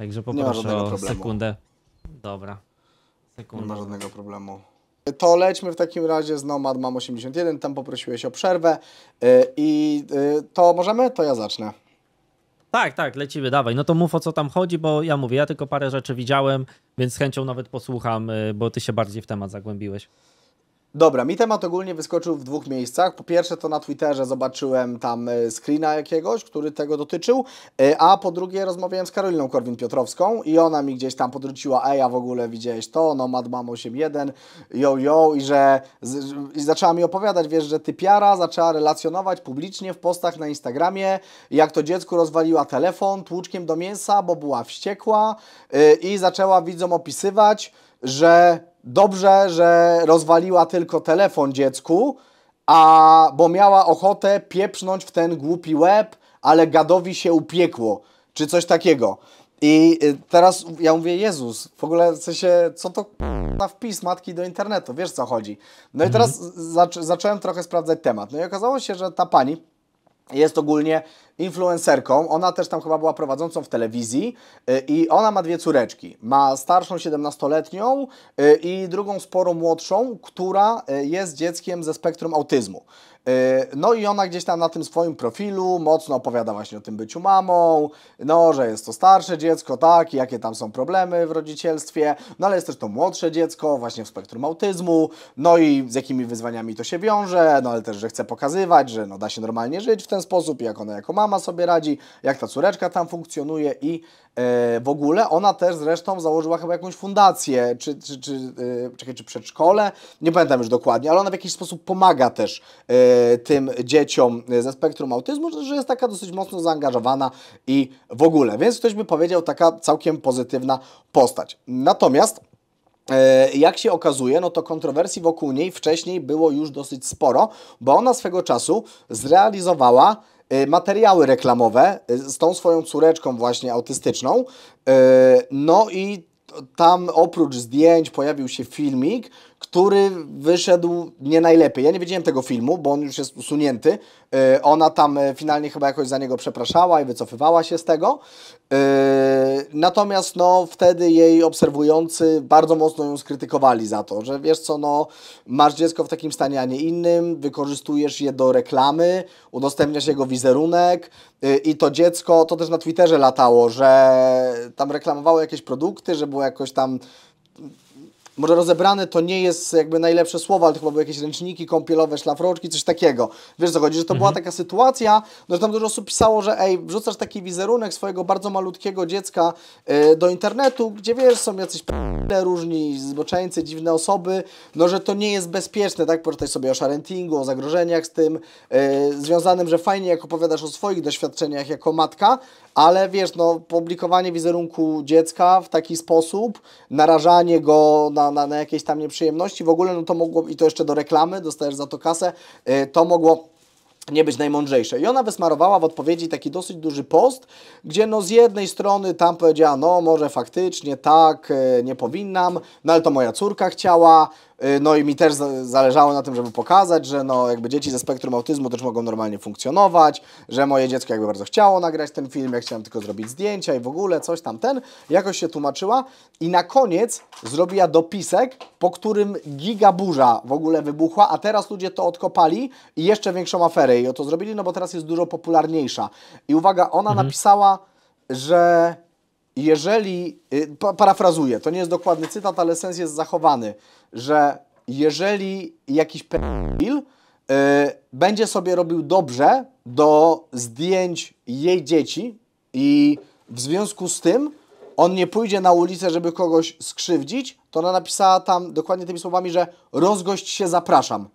Także poproszę o problemu. sekundę. Dobra. Sekundę. Nie ma żadnego problemu. To lećmy w takim razie z Nomad Mam 81, tam poprosiłeś o przerwę y, i y, to możemy? To ja zacznę. Tak, tak, lecimy, dawaj. No to mów o co tam chodzi, bo ja mówię, ja tylko parę rzeczy widziałem, więc z chęcią nawet posłucham, y, bo ty się bardziej w temat zagłębiłeś. Dobra, mi temat ogólnie wyskoczył w dwóch miejscach. Po pierwsze to na Twitterze zobaczyłem tam e, screena jakiegoś, który tego dotyczył, e, a po drugie rozmawiałem z Karoliną Korwin-Piotrowską i ona mi gdzieś tam podrzuciła, ej, a w ogóle widziałeś to, no Mad 81, yo, yo, i że z, i zaczęła mi opowiadać, wiesz, że typiara zaczęła relacjonować publicznie w postach na Instagramie, jak to dziecku rozwaliła telefon tłuczkiem do mięsa, bo była wściekła e, i zaczęła widzom opisywać, że dobrze, że rozwaliła tylko telefon dziecku, a bo miała ochotę pieprznąć w ten głupi łeb, ale gadowi się upiekło, czy coś takiego. I y, teraz ja mówię, Jezus, w ogóle w sensie, co to na wpis matki do internetu, wiesz co chodzi. No i teraz mhm. zac zacząłem trochę sprawdzać temat. No i okazało się, że ta pani, jest ogólnie influencerką. Ona też tam chyba była prowadzącą w telewizji y, i ona ma dwie córeczki. Ma starszą 17-letnią y, i drugą sporo młodszą, która y, jest dzieckiem ze spektrum autyzmu. Yy, no i ona gdzieś tam na tym swoim profilu mocno opowiada właśnie o tym byciu mamą, no, że jest to starsze dziecko, tak, i jakie tam są problemy w rodzicielstwie, no ale jest też to młodsze dziecko, właśnie w spektrum autyzmu, no i z jakimi wyzwaniami to się wiąże, no ale też, że chce pokazywać, że no da się normalnie żyć w ten sposób, jak ona jako mama sobie radzi, jak ta córeczka tam funkcjonuje i yy, w ogóle ona też zresztą założyła chyba jakąś fundację, czy, czy, czy, yy, czekaj, czy przedszkole, nie pamiętam już dokładnie, ale ona w jakiś sposób pomaga też yy, tym dzieciom ze spektrum autyzmu, że jest taka dosyć mocno zaangażowana i w ogóle. Więc ktoś by powiedział, taka całkiem pozytywna postać. Natomiast e, jak się okazuje, no to kontrowersji wokół niej wcześniej było już dosyć sporo, bo ona swego czasu zrealizowała e, materiały reklamowe e, z tą swoją córeczką właśnie autystyczną. No i tam oprócz zdjęć pojawił się filmik, który wyszedł nie najlepiej. Ja nie widziałem tego filmu, bo on już jest usunięty. Yy, ona tam e, finalnie chyba jakoś za niego przepraszała i wycofywała się z tego. Yy, natomiast no, wtedy jej obserwujący bardzo mocno ją skrytykowali za to, że wiesz co, no, masz dziecko w takim stanie, a nie innym, wykorzystujesz je do reklamy, udostępniasz jego wizerunek yy, i to dziecko, to też na Twitterze latało, że tam reklamowało jakieś produkty, że było jakoś tam może rozebrane to nie jest jakby najlepsze słowo, ale to chyba były jakieś ręczniki kąpielowe, szlafroczki, coś takiego. Wiesz co chodzi, że to mhm. była taka sytuacja, no, że tam dużo osób pisało, że ej, wrzucasz taki wizerunek swojego bardzo malutkiego dziecka y, do internetu, gdzie wiesz, są jacyś p***le, różni zboczeńcy, dziwne osoby, no że to nie jest bezpieczne, tak? Poczytaj sobie o sharentingu, o zagrożeniach z tym y, związanym, że fajnie jak opowiadasz o swoich doświadczeniach jako matka, ale wiesz, no, publikowanie wizerunku dziecka w taki sposób, narażanie go na, na, na jakieś tam nieprzyjemności, w ogóle no to mogło, i to jeszcze do reklamy, dostajesz za to kasę, yy, to mogło nie być najmądrzejsze. I ona wysmarowała w odpowiedzi taki dosyć duży post, gdzie no z jednej strony tam powiedziała, no może faktycznie tak, y, nie powinnam, no ale to moja córka chciała, Y, no i mi też zależało na tym, żeby pokazać, że no jakby dzieci ze spektrum autyzmu też mogą normalnie funkcjonować, że moje dziecko jakby bardzo chciało nagrać ten film, ja chciałem tylko zrobić zdjęcia i w ogóle coś tam ten, jakoś się tłumaczyła i na koniec zrobiła dopisek, po którym gigaburza w ogóle wybuchła, a teraz ludzie to odkopali i jeszcze większą aferę i o to zrobili, no bo teraz jest dużo popularniejsza. I uwaga, ona mhm. napisała, że jeżeli, y, parafrazuję, to nie jest dokładny cytat, ale sens jest zachowany, że jeżeli jakiś pedofil y, będzie sobie robił dobrze do zdjęć jej dzieci i w związku z tym on nie pójdzie na ulicę, żeby kogoś skrzywdzić, to ona napisała tam dokładnie tymi słowami, że rozgość się zapraszam.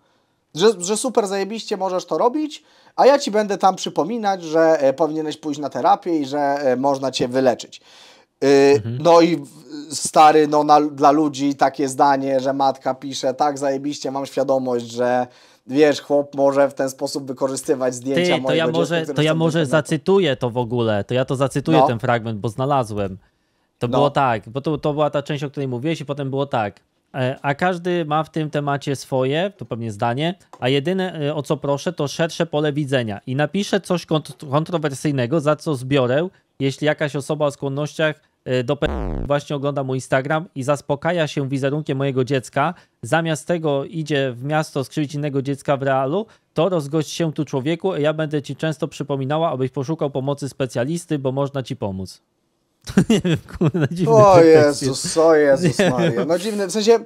Że, że super zajebiście możesz to robić, a ja ci będę tam przypominać, że e, powinieneś pójść na terapię i że e, można cię wyleczyć. E, mhm. No i stary, no na, dla ludzi takie zdanie, że matka pisze, tak zajebiście mam świadomość, że wiesz, chłop może w ten sposób wykorzystywać zdjęcia Ty, to ja dziecka, może, To ja może zacytuję to w ogóle, to ja to zacytuję no. ten fragment, bo znalazłem. To no. było tak, bo to, to była ta część, o której mówiłeś i potem było tak. E, a każdy ma w tym temacie swoje, to pewnie zdanie, a jedyne e, o co proszę to szersze pole widzenia i napiszę coś kontrowersyjnego, za co zbiorę, jeśli jakaś osoba o skłonnościach e, do p... właśnie ogląda mój Instagram i zaspokaja się wizerunkiem mojego dziecka, zamiast tego idzie w miasto skrzywdzić innego dziecka w realu, to rozgość się tu człowieku, ja będę ci często przypominała, abyś poszukał pomocy specjalisty, bo można ci pomóc nie wiem, kurwa, dziwny O Jezus, o Jezus nie Maria. No dziwne, w sensie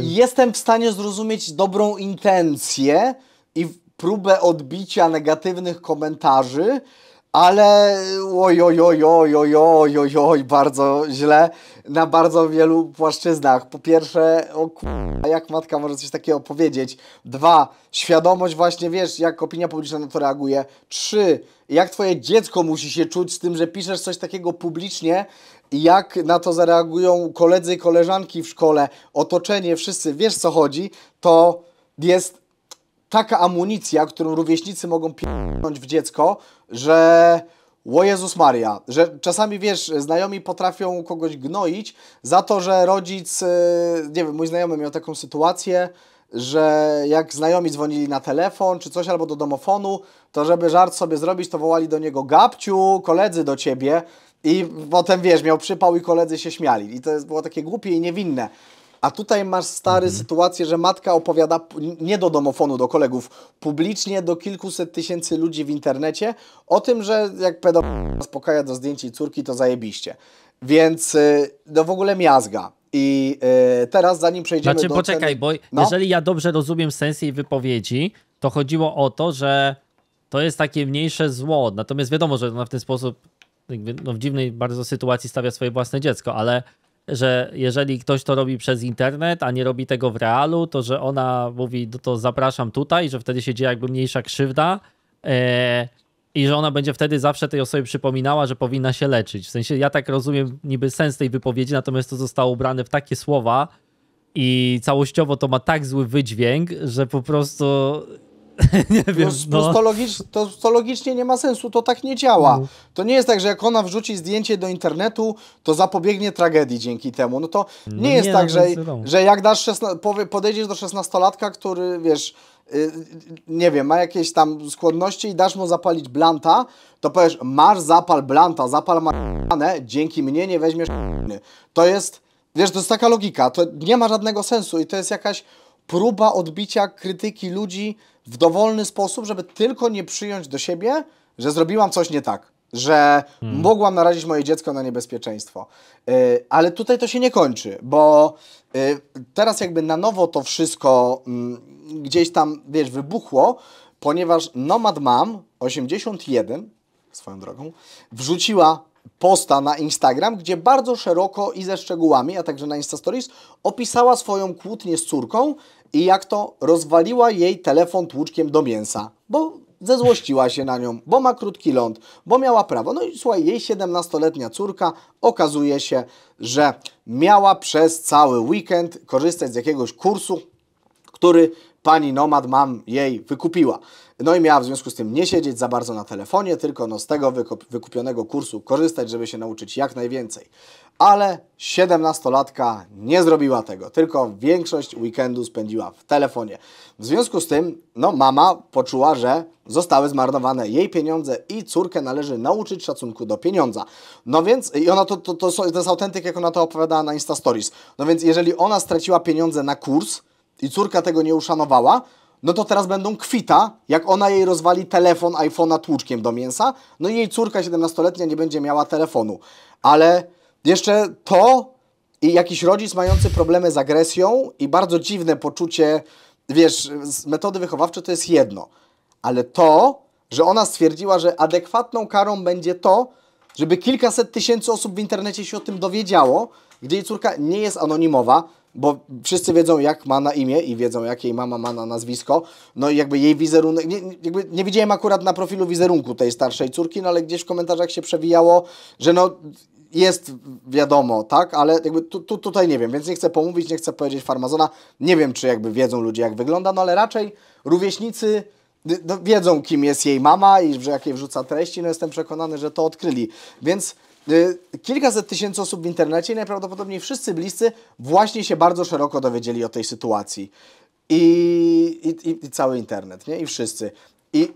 jestem w stanie zrozumieć dobrą intencję i próbę odbicia negatywnych komentarzy, ale oj, oj, oj, oj, oj, oj, oj, oj, bardzo źle na bardzo wielu płaszczyznach. Po pierwsze, o kurwa, jak matka może coś takiego powiedzieć? Dwa, świadomość właśnie, wiesz, jak opinia publiczna na to reaguje. Trzy, jak twoje dziecko musi się czuć z tym, że piszesz coś takiego publicznie, jak na to zareagują koledzy i koleżanki w szkole, otoczenie, wszyscy, wiesz co chodzi, to jest taka amunicja, którą rówieśnicy mogą pierdolnąć w dziecko, że o Jezus Maria, że czasami wiesz, znajomi potrafią kogoś gnoić za to, że rodzic, y, nie wiem, mój znajomy miał taką sytuację, że jak znajomi dzwonili na telefon czy coś albo do domofonu, to żeby żart sobie zrobić, to wołali do niego gabciu, koledzy do ciebie i potem wiesz, miał przypał i koledzy się śmiali i to było takie głupie i niewinne. A tutaj masz stary mhm. sytuację, że matka opowiada nie do domofonu, do kolegów, publicznie do kilkuset tysięcy ludzi w internecie o tym, że jak pedofil spokaja do zdjęć córki, to zajebiście. Więc y, no w ogóle miazga. I y, teraz zanim przejdziemy znaczy, do... Znaczy poczekaj, ten... bo no? jeżeli ja dobrze rozumiem sens jej wypowiedzi, to chodziło o to, że to jest takie mniejsze zło. Natomiast wiadomo, że ona w ten sposób no, w dziwnej bardzo sytuacji stawia swoje własne dziecko, ale że jeżeli ktoś to robi przez internet, a nie robi tego w realu, to że ona mówi, no to zapraszam tutaj, że wtedy się dzieje jakby mniejsza krzywda e, i że ona będzie wtedy zawsze tej osobie przypominała, że powinna się leczyć. W sensie ja tak rozumiem niby sens tej wypowiedzi, natomiast to zostało ubrane w takie słowa i całościowo to ma tak zły wydźwięk, że po prostu nie wiem. No, no. To, logicz, to, to, logicznie nie ma sensu, to tak nie działa. No. To nie jest tak, że jak ona wrzuci zdjęcie do internetu, to zapobiegnie tragedii dzięki temu. No to no nie jest nie, tak, no że, że jak dasz podejdziesz do szesnastolatka, który wiesz, yy, nie wiem, ma jakieś tam skłonności i dasz mu zapalić blanta, to powiesz, masz zapal blanta, zapal marihuanę, dzięki mnie nie weźmiesz To jest, wiesz, to jest taka logika, to nie ma żadnego sensu i to jest jakaś próba odbicia krytyki ludzi w dowolny sposób, żeby tylko nie przyjąć do siebie, że zrobiłam coś nie tak, że hmm. mogłam narazić moje dziecko na niebezpieczeństwo. Yy, ale tutaj to się nie kończy, bo yy, teraz jakby na nowo to wszystko yy, gdzieś tam, wiesz, wybuchło, ponieważ Nomad Mam 81, swoją drogą, wrzuciła posta na Instagram, gdzie bardzo szeroko i ze szczegółami, a także na Insta Stories opisała swoją kłótnię z córką i jak to rozwaliła jej telefon tłuczkiem do mięsa, bo zezłościła się na nią, bo ma krótki ląd, bo miała prawo. No i słuchaj, jej 17-letnia córka okazuje się, że miała przez cały weekend korzystać z jakiegoś kursu, który pani nomad mam jej wykupiła. No i miała w związku z tym nie siedzieć za bardzo na telefonie, tylko no z tego wykupionego kursu korzystać, żeby się nauczyć jak najwięcej. Ale 17-latka nie zrobiła tego, tylko większość weekendu spędziła w telefonie. W związku z tym, no mama poczuła, że zostały zmarnowane jej pieniądze i córkę należy nauczyć szacunku do pieniądza. No więc, i ona to, to, to, to jest autentyk, jak ona to opowiadała na Insta Stories. No więc jeżeli ona straciła pieniądze na kurs i córka tego nie uszanowała, no to teraz będą kwita, jak ona jej rozwali telefon iPhone'a tłuczkiem do mięsa, no i jej córka 17-letnia nie będzie miała telefonu. Ale jeszcze to i jakiś rodzic mający problemy z agresją i bardzo dziwne poczucie, wiesz, metody wychowawcze to jest jedno. Ale to, że ona stwierdziła, że adekwatną karą będzie to, żeby kilkaset tysięcy osób w internecie się o tym dowiedziało, gdzie jej córka nie jest anonimowa, bo wszyscy wiedzą, jak ma na imię i wiedzą, jak jej mama ma na nazwisko. No i jakby jej wizerunek, nie, jakby nie widziałem akurat na profilu wizerunku tej starszej córki, no ale gdzieś w komentarzach się przewijało, że no jest wiadomo, tak, ale jakby tu, tu, tutaj nie wiem, więc nie chcę pomówić, nie chcę powiedzieć farmazona. Nie wiem, czy jakby wiedzą ludzie, jak wygląda, no ale raczej rówieśnicy no, wiedzą, kim jest jej mama i że jakiej wrzuca treści, no jestem przekonany, że to odkryli. Więc Y, kilkaset tysięcy osób w internecie i najprawdopodobniej wszyscy bliscy właśnie się bardzo szeroko dowiedzieli o tej sytuacji. I, i, i cały internet, nie? I wszyscy. I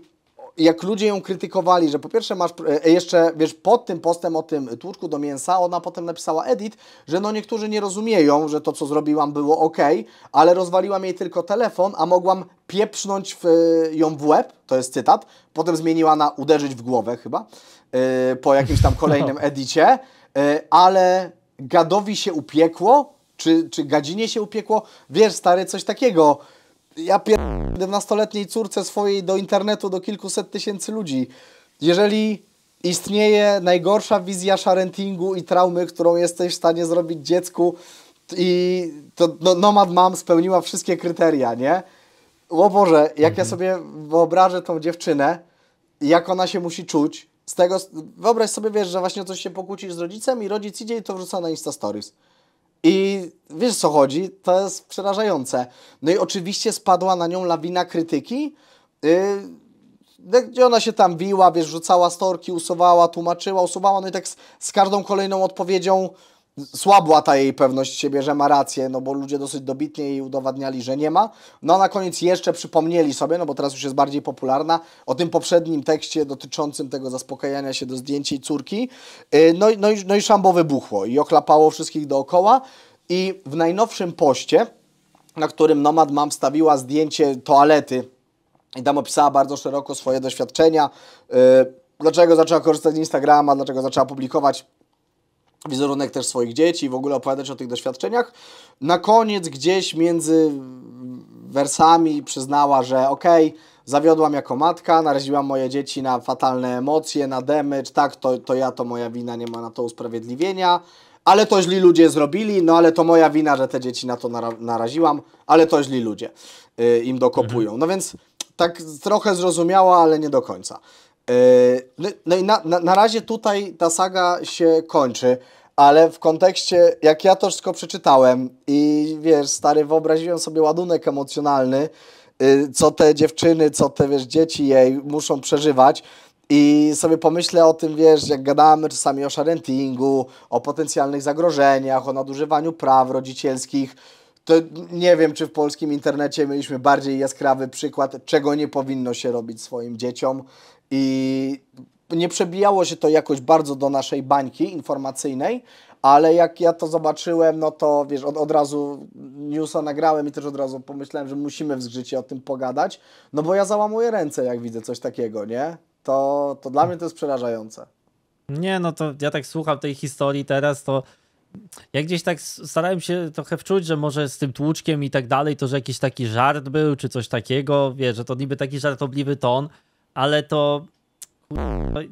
jak ludzie ją krytykowali, że po pierwsze masz e, e, jeszcze, wiesz, pod tym postem o tym tłuczku do mięsa, ona potem napisała edit, że no niektórzy nie rozumieją, że to co zrobiłam było ok, ale rozwaliłam jej tylko telefon, a mogłam pieprznąć w, ją w łeb, to jest cytat, potem zmieniła na uderzyć w głowę chyba, Y, po jakimś tam kolejnym no. edicie, y, ale gadowi się upiekło, czy, czy gadzinie się upiekło, wiesz stary, coś takiego. Ja pier... 17-letniej córce swojej do internetu, do kilkuset tysięcy ludzi. Jeżeli istnieje najgorsza wizja sharentingu i traumy, którą jesteś w stanie zrobić dziecku i to no, Nomad Mam spełniła wszystkie kryteria, nie? O Boże, jak mhm. ja sobie wyobrażę tą dziewczynę, jak ona się musi czuć, z tego, wyobraź sobie, wiesz, że właśnie o coś się pokłócisz z rodzicem i rodzic idzie i to wrzuca na Insta Stories. I wiesz co chodzi, to jest przerażające. No i oczywiście spadła na nią lawina krytyki, yy, gdzie ona się tam biła, wiesz, rzucała storki, usuwała, tłumaczyła, usuwała, no i tak z, z każdą kolejną odpowiedzią słabła ta jej pewność siebie, że ma rację, no bo ludzie dosyć dobitnie jej udowadniali, że nie ma. No a na koniec jeszcze przypomnieli sobie, no bo teraz już jest bardziej popularna, o tym poprzednim tekście dotyczącym tego zaspokajania się do zdjęcia jej córki. Y, no, no, i, no i szambo wybuchło i oklapało wszystkich dookoła. I w najnowszym poście, na którym Nomad Mam wstawiła zdjęcie toalety i tam opisała bardzo szeroko swoje doświadczenia, y, dlaczego zaczęła korzystać z Instagrama, dlaczego zaczęła publikować wizerunek też swoich dzieci i w ogóle opowiadać o tych doświadczeniach. Na koniec gdzieś między wersami przyznała, że okej, okay, zawiodłam jako matka, naraziłam moje dzieci na fatalne emocje, na damage, tak, to, to ja, to moja wina, nie ma na to usprawiedliwienia, ale to źli ludzie zrobili, no ale to moja wina, że te dzieci na to nara naraziłam, ale to źli ludzie y, im dokopują. Mhm. No więc tak trochę zrozumiała, ale nie do końca. E, no, no i na, na, na razie tutaj ta saga się kończy, ale w kontekście, jak ja to wszystko przeczytałem i wiesz, stary, wyobraziłem sobie ładunek emocjonalny, y, co te dziewczyny, co te, wiesz, dzieci jej muszą przeżywać, i sobie pomyślę o tym, wiesz, jak gadamy czasami o sharentingu, o potencjalnych zagrożeniach, o nadużywaniu praw rodzicielskich, to nie wiem, czy w polskim internecie mieliśmy bardziej jaskrawy przykład, czego nie powinno się robić swoim dzieciom. I nie przebijało się to jakoś bardzo do naszej bańki informacyjnej, ale jak ja to zobaczyłem, no to wiesz, od, od razu newsa nagrałem i też od razu pomyślałem, że musimy w zgrzycie o tym pogadać, no bo ja załamuję ręce, jak widzę coś takiego, nie? To, to dla mnie to jest przerażające. Nie, no to ja tak słucham tej historii teraz, to ja gdzieś tak starałem się trochę wczuć, że może z tym tłuczkiem i tak dalej, to że jakiś taki żart był, czy coś takiego, wiesz, że to niby taki żartobliwy ton, ale to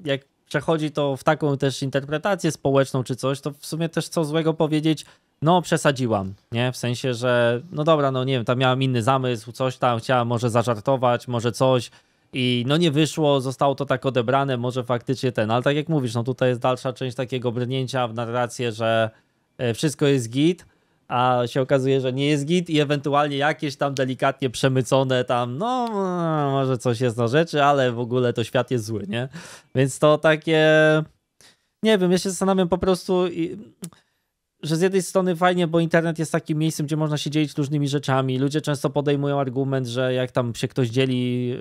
jak przechodzi to w taką też interpretację społeczną czy coś, to w sumie też co złego powiedzieć, no przesadziłam, nie? W sensie, że no dobra, no nie wiem, tam miałam inny zamysł, coś tam chciałam może zażartować, może coś i no nie wyszło, zostało to tak odebrane, może faktycznie ten, ale tak jak mówisz, no tutaj jest dalsza część takiego brnięcia w narrację, że e, wszystko jest git, a się okazuje, że nie jest git i ewentualnie jakieś tam delikatnie przemycone tam, no może coś jest na rzeczy, ale w ogóle to świat jest zły, nie? Więc to takie, nie wiem, ja się zastanawiam po prostu... I że z jednej strony fajnie, bo internet jest takim miejscem, gdzie można się dzielić różnymi rzeczami. Ludzie często podejmują argument, że jak tam się ktoś dzieli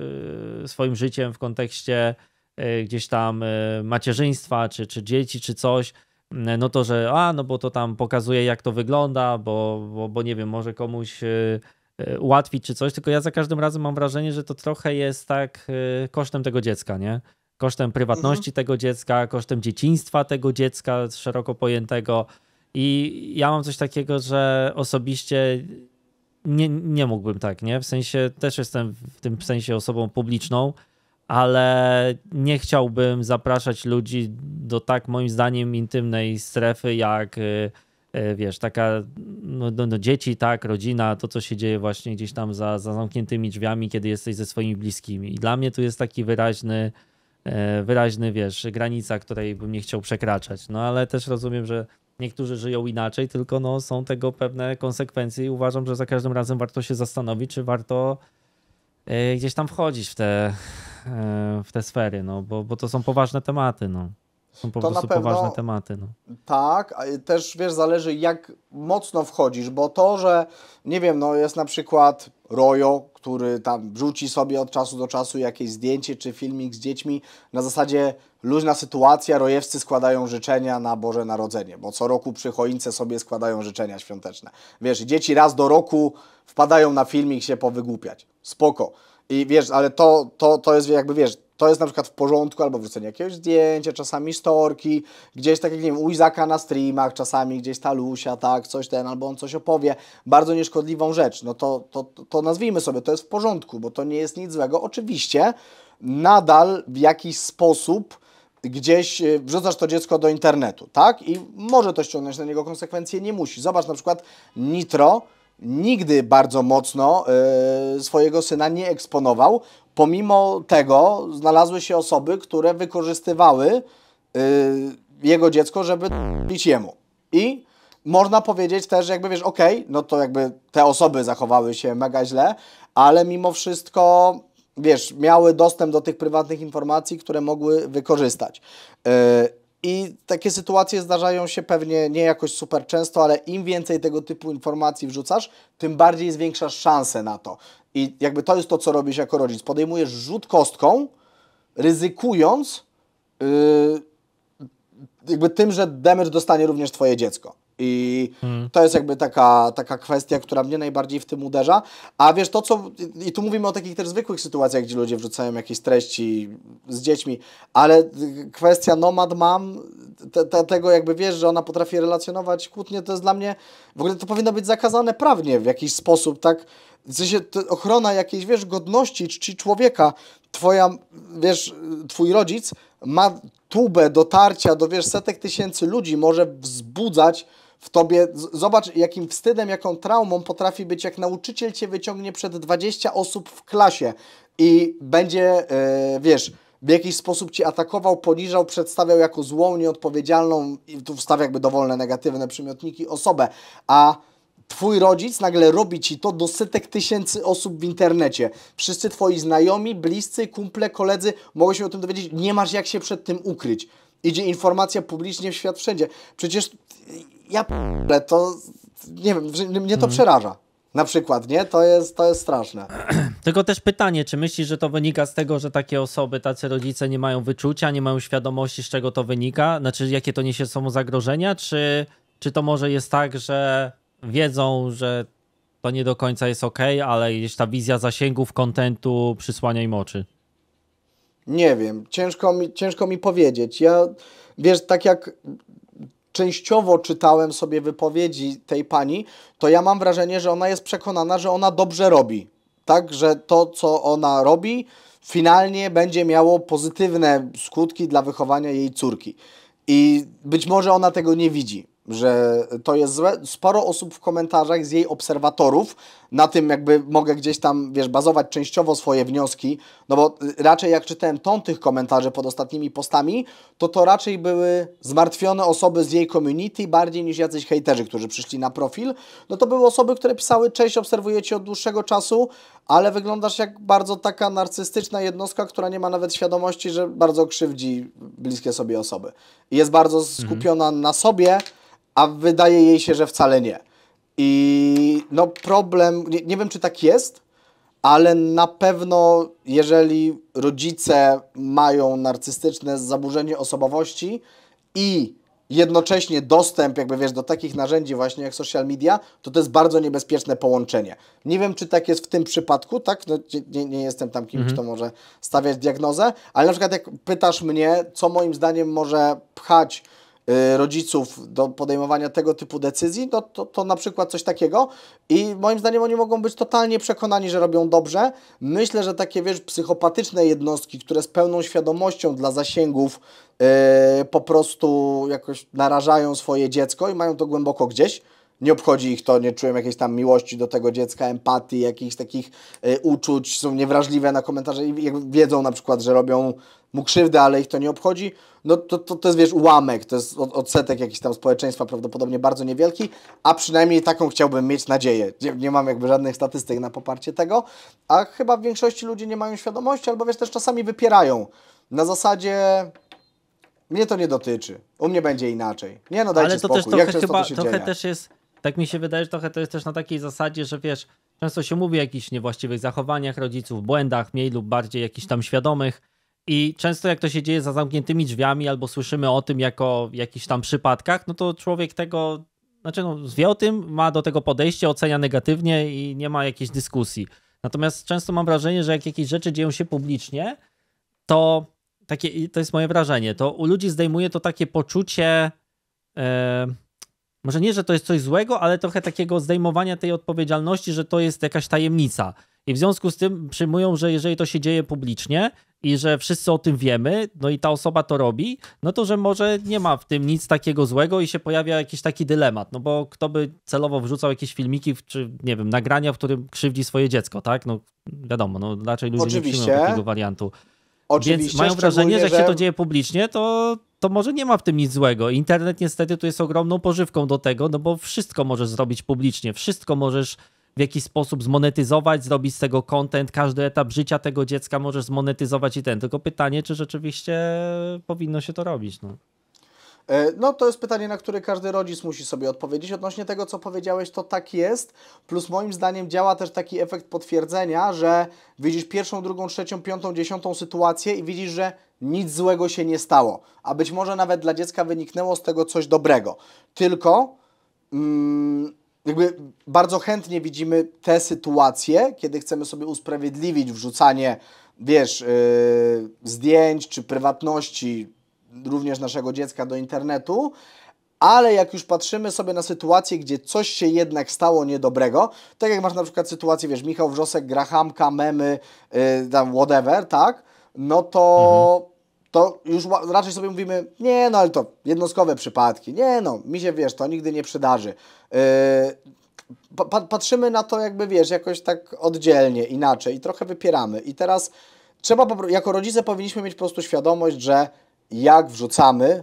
y, swoim życiem w kontekście y, gdzieś tam y, macierzyństwa, czy, czy dzieci, czy coś, E, no to, że a, no bo to tam pokazuje jak to wygląda, bo, bo, bo nie wiem, może komuś e, e, ułatwić czy coś, tylko ja za każdym razem mam wrażenie, że to trochę jest tak kosztem tego dziecka, nie? Kosztem mhm. prywatności mhm. tego dziecka, kosztem dzieciństwa tego dziecka szeroko pojętego. I ja mam coś takiego, że osobiście nie, nie mógłbym tak, nie? W sensie też jestem w tym sensie osobą publiczną ale nie chciałbym zapraszać ludzi do tak moim zdaniem intymnej strefy jak y, y, wiesz, taka no, no, no, dzieci, tak, rodzina, to co się dzieje właśnie gdzieś tam za, za zamkniętymi drzwiami, kiedy jesteś ze swoimi bliskimi. I dla mnie tu jest taki wyraźny, y, wyraźny, wiesz, granica, której bym nie chciał przekraczać. No ale też rozumiem, że niektórzy żyją inaczej, tylko no, są tego pewne konsekwencje i uważam, że za każdym razem warto się zastanowić, czy warto gdzieś tam wchodzić w te, E, w te sfery, no, bo, bo to są poważne tematy. No. Są po to prostu pewno, poważne tematy. No. Tak, też wiesz, zależy jak mocno wchodzisz, bo to, że nie wiem, no jest na przykład Rojo, który tam rzuci sobie od czasu do czasu jakieś zdjęcie czy filmik z dziećmi, na zasadzie luźna sytuacja, rojewscy składają życzenia na Boże Narodzenie, bo co roku przy choince sobie składają życzenia świąteczne. Wiesz, dzieci raz do roku wpadają na filmik się powygłupiać. Spoko. I wiesz, ale to, to, to jest jakby, wiesz, to jest na przykład w porządku, albo wrzucenie jakiegoś zdjęcia, czasami storki, gdzieś tak jak, nie wiem, u Izaka na streamach, czasami gdzieś ta Lusia, tak, coś ten, albo on coś opowie, bardzo nieszkodliwą rzecz, no to, to, to nazwijmy sobie, to jest w porządku, bo to nie jest nic złego. Oczywiście nadal w jakiś sposób gdzieś y, wrzucasz to dziecko do internetu, tak, i może to ściągnąć na niego konsekwencje, nie musi. Zobacz na przykład Nitro, nigdy bardzo mocno e, swojego syna nie eksponował. Pomimo tego znalazły się osoby, które wykorzystywały e, jego dziecko, żeby bić jemu. I można powiedzieć też, że jakby wiesz, okej, okay, no to jakby te osoby zachowały się mega źle, ale mimo wszystko, wiesz, miały dostęp do tych prywatnych informacji, które mogły wykorzystać. E, i takie sytuacje zdarzają się pewnie nie jakoś super często, ale im więcej tego typu informacji wrzucasz, tym bardziej zwiększasz szanse na to. I jakby to jest to, co robisz jako rodzic. Podejmujesz rzut kostką, ryzykując yy, jakby tym, że damage dostanie również Twoje dziecko. I hmm. to jest jakby taka, taka kwestia, która mnie najbardziej w tym uderza. A wiesz, to co. I tu mówimy o takich też zwykłych sytuacjach, gdzie ludzie wrzucają jakieś treści z dziećmi, ale kwestia nomad mam, te, te, tego jakby wiesz, że ona potrafi relacjonować kłótnie, to jest dla mnie. W ogóle to powinno być zakazane prawnie w jakiś sposób, tak? W sensie ochrona jakiejś, wiesz, godności, czci człowieka. Twoja, wiesz, twój rodzic ma tubę dotarcia do, wiesz, setek tysięcy ludzi, może wzbudzać w tobie. Zobacz, jakim wstydem, jaką traumą potrafi być, jak nauczyciel cię wyciągnie przed 20 osób w klasie i będzie, yy, wiesz, w jakiś sposób ci atakował, poniżał, przedstawiał jako złą, nieodpowiedzialną, i tu wstaw jakby dowolne negatywne przymiotniki, osobę, a Twój rodzic nagle robi ci to do setek tysięcy osób w internecie. Wszyscy twoi znajomi, bliscy, kumple, koledzy mogą się o tym dowiedzieć. Nie masz jak się przed tym ukryć. Idzie informacja publicznie w świat wszędzie. Przecież ja ale to nie wiem, mnie to hmm. przeraża. Na przykład, nie? To jest, to jest straszne. Tylko też pytanie, czy myślisz, że to wynika z tego, że takie osoby, tacy rodzice nie mają wyczucia, nie mają świadomości, z czego to wynika? Znaczy, jakie to niesie samo zagrożenia? Czy, czy to może jest tak, że wiedzą, że to nie do końca jest ok, ale gdzieś ta wizja zasięgów, kontentu przysłania im oczy? Nie wiem, ciężko mi, ciężko mi powiedzieć. Ja, wiesz, tak jak częściowo czytałem sobie wypowiedzi tej pani, to ja mam wrażenie, że ona jest przekonana, że ona dobrze robi. Tak, że to, co ona robi, finalnie będzie miało pozytywne skutki dla wychowania jej córki. I być może ona tego nie widzi że to jest złe. Sporo osób w komentarzach z jej obserwatorów, na tym jakby mogę gdzieś tam, wiesz, bazować częściowo swoje wnioski, no bo y, raczej jak czytałem ton tych komentarzy pod ostatnimi postami, to to raczej były zmartwione osoby z jej community bardziej niż jacyś hejterzy, którzy przyszli na profil. No to były osoby, które pisały, cześć, obserwuję Cię od dłuższego czasu, ale wyglądasz jak bardzo taka narcystyczna jednostka, która nie ma nawet świadomości, że bardzo krzywdzi bliskie sobie osoby. jest bardzo mhm. skupiona mhm. na sobie, a wydaje jej się, że wcale nie. I no problem, nie, nie wiem czy tak jest, ale na pewno jeżeli rodzice mają narcystyczne zaburzenie osobowości i jednocześnie dostęp, jakby wiesz, do takich narzędzi właśnie jak social media, to to jest bardzo niebezpieczne połączenie. Nie wiem, czy tak jest w tym przypadku, tak? No, nie, nie jestem tam kimś, mhm. kto może stawiać diagnozę, ale na przykład jak pytasz mnie, co moim zdaniem może pchać Y, rodziców do podejmowania tego typu decyzji, no to, to na przykład coś takiego. I moim zdaniem oni mogą być totalnie przekonani, że robią dobrze. Myślę, że takie, wiesz, psychopatyczne jednostki, które z pełną świadomością dla zasięgów yy, po prostu jakoś narażają swoje dziecko i mają to głęboko gdzieś, nie obchodzi ich to, nie czują jakiejś tam miłości do tego dziecka, empatii, jakichś takich y, uczuć, są niewrażliwe na komentarze i jak wiedzą na przykład, że robią mu krzywdę, ale ich to nie obchodzi, no to, to, to jest, wiesz, ułamek, to jest odsetek jakiś tam społeczeństwa, prawdopodobnie bardzo niewielki, a przynajmniej taką chciałbym mieć nadzieję. Nie, nie mam jakby żadnych statystyk na poparcie tego, a chyba w większości ludzi nie mają świadomości, albo wiesz, też czasami wypierają. Na zasadzie, mnie to nie dotyczy. U mnie będzie inaczej. Nie no, dajcie Ale to spokój. też trochę, chyba, trochę też jest tak mi się wydaje, że trochę to jest też na takiej zasadzie, że wiesz, często się mówi o jakichś niewłaściwych zachowaniach rodziców, błędach, mniej lub bardziej jakichś tam świadomych. I często jak to się dzieje za zamkniętymi drzwiami, albo słyszymy o tym jako jakichś tam przypadkach, no to człowiek tego, znaczy no, wie o tym, ma do tego podejście, ocenia negatywnie i nie ma jakiejś dyskusji. Natomiast często mam wrażenie, że jak jakieś rzeczy dzieją się publicznie, to takie, to jest moje wrażenie, to u ludzi zdejmuje to takie poczucie. Yy, może nie, że to jest coś złego, ale trochę takiego zdejmowania tej odpowiedzialności, że to jest jakaś tajemnica. I w związku z tym przyjmują, że jeżeli to się dzieje publicznie i że wszyscy o tym wiemy, no i ta osoba to robi, no to że może nie ma w tym nic takiego złego i się pojawia jakiś taki dylemat, no bo kto by celowo wrzucał jakieś filmiki, czy nie wiem, nagrania, w którym krzywdzi swoje dziecko, tak? No wiadomo, no raczej ludzie Oczywiście. nie przyjmą takiego wariantu. Oczywiście, Więc mają wrażenie, że jak się to dzieje publicznie, to to może nie ma w tym nic złego. Internet niestety tu jest ogromną pożywką do tego, no bo wszystko możesz zrobić publicznie, wszystko możesz w jakiś sposób zmonetyzować, zrobić z tego content, każdy etap życia tego dziecka możesz zmonetyzować i ten. Tylko pytanie, czy rzeczywiście powinno się to robić. No. E, no to jest pytanie, na które każdy rodzic musi sobie odpowiedzieć. Odnośnie tego, co powiedziałeś, to tak jest, plus moim zdaniem działa też taki efekt potwierdzenia, że widzisz pierwszą, drugą, trzecią, piątą, dziesiątą sytuację i widzisz, że nic złego się nie stało, a być może nawet dla dziecka wyniknęło z tego coś dobrego. Tylko... Mm, jakby bardzo chętnie widzimy te sytuacje, kiedy chcemy sobie usprawiedliwić wrzucanie, wiesz, yy, zdjęć czy prywatności również naszego dziecka do internetu, ale jak już patrzymy sobie na sytuację, gdzie coś się jednak stało niedobrego, tak jak masz na przykład sytuację, wiesz, Michał Wrzosek, Grahamka, memy, yy, tam whatever, tak, no to... Mhm to już raczej sobie mówimy, nie no, ale to jednostkowe przypadki, nie no, mi się wiesz, to nigdy nie przydarzy. Yy, pa patrzymy na to jakby wiesz, jakoś tak oddzielnie, inaczej i trochę wypieramy. I teraz trzeba, jako rodzice powinniśmy mieć po prostu świadomość, że jak wrzucamy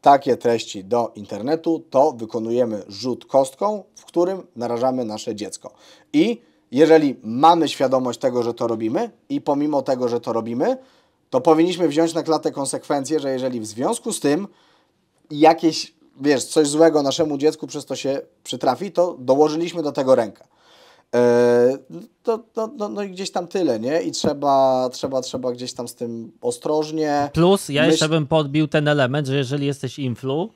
takie treści do internetu, to wykonujemy rzut kostką, w którym narażamy nasze dziecko. I jeżeli mamy świadomość tego, że to robimy i pomimo tego, że to robimy, to powinniśmy wziąć na klatę konsekwencje, że jeżeli w związku z tym jakieś, wiesz, coś złego naszemu dziecku przez to się przytrafi, to dołożyliśmy do tego rękę. To, e, no, to, no, no, no i gdzieś tam tyle, nie? I trzeba, trzeba, trzeba gdzieś tam z tym ostrożnie. Plus, ja myśl... jeszcze bym podbił ten element, że jeżeli jesteś influ,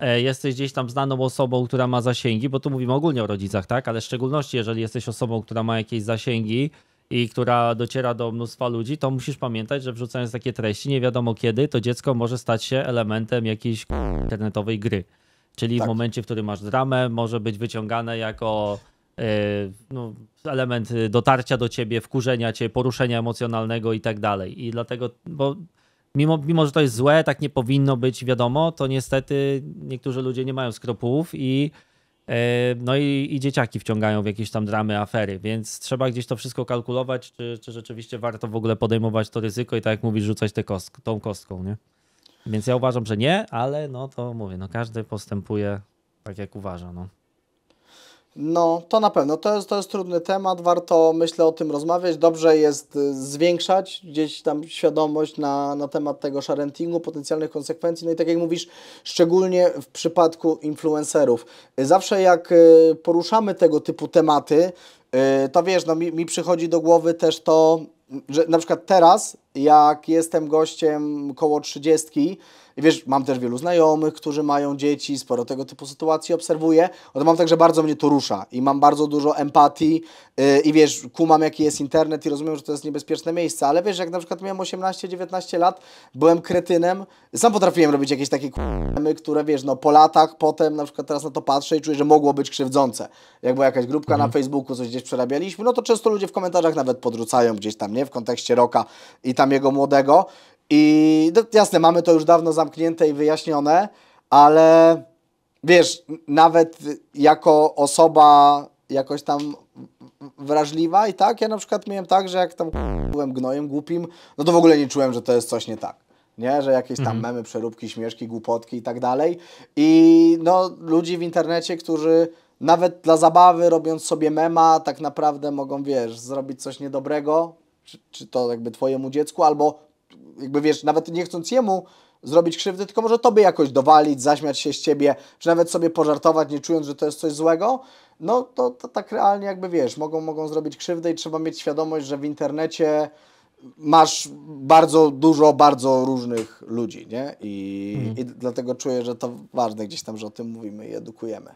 e, jesteś gdzieś tam znaną osobą, która ma zasięgi, bo tu mówimy ogólnie o rodzicach, tak? Ale w szczególności, jeżeli jesteś osobą, która ma jakieś zasięgi i która dociera do mnóstwa ludzi, to musisz pamiętać, że wrzucając takie treści, nie wiadomo kiedy, to dziecko może stać się elementem jakiejś internetowej gry. Czyli tak. w momencie, w którym masz dramę, może być wyciągane jako E, no, element dotarcia do ciebie, wkurzenia cię, poruszenia emocjonalnego i tak dalej. I dlatego, bo mimo, mimo, że to jest złe, tak nie powinno być, wiadomo, to niestety niektórzy ludzie nie mają skropułów i e, no i, i dzieciaki wciągają w jakieś tam dramy, afery, więc trzeba gdzieś to wszystko kalkulować, czy, czy rzeczywiście warto w ogóle podejmować to ryzyko i tak jak mówisz, rzucać te kost tą kostką, nie? Więc ja uważam, że nie, ale no to mówię, no każdy postępuje tak jak uważa, no. No, to na pewno. To jest, to jest trudny temat, warto myślę o tym rozmawiać. Dobrze jest y, zwiększać gdzieś tam świadomość na, na temat tego sharentingu, potencjalnych konsekwencji. No i tak jak mówisz, szczególnie w przypadku influencerów. Y, zawsze jak y, poruszamy tego typu tematy, to wiesz, no mi, mi przychodzi do głowy też to, że na przykład teraz, jak jestem gościem koło trzydziestki, i wiesz, mam też wielu znajomych, którzy mają dzieci, sporo tego typu sytuacji obserwuję, ale no mam także bardzo mnie to rusza i mam bardzo dużo empatii yy, i wiesz, kumam jaki jest internet i rozumiem, że to jest niebezpieczne miejsce, ale wiesz, jak na przykład miałem 18-19 lat, byłem kretynem, sam potrafiłem robić jakieś takie kumy, które wiesz, no po latach potem na przykład teraz na to patrzę i czuję, że mogło być krzywdzące. Jak była jakaś grupka mhm. na Facebooku, coś gdzieś przerabialiśmy, no to często ludzie w komentarzach nawet podrzucają gdzieś tam, nie, w kontekście roka i tam jego młodego, i no, jasne, mamy to już dawno zamknięte i wyjaśnione, ale wiesz, nawet jako osoba jakoś tam wrażliwa i tak, ja na przykład miałem tak, że jak tam byłem gnojem głupim, no to w ogóle nie czułem, że to jest coś nie tak. Nie, że jakieś tam mhm. memy, przeróbki, śmieszki, głupotki i tak dalej. I no, ludzi w internecie, którzy nawet dla zabawy, robiąc sobie mema, tak naprawdę mogą, wiesz, zrobić coś niedobrego, czy, czy to jakby twojemu dziecku, albo jakby wiesz, nawet nie chcąc jemu zrobić krzywdy, tylko może tobie jakoś dowalić, zaśmiać się z ciebie, czy nawet sobie pożartować, nie czując, że to jest coś złego, no to, to tak realnie jakby wiesz, mogą, mogą zrobić krzywdę i trzeba mieć świadomość, że w internecie masz bardzo dużo, bardzo różnych ludzi, nie? I, mhm. i dlatego czuję, że to ważne gdzieś tam, że o tym mówimy i edukujemy.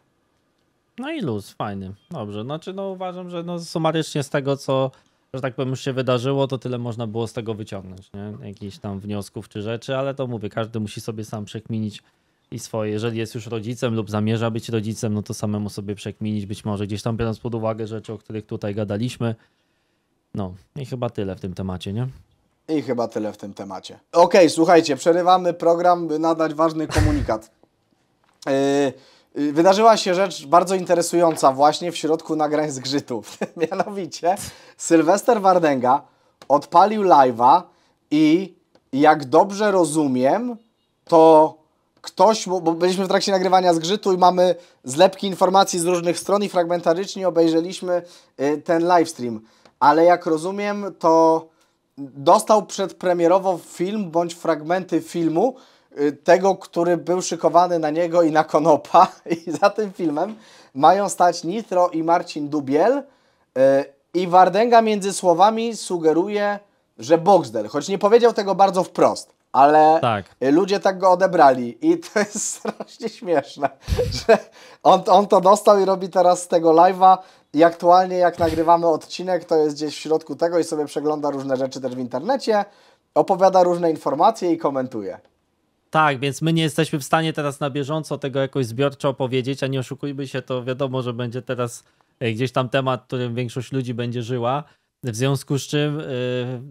No i luz, fajny, dobrze. Znaczy, no uważam, że no, sumarycznie z tego, co że tak powiem, już się wydarzyło, to tyle można było z tego wyciągnąć, nie? Jakichś tam wniosków czy rzeczy, ale to mówię, każdy musi sobie sam przekminić i swoje. Jeżeli jest już rodzicem lub zamierza być rodzicem, no to samemu sobie przekminić być może, gdzieś tam biorąc pod uwagę rzeczy, o których tutaj gadaliśmy. No i chyba tyle w tym temacie, nie? I chyba tyle w tym temacie. Okej, okay, słuchajcie, przerywamy program, by nadać ważny komunikat. Yy... Y, wydarzyła się rzecz bardzo interesująca właśnie w środku nagrań Grzytów, Mianowicie Sylwester Wardenga odpalił live'a i jak dobrze rozumiem, to ktoś, bo byliśmy w trakcie nagrywania zgrzytu i mamy zlepki informacji z różnych stron i fragmentarycznie obejrzeliśmy y, ten livestream. Ale jak rozumiem, to dostał przedpremierowo film bądź fragmenty filmu, Y, tego, który był szykowany na niego i na Konopa. I za tym filmem mają stać Nitro i Marcin Dubiel. Y, I Wardęga między słowami sugeruje, że Boxdel, choć nie powiedział tego bardzo wprost, ale tak. ludzie tak go odebrali i to jest strasznie śmieszne, że on, on to dostał i robi teraz z tego live'a i aktualnie jak nagrywamy odcinek, to jest gdzieś w środku tego i sobie przegląda różne rzeczy też w internecie, opowiada różne informacje i komentuje. Tak, więc my nie jesteśmy w stanie teraz na bieżąco tego jakoś zbiorczo opowiedzieć, a nie oszukujmy się, to wiadomo, że będzie teraz e, gdzieś tam temat, którym większość ludzi będzie żyła. W związku z czym, e,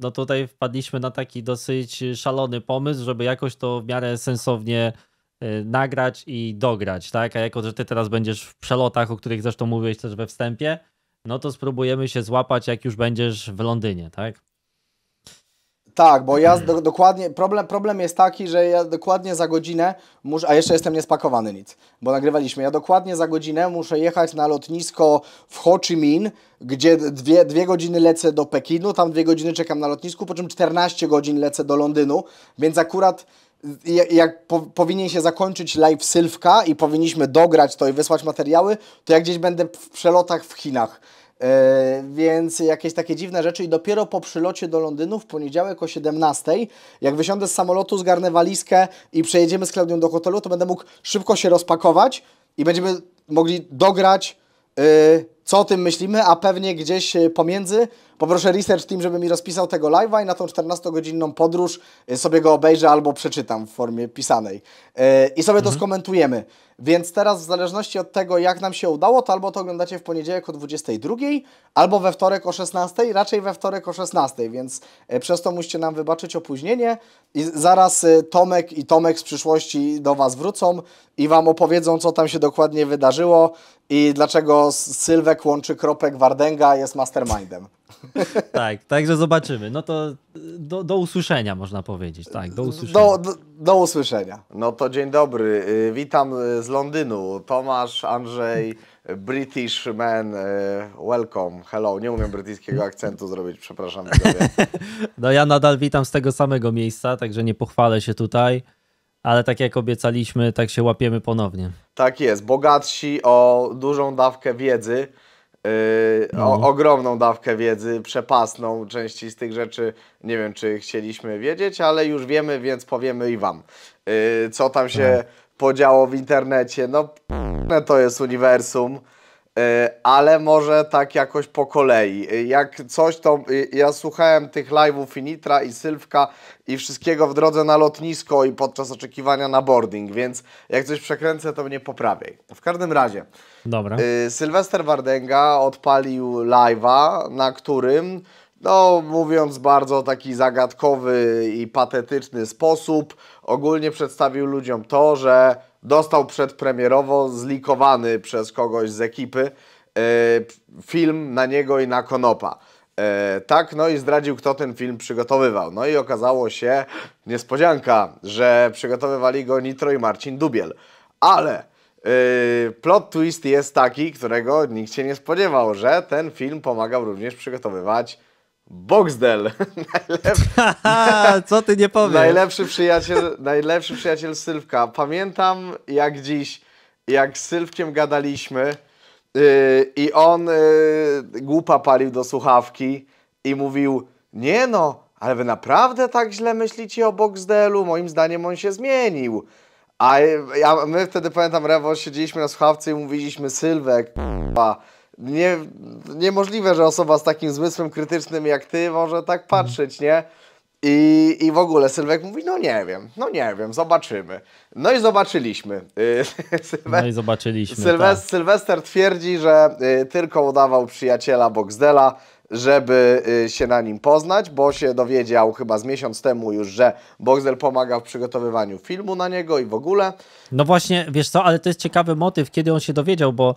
no tutaj wpadliśmy na taki dosyć szalony pomysł, żeby jakoś to w miarę sensownie e, nagrać i dograć, tak? A jako, że ty teraz będziesz w przelotach, o których zresztą mówiłeś też we wstępie, no to spróbujemy się złapać, jak już będziesz w Londynie, tak? Tak, bo ja do, dokładnie, problem, problem jest taki, że ja dokładnie za godzinę, muszę, a jeszcze jestem niespakowany nic, bo nagrywaliśmy, ja dokładnie za godzinę muszę jechać na lotnisko w Ho Chi Minh, gdzie dwie, dwie godziny lecę do Pekinu, tam dwie godziny czekam na lotnisku, po czym 14 godzin lecę do Londynu, więc akurat jak po, powinien się zakończyć live Sylwka i powinniśmy dograć to i wysłać materiały, to ja gdzieś będę w przelotach w Chinach. E, więc jakieś takie dziwne rzeczy i dopiero po przylocie do Londynu w poniedziałek o 17, jak wysiądę z samolotu, zgarnę walizkę i przejedziemy z Klaudią do hotelu, to będę mógł szybko się rozpakować i będziemy mogli dograć y, co o tym myślimy, a pewnie gdzieś e, pomiędzy. Poproszę research team, żeby mi rozpisał tego live'a i na tą 14-godzinną podróż e, sobie go obejrzę albo przeczytam w formie pisanej. E, I sobie mhm. to skomentujemy. Więc teraz w zależności od tego, jak nam się udało, to albo to oglądacie w poniedziałek o 22, albo we wtorek o 16, raczej we wtorek o 16, więc przez to musicie nam wybaczyć opóźnienie i zaraz Tomek i Tomek z przyszłości do Was wrócą i Wam opowiedzą, co tam się dokładnie wydarzyło i dlaczego Sylwę kropek łączy kropek Wardęga jest mastermindem. tak, także zobaczymy. No to e, do, do usłyszenia można powiedzieć. Tak, do usłyszenia. Do, do, do, usłyszenia. No to dzień dobry. E, witam e, z Londynu. Tomasz, Andrzej, British man, welcome, hello. Nie umiem brytyjskiego akcentu zrobić, przepraszam. no ja nadal witam z tego samego miejsca, także nie pochwalę się tutaj. Ale tak jak obiecaliśmy, tak się łapiemy ponownie. Tak jest. Bogatsi o dużą dawkę wiedzy. Yy, o, no. ogromną dawkę wiedzy, przepasną. Części z tych rzeczy nie wiem, czy chcieliśmy wiedzieć, ale już wiemy, więc powiemy i wam. Yy, co tam się tak. podziało w internecie? No, to jest uniwersum. E, ale może tak jakoś po kolei. E, jak coś, to e, ja słuchałem tych live'ów Finitra i Sylwka i wszystkiego w drodze na lotnisko i podczas oczekiwania na boarding, więc jak coś przekręcę, to mnie poprawiaj. W każdym razie, Dobra. Sylwester Wardenga odpalił live'a, na którym no, mówiąc bardzo taki zagadkowy i patetyczny sposób, ogólnie przedstawił ludziom to, że dostał przedpremierowo zlikowany przez kogoś z ekipy e, film na niego i na Konopa. E, tak, no i zdradził, kto ten film przygotowywał. No i okazało się, niespodzianka, że przygotowywali go Nitro i Marcin Dubiel. Ale e, plot twist jest taki, którego nikt się nie spodziewał, że ten film pomagał również przygotowywać Boxdel. Co ty nie powiesz? Najlepszy przyjaciel, najlepszy przyjaciel Sylwka. Pamiętam jak dziś, jak z Sylwkiem gadaliśmy yy, i on yy, głupa palił do słuchawki i mówił, nie no, ale wy naprawdę tak źle myślicie o Boxdelu? Moim zdaniem on się zmienił. A ja, my wtedy, pamiętam, Rewo, siedzieliśmy na słuchawce i mówiliśmy, Sylwek, p***a, nie, niemożliwe, że osoba z takim zmysłem krytycznym jak ty może tak mhm. patrzeć, nie? I, I w ogóle Sylwek mówi, no nie wiem, no nie wiem, zobaczymy. No i zobaczyliśmy. Y, no i zobaczyliśmy. Sylwest tak. Sylwester twierdzi, że y, tylko udawał przyjaciela Boxdela, żeby y, się na nim poznać, bo się dowiedział chyba z miesiąc temu już, że Boxdel pomagał w przygotowywaniu filmu na niego i w ogóle. No właśnie, wiesz co, ale to jest ciekawy motyw, kiedy on się dowiedział, bo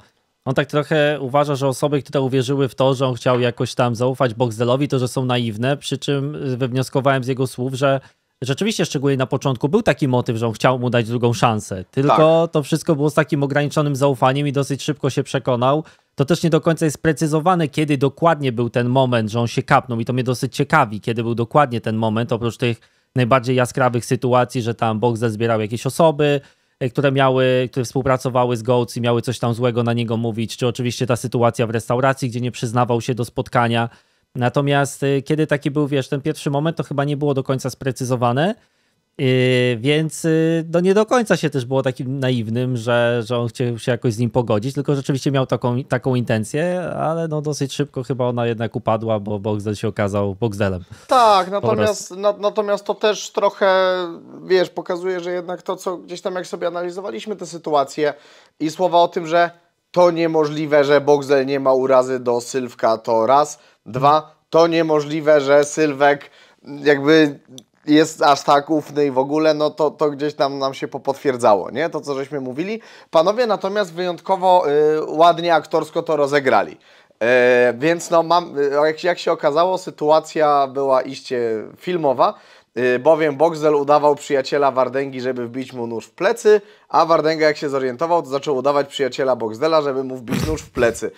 on tak trochę uważa, że osoby, które uwierzyły w to, że on chciał jakoś tam zaufać Boxdelowi, to że są naiwne, przy czym y, wywnioskowałem z jego słów, że rzeczywiście, szczególnie na początku, był taki motyw, że on chciał mu dać drugą szansę. Tylko tak. to wszystko było z takim ograniczonym zaufaniem i dosyć szybko się przekonał. To też nie do końca jest precyzowane, kiedy dokładnie był ten moment, że on się kapnął i to mnie dosyć ciekawi, kiedy był dokładnie ten moment, oprócz tych najbardziej jaskrawych sytuacji, że tam Boxdel zbierał jakieś osoby, E, które miały, które współpracowały z Goats i miały coś tam złego na niego mówić, czy oczywiście ta sytuacja w restauracji, gdzie nie przyznawał się do spotkania. Natomiast e, kiedy taki był, wiesz, ten pierwszy moment, to chyba nie było do końca sprecyzowane. Yy, więc yy, no nie do końca się też było takim naiwnym, że, że on chciał się jakoś z nim pogodzić, tylko rzeczywiście miał taką, taką intencję, ale no dosyć szybko chyba ona jednak upadła, bo Boxdel się okazał Boxdelem. Tak, natomiast, na, natomiast to też trochę, wiesz, pokazuje, że jednak to, co gdzieś tam jak sobie analizowaliśmy tę sytuację i słowa o tym, że to niemożliwe, że Boxdel nie ma urazy do Sylwka, to raz. Dwa, to niemożliwe, że Sylwek jakby jest aż tak ufny i w ogóle, no to, to gdzieś tam nam się popotwierdzało, nie? To, co żeśmy mówili. Panowie natomiast wyjątkowo y, ładnie aktorsko to rozegrali. E, więc no mam, y, jak, jak, się okazało, sytuacja była iście filmowa, Y, bowiem Boxel udawał przyjaciela Wardęgi, żeby wbić mu nóż w plecy, a Wardęga jak się zorientował, to zaczął udawać przyjaciela Boxdela, żeby mu wbić nóż w plecy.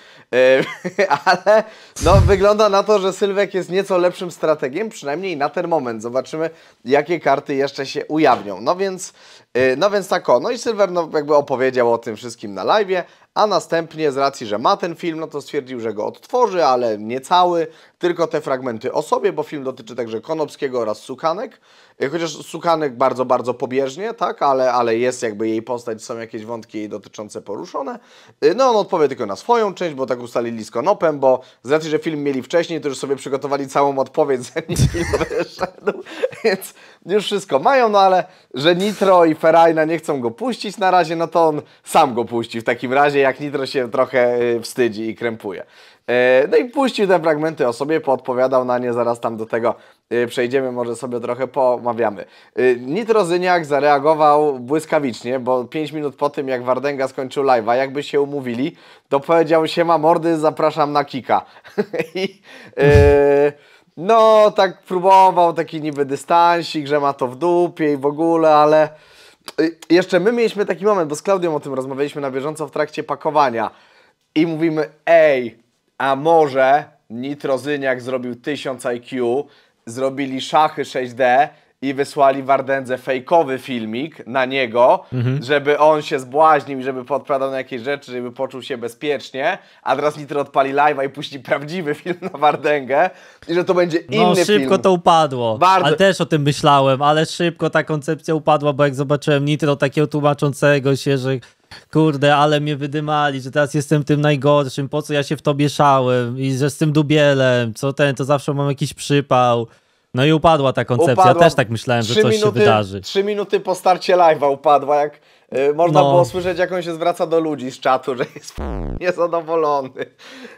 Y, ale no, wygląda na to, że Sylwek jest nieco lepszym strategiem, przynajmniej na ten moment. Zobaczymy, jakie karty jeszcze się ujawnią. No więc, y, no więc tak o. No i Sylwer no, jakby opowiedział o tym wszystkim na live, a następnie z racji, że ma ten film, no to stwierdził, że go odtworzy, ale nie cały, tylko te fragmenty o sobie, bo film dotyczy także Konopskiego oraz Sukanek, y, chociaż Sukanek bardzo, bardzo pobieżnie, tak, ale, ale jest jakby jej postać, są jakieś wątki jej dotyczące poruszone. Y, no on odpowie tylko na swoją część, bo tak ustalili z Konopem, bo z racji, że film mieli wcześniej, to już sobie przygotowali całą odpowiedź, zanim film wyszedł, więc już wszystko mają, no ale że Nitro i Ferajna nie chcą go puścić na razie, no to on sam go puści w takim razie, jak Nitro się trochę y, wstydzi i krępuje. E, no i puścił te fragmenty o sobie, poodpowiadał na nie, zaraz tam do tego y, przejdziemy, może sobie trochę pomawiamy. Y, Nitro Zyniak zareagował błyskawicznie, bo 5 minut po tym, jak Wardenga skończył live'a, jakby się umówili, to powiedział, siema mordy, zapraszam na kika. I... Yy no tak próbował taki niby dystansik, że ma to w dupie i w ogóle, ale y, jeszcze my mieliśmy taki moment, bo z Klaudią o tym rozmawialiśmy na bieżąco w trakcie pakowania i mówimy, ej, a może Nitrozyniak zrobił 1000 IQ, zrobili szachy 6D i wysłali Wardędze fejkowy filmik na niego, mhm. żeby on się zbłaźnił, żeby podpowiadał na jakieś rzeczy, żeby poczuł się bezpiecznie, a teraz Nitro odpali live'a i puści prawdziwy film na Wardęgę i że to będzie no, inny film. No szybko film. to upadło, Bardzo... ale też o tym myślałem, ale szybko ta koncepcja upadła, bo jak zobaczyłem Nitro takiego tłumaczącego się, że kurde, ale mnie wydymali, że teraz jestem tym najgorszym, po co ja się w to mieszałem i że z tym dubielem, co ten, to zawsze mam jakiś przypał. No i upadła ta koncepcja, upadła. też tak myślałem, że coś minuty, się wydarzy. Trzy minuty po starcie live'a upadła, jak yy, można no. było słyszeć, jak on się zwraca do ludzi z czatu, że jest niezadowolony.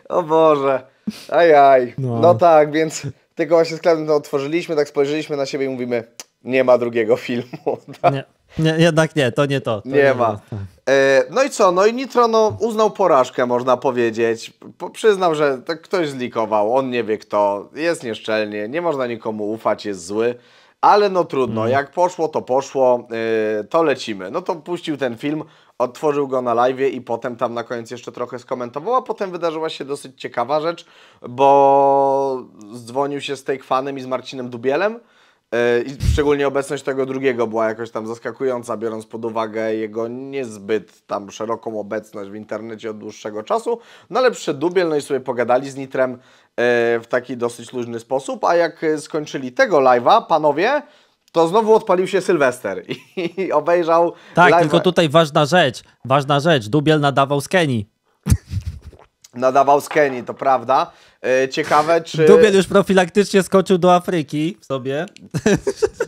O Boże, ajaj. No, no tak, więc tylko właśnie z Klemem to otworzyliśmy, tak spojrzeliśmy na siebie i mówimy, nie ma drugiego filmu. Tak? Nie. Nie, jednak nie, to nie to. to nie, nie, ma. E, no i co? No i Nitro no, uznał porażkę, można powiedzieć. Po, przyznał, że ktoś zlikował, on nie wie kto, jest nieszczelnie, nie można nikomu ufać, jest zły. Ale no trudno, mm. jak poszło, to poszło, yy, to lecimy. No to puścił ten film, otworzył go na live i potem tam na koniec jeszcze trochę skomentował, a potem wydarzyła się dosyć ciekawa rzecz, bo dzwonił się z Take Fanem i z Marcinem Dubielem, E, I szczególnie obecność tego drugiego była jakoś tam zaskakująca, biorąc pod uwagę jego niezbyt tam szeroką obecność w internecie od dłuższego czasu. No ale przy Dubiel, no i sobie pogadali z Nitrem e, w taki dosyć luźny sposób. A jak skończyli tego live'a, panowie, to znowu odpalił się Sylwester i obejrzał. Tak, live. tylko tutaj ważna rzecz, ważna rzecz. Dubiel nadawał z Kenny. Nadawał z Kenny, to prawda. E, ciekawe, czy. Dubiel już profilaktycznie skoczył do Afryki sobie.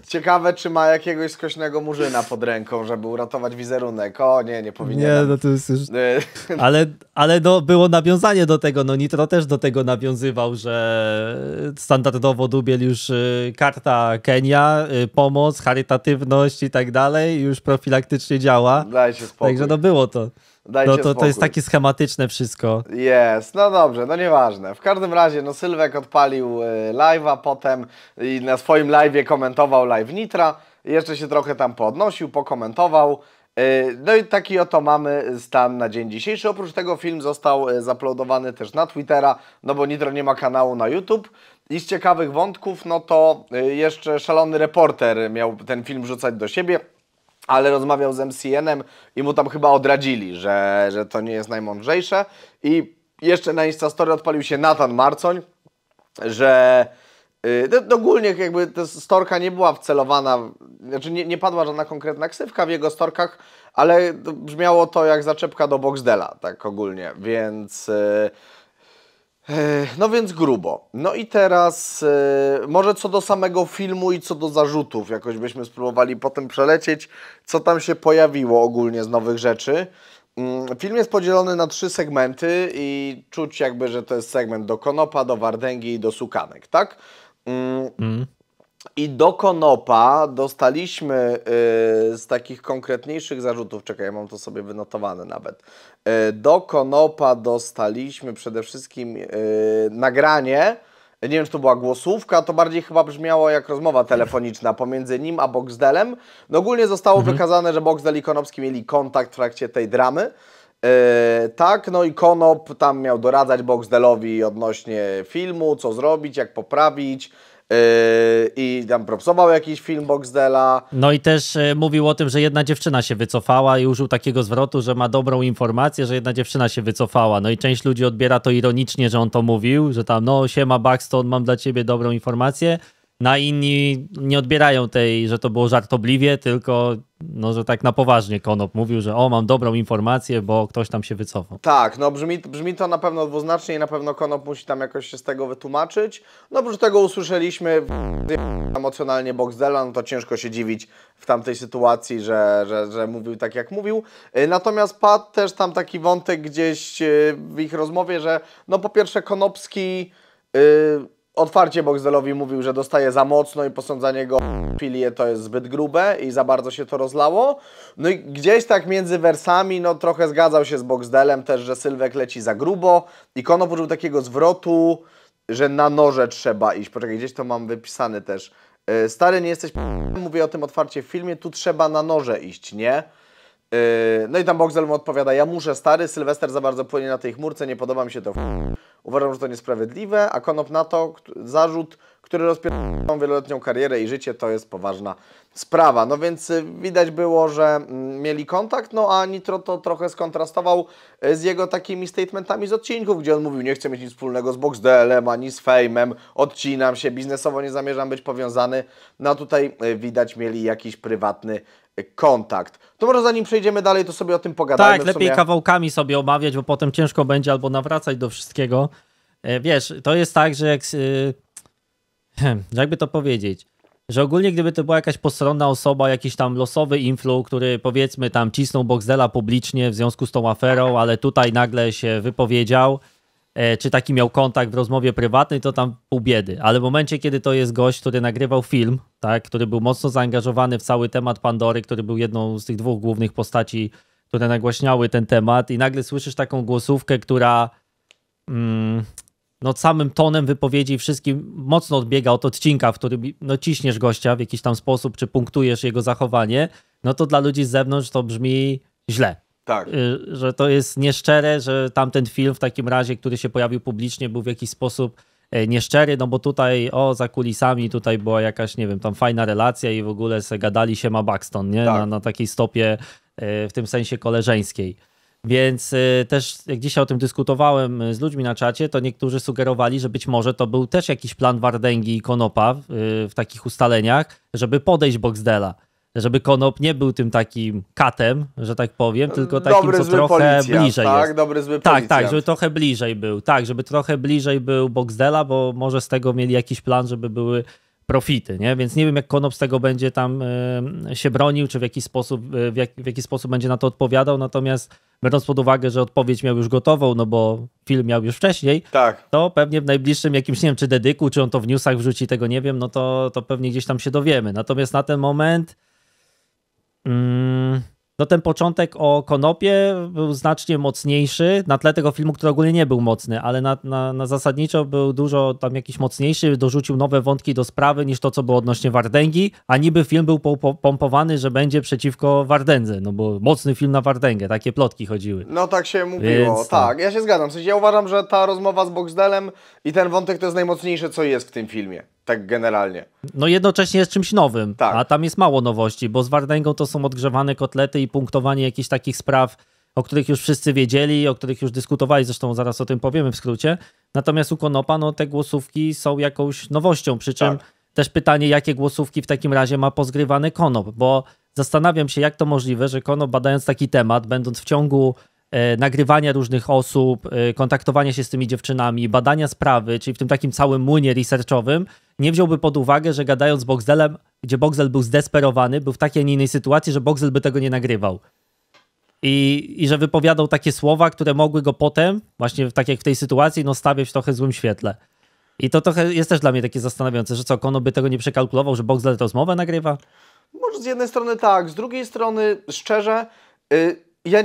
Ciekawe, czy ma jakiegoś skośnego murzyna pod ręką, żeby uratować wizerunek. O nie, nie powinien. Nie, no to jest już... E, ale, ale no, było nawiązanie do tego. No Nitro też do tego nawiązywał, że standardowo Dubiel już y, karta Kenia, y, pomoc, charytatywność i tak dalej, już profilaktycznie działa. Dajcie spokój. Także no było to. Dajcie no to, to jest takie schematyczne wszystko. Jest, no dobrze, no nieważne. W każdym razie, no Sylwek odpalił y, live'a potem i na swoim live'ie komentował live Nitra. Jeszcze się trochę tam podnosił, pokomentował. Y, no i taki oto mamy stan na dzień dzisiejszy. Oprócz tego film został y, zaplodowany też na Twittera, no bo Nitro nie ma kanału na YouTube. I z ciekawych wątków, no to jeszcze szalony reporter miał ten film rzucać do siebie ale rozmawiał z MCN-em i mu tam chyba odradzili, że, że to nie jest najmądrzejsze. I jeszcze na Instastory odpalił się Nathan Marcoń, że yy, ogólnie jakby ta storka nie była wcelowana, znaczy nie, nie padła żadna konkretna ksywka w jego storkach, ale brzmiało to jak zaczepka do Boxdela, tak ogólnie, więc... Yy, E, no więc grubo. No i teraz yy, może co do samego filmu i co do zarzutów, jakoś byśmy spróbowali potem przelecieć, co tam się pojawiło ogólnie z nowych rzeczy. Yy, film jest podzielony na trzy segmenty i czuć jakby, że to jest segment do Konopa, do Wardęgi i do Sukanek, tak? Yy, mm. mm. I do Konopa dostaliśmy y, z takich konkretniejszych zarzutów, czekaj, ja mam to sobie wynotowane nawet. Y, do Konopa dostaliśmy przede wszystkim y, nagranie, nie wiem, czy to była głosówka, to bardziej chyba brzmiało jak rozmowa telefoniczna pomiędzy nim a Boxdelem. No ogólnie zostało mhm. wykazane, że Boxdel i Konopski mieli kontakt w trakcie tej dramy. Yy, tak, no i Konop tam miał doradzać Boxdelowi odnośnie filmu, co zrobić, jak poprawić. Yy, i tam propsował jakiś film Boxdela. No i też e, mówił o tym, że jedna dziewczyna się wycofała i użył takiego zwrotu, że ma dobrą informację, że jedna dziewczyna się wycofała. No i część ludzi odbiera to ironicznie, że on to mówił, że tam no siema Baxton mam dla ciebie dobrą informację, na inni nie odbierają tej, że to było żartobliwie, tylko no, że tak na poważnie Konop mówił, że o, mam dobrą informację, bo ktoś tam się wycofał. Tak, no brzmi, brzmi to na pewno dwuznacznie i na pewno Konop musi tam jakoś się z tego wytłumaczyć. No oprócz tego usłyszeliśmy emocjonalnie Boxdela, no to ciężko się dziwić w tamtej sytuacji, że, że, że mówił tak jak mówił. Y, natomiast padł też tam taki wątek gdzieś y, w ich rozmowie, że no po pierwsze Konopski... Yy, Otwarcie Boxdelowi mówił, że dostaje za mocno i posądzanie go filię to jest zbyt grube i za bardzo się to rozlało. No i gdzieś tak między wersami, no trochę zgadzał się z Boxdelem też, że Sylwek leci za grubo i Kono poczuł takiego zwrotu, że na noże trzeba iść. Poczekaj, gdzieś to mam wypisane też. E, stary, nie jesteś mówię o tym otwarcie w filmie, tu trzeba na noże iść, nie? Yy, no i tam Boxel mu odpowiada, ja muszę, stary, Sylwester za bardzo płynie na tej chmurce, nie podoba mi się to. Uważam, że to niesprawiedliwe, a Konop na to zarzut, które rozpierdolą wieloletnią karierę i życie, to jest poważna sprawa. No więc y, widać było, że mm, mieli kontakt, no a Nitro to trochę skontrastował y, z jego takimi statementami z odcinków, gdzie on mówił, nie chcę mieć nic wspólnego z Boxdelem, ani z Fame'em, odcinam się, biznesowo nie zamierzam być powiązany. No a tutaj y, widać mieli jakiś prywatny kontakt. To może zanim przejdziemy dalej, to sobie o tym pogadamy. Tak, lepiej kawałkami sobie omawiać, bo potem ciężko będzie albo nawracać do wszystkiego. E, wiesz, to jest tak, że jak jakby to powiedzieć, że ogólnie gdyby to była jakaś postronna osoba, jakiś tam losowy influ, który powiedzmy tam cisnął Boxdela publicznie w związku z tą aferą, ale tutaj nagle się wypowiedział, e, czy taki miał kontakt w rozmowie prywatnej, to tam pół biedy. Ale w momencie, kiedy to jest gość, który nagrywał film, tak, który był mocno zaangażowany w cały temat Pandory, który był jedną z tych dwóch głównych postaci, które nagłaśniały ten temat i nagle słyszysz taką głosówkę, która... Mm, no, samym tonem wypowiedzi wszystkim mocno odbiega od odcinka, w którym no, ciśniesz gościa w jakiś tam sposób, czy punktujesz jego zachowanie, no to dla ludzi z zewnątrz to brzmi źle. Tak. Y, że to jest nieszczere, że tamten film w takim razie, który się pojawił publicznie, był w jakiś sposób e, nieszczery, no bo tutaj, o, za kulisami tutaj była jakaś, nie wiem, tam fajna relacja i w ogóle se gadali się ma Buxton, nie? Tak. Na, na takiej stopie, e, w tym sensie koleżeńskiej. Więc y, też jak dzisiaj o tym dyskutowałem y, z ludźmi na czacie, to niektórzy sugerowali, że być może to był też jakiś plan Wardęgi i Konopa w, y, w takich ustaleniach, żeby podejść Boxdela żeby Konop nie był tym takim katem, że tak powiem, tylko takim, Dobry, co trochę policja, bliżej tak? jest. Dobry, zły policjant. tak, tak, żeby trochę bliżej był, tak, żeby trochę bliżej był Boxdela, bo może z tego mieli jakiś plan, żeby były profity, nie? Więc nie wiem, jak Konop z tego będzie tam e, się bronił, czy w jaki sposób, e, w, jak, w jaki sposób będzie na to odpowiadał, natomiast biorąc pod uwagę, że odpowiedź miał już gotową, no bo film miał już wcześniej, tak. to pewnie w najbliższym jakimś, nie wiem, czy dedyku, czy on to w newsach wrzuci, tego nie wiem, no to, to pewnie gdzieś tam się dowiemy. Natomiast na ten moment... Mm, no ten początek o Konopie był znacznie mocniejszy na tle tego filmu, który ogólnie nie był mocny, ale na, na, na zasadniczo był dużo tam jakiś mocniejszy, dorzucił nowe wątki do sprawy niż to, co było odnośnie Wardęgi, a niby film był pompowany, że będzie przeciwko Wardędze, no bo mocny film na Wardęgę, takie plotki chodziły. No tak się mówiło, Więc, tak. tak. ja się zgadzam, w sensie ja uważam, że ta rozmowa z Boxdelem i ten wątek to jest najmocniejsze, co jest w tym filmie tak generalnie. No jednocześnie jest czymś nowym, tak. a tam jest mało nowości, bo z Wardęgą to są odgrzewane kotlety i punktowanie jakichś takich spraw, o których już wszyscy wiedzieli, o których już dyskutowali, zresztą zaraz o tym powiemy w skrócie. Natomiast u Konopa no, te głosówki są jakąś nowością, przy czym tak. też pytanie, jakie głosówki w takim razie ma pozgrywany Konop, bo zastanawiam się, jak to możliwe, że Konop badając taki temat, będąc w ciągu E, nagrywania różnych osób, e, kontaktowania się z tymi dziewczynami, badania sprawy, czyli w tym takim całym młynie researchowym, nie wziąłby pod uwagę, że gadając z Boxdelem, gdzie Boxel był zdesperowany, był w takiej, a nie innej sytuacji, że Boxel by tego nie nagrywał. I, I że wypowiadał takie słowa, które mogły go potem, właśnie tak jak w tej sytuacji, no stawiać w trochę złym świetle. I to trochę jest też dla mnie takie zastanawiające, że co, Kono by tego nie przekalkulował, że Boxel rozmowę nagrywa? Może z jednej strony tak, z drugiej strony szczerze, yy, ja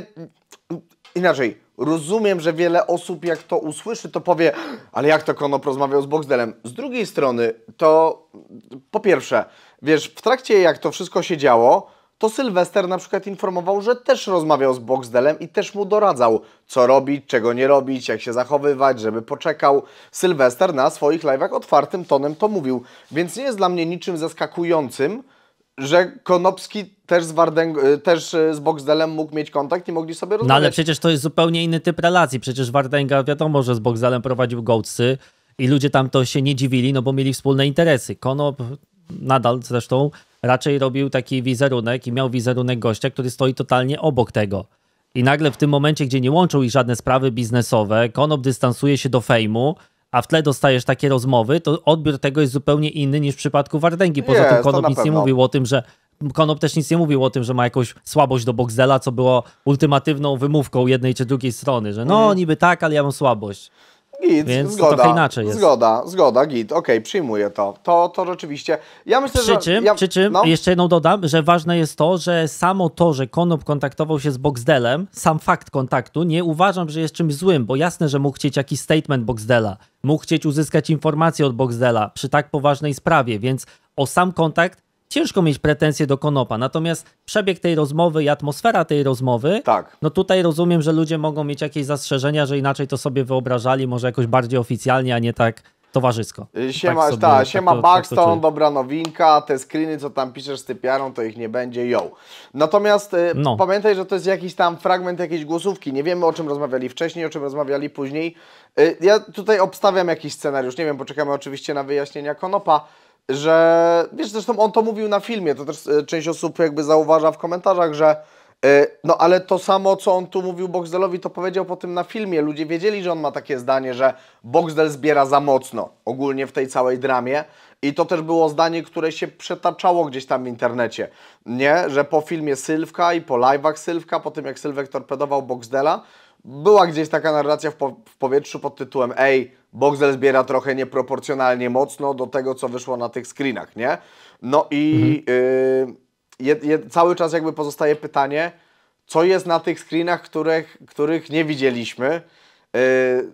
inaczej, rozumiem, że wiele osób jak to usłyszy, to powie, ale jak to Konop rozmawiał z Boxdelem? Z drugiej strony, to po pierwsze, wiesz, w trakcie jak to wszystko się działo, to Sylwester na przykład informował, że też rozmawiał z Boxdelem i też mu doradzał, co robić, czego nie robić, jak się zachowywać, żeby poczekał. Sylwester na swoich live'ach otwartym tonem to mówił, więc nie jest dla mnie niczym zaskakującym, że Konopski też z, Wardęg, y, też y, z Boxdelem mógł mieć kontakt i mogli sobie no rozmawiać. No ale przecież to jest zupełnie inny typ relacji. Przecież Wardęga wiadomo, że z Boxdelem prowadził gołcy i ludzie tam to się nie dziwili, no bo mieli wspólne interesy. Konop nadal zresztą raczej robił taki wizerunek i miał wizerunek gościa, który stoi totalnie obok tego. I nagle w tym momencie, gdzie nie łączą ich żadne sprawy biznesowe, Konop dystansuje się do fejmu, a w tle dostajesz takie rozmowy, to odbiór tego jest zupełnie inny niż w przypadku Wardęgi. Poza jest, tym Konop nic nie mówił o tym, że Konop też nic nie mówił o tym, że ma jakąś słabość do Boxdela, co było ultimatywną wymówką jednej czy drugiej strony, że no mhm. niby tak, ale ja mam słabość. Git, Więc zgoda, inaczej jest. Zgoda, zgoda, git, okej, okay, przyjmuję to. To, to rzeczywiście, ja myślę, przy czym, że... Ja, przy czym, no. jeszcze jedną dodam, że ważne jest to, że samo to, że Konop kontaktował się z Boxdelem, sam fakt kontaktu, nie uważam, że jest czymś złym, bo jasne, że mógł chcieć jakiś statement Boxdela, mógł chcieć uzyskać informacje od Boxdela przy tak poważnej sprawie, więc o sam kontakt ciężko mieć pretensje do Konopa. Natomiast przebieg tej rozmowy i atmosfera tej rozmowy, tak. no tutaj rozumiem, że ludzie mogą mieć jakieś zastrzeżenia, że inaczej to sobie wyobrażali, może jakoś bardziej oficjalnie, a nie tak towarzysko. Y, tak siema, tak sobie, ta, tak siema tak to, Buxton, tak dobra nowinka, te screeny, co tam piszesz z typiarą, to ich nie będzie, yo. Natomiast y, no. pamiętaj, że to jest jakiś tam fragment jakiejś głosówki, nie wiemy o czym rozmawiali wcześniej, o czym rozmawiali później. Y, ja tutaj obstawiam jakiś scenariusz, nie wiem, poczekamy oczywiście na wyjaśnienia Konopa, że wiesz, zresztą on to mówił na filmie, to też e, część osób jakby zauważa w komentarzach, że e, no ale to samo, co on tu mówił Boxdelowi, to powiedział po tym na filmie. Ludzie wiedzieli, że on ma takie zdanie, że Boxdel zbiera za mocno ogólnie w tej całej dramie. I to też było zdanie, które się przetaczało gdzieś tam w internecie, nie? Że po filmie Sylwka i po live'ach Sylwka, po tym jak Sylwek torpedował Boxdela, była gdzieś taka narracja w, po w powietrzu pod tytułem ej, Boxel zbiera trochę nieproporcjonalnie mocno do tego, co wyszło na tych screenach, nie? No i mhm. y, cały czas jakby pozostaje pytanie, co jest na tych screenach, których, których nie widzieliśmy, y,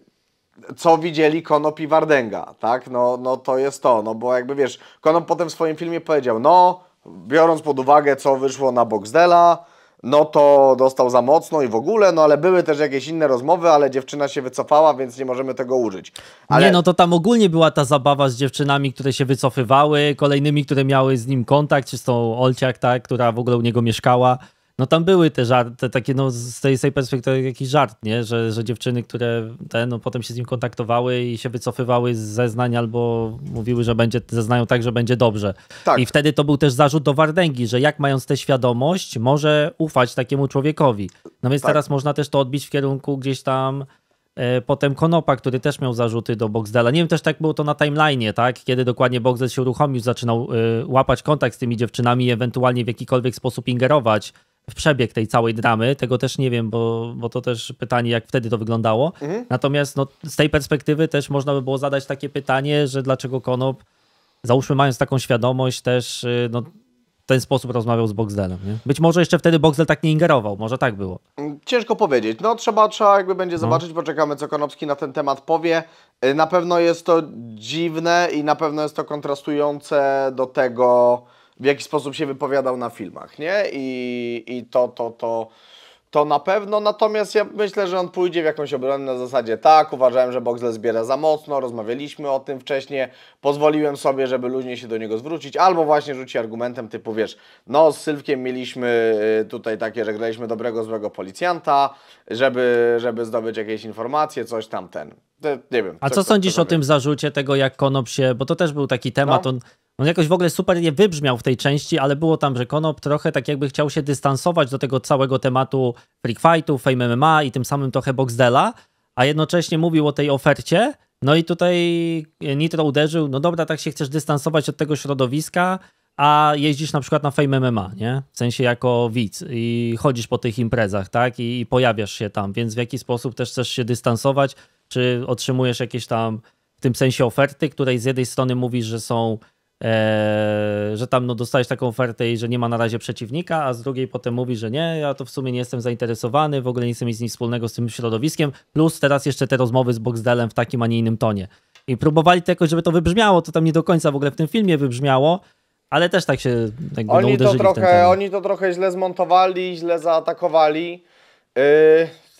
co widzieli Konop i Wardenga, tak? No, no to jest to, no bo jakby wiesz, Konop potem w swoim filmie powiedział, no biorąc pod uwagę, co wyszło na Boxdela, no to dostał za mocno i w ogóle, no ale były też jakieś inne rozmowy, ale dziewczyna się wycofała, więc nie możemy tego użyć. Ale... Nie, no to tam ogólnie była ta zabawa z dziewczynami, które się wycofywały, kolejnymi, które miały z nim kontakt, czy z tą Olciak, tak, która w ogóle u niego mieszkała no tam były te żarty, takie no z tej, z tej perspektywy jakiś żart, nie? Że, że dziewczyny, które te, no potem się z nim kontaktowały i się wycofywały z zeznań albo mówiły, że będzie, zeznają tak, że będzie dobrze. Tak. I wtedy to był też zarzut do Wardęgi, że jak mając tę świadomość, może ufać takiemu człowiekowi. No więc tak. teraz można też to odbić w kierunku gdzieś tam e, Potem Konopa, który też miał zarzuty do Boxdela. Nie wiem, też tak było to na timeline'ie, tak? Kiedy dokładnie Boxdel się uruchomił, zaczynał e, łapać kontakt z tymi dziewczynami i ewentualnie w jakikolwiek sposób ingerować w przebieg tej całej dramy. Tego też nie wiem, bo, bo to też pytanie, jak wtedy to wyglądało. Mhm. Natomiast no, z tej perspektywy też można by było zadać takie pytanie, że dlaczego Konop, załóżmy mając taką świadomość też, y, no, w ten sposób rozmawiał z Boxdelem. Nie? Być może jeszcze wtedy Boxdel tak nie ingerował, może tak było. Mm, ciężko powiedzieć. No trzeba, trzeba jakby będzie no. zobaczyć, no. poczekamy co Konopski na ten temat powie. Y, na pewno jest to dziwne i na pewno jest to kontrastujące do tego, w jaki sposób się wypowiadał na filmach, nie? I, i to, to, to, to na pewno, natomiast ja myślę, że on pójdzie w jakąś obronę na zasadzie tak, uważałem, że Boxle zbiera za mocno, rozmawialiśmy o tym wcześniej, pozwoliłem sobie, żeby luźniej się do niego zwrócić, albo właśnie rzuci argumentem typu, wiesz, no z Sylwkiem mieliśmy y, tutaj takie, że graliśmy dobrego, złego policjanta, żeby, żeby zdobyć jakieś informacje, coś tam ten. No, nie wiem. A co, co sądzisz o tym zarzucie tego, jak Konop się, bo to też był taki temat, no. on, on jakoś w ogóle super nie wybrzmiał w tej części, ale było tam, że Konop trochę tak jakby chciał się dystansować do tego całego tematu freak fightów, Fame MMA i tym samym trochę Boxdela, a jednocześnie mówił o tej ofercie, no i tutaj Nitro uderzył, no dobra, tak się chcesz dystansować od tego środowiska, a jeździsz na przykład na Fame MMA, nie? W sensie jako widz i chodzisz po tych imprezach, tak? I, I, pojawiasz się tam, więc w jaki sposób też chcesz się dystansować czy otrzymujesz jakieś tam w tym sensie oferty, której z jednej strony mówisz, że są, e, że tam no, dostajesz taką ofertę i że nie ma na razie przeciwnika, a z drugiej potem mówisz, że nie, ja to w sumie nie jestem zainteresowany, w ogóle nie chcę mieć nic wspólnego z tym środowiskiem, plus teraz jeszcze te rozmowy z Boxdelem w takim, a nie innym tonie. I próbowali to jakoś, żeby to wybrzmiało, to tam nie do końca w ogóle w tym filmie wybrzmiało, ale też tak się jakby, no oni no, to trochę, Oni to trochę źle zmontowali, źle zaatakowali. Yy,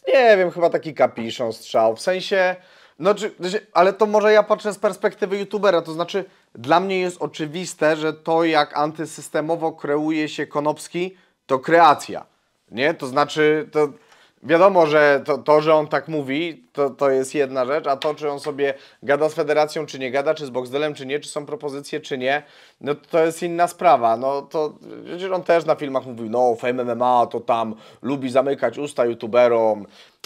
nie wiem, chyba taki kapiszon strzał. W sensie, no czy, no, ale to może ja patrzę z perspektywy youtubera, to znaczy dla mnie jest oczywiste, że to jak antysystemowo kreuje się Konopski, to kreacja. Nie? To znaczy, to wiadomo, że to, to że on tak mówi, to, to jest jedna rzecz, a to, czy on sobie gada z federacją, czy nie gada, czy z Boxdelem, czy nie, czy są propozycje, czy nie, no to jest inna sprawa. No to przecież on też na filmach mówił, no Fame MMA to tam lubi zamykać usta youtuberom,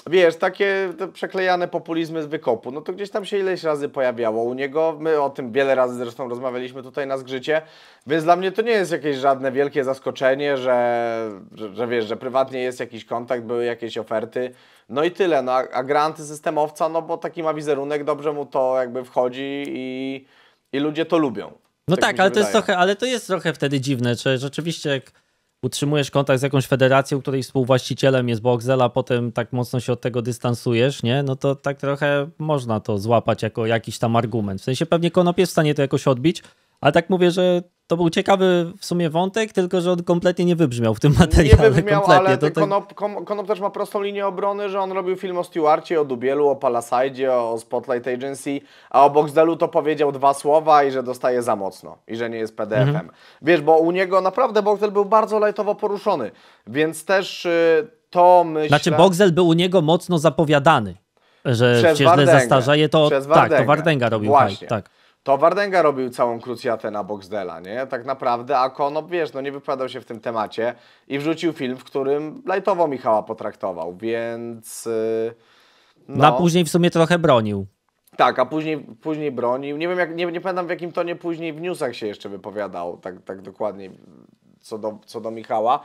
wiesz, takie przeklejane populizmy z wykopu, no to gdzieś tam się ileś razy pojawiało u niego, my o tym wiele razy zresztą rozmawialiśmy tutaj na zgrzycie, więc dla mnie to nie jest jakieś żadne wielkie zaskoczenie, że, że, że wiesz, że prywatnie jest jakiś kontakt, były jakieś oferty, no i tyle, no, a gra systemowca, no bo taki ma wizerunek, dobrze mu to jakby wchodzi i, i ludzie to lubią. No tak, tak ale, to jest trochę, ale to jest trochę wtedy dziwne, czy rzeczywiście jak utrzymujesz kontakt z jakąś federacją, której współwłaścicielem jest Boxel, a potem tak mocno się od tego dystansujesz, nie? No to tak trochę można to złapać jako jakiś tam argument. W sensie pewnie Konop jest w stanie to jakoś odbić, ale tak mówię, że to był ciekawy w sumie wątek, tylko że on kompletnie nie wybrzmiał w tym materiale. Nie wybrzmiał, kompletnie. ale to, Konop, Konop, też ma prostą linię obrony, że on robił film o Stewarcie, o Dubielu, o Palasajdzie, o Spotlight Agency, a o Boxdelu to powiedział dwa słowa i że dostaje za mocno i że nie jest PDF-em. Mhm. Wiesz, bo u niego naprawdę Boxdel był bardzo lajtowo poruszony, więc też y, to myślę... Znaczy Boxdel był u niego mocno zapowiadany, że się źle zastarzeje, to Przez tak, to Wardenga robił. Właśnie. tak to Wardenga robił całą krucjatę na Boxdela, nie? Tak naprawdę, a Kono, wiesz, no nie wypowiadał się w tym temacie i wrzucił film, w którym lajtowo Michała potraktował, więc... Y, no. no. A później w sumie trochę bronił. Tak, a później, później bronił. Nie wiem, jak, nie, nie pamiętam w jakim tonie później w newsach się jeszcze wypowiadał, tak, tak dokładnie, co do, co do Michała,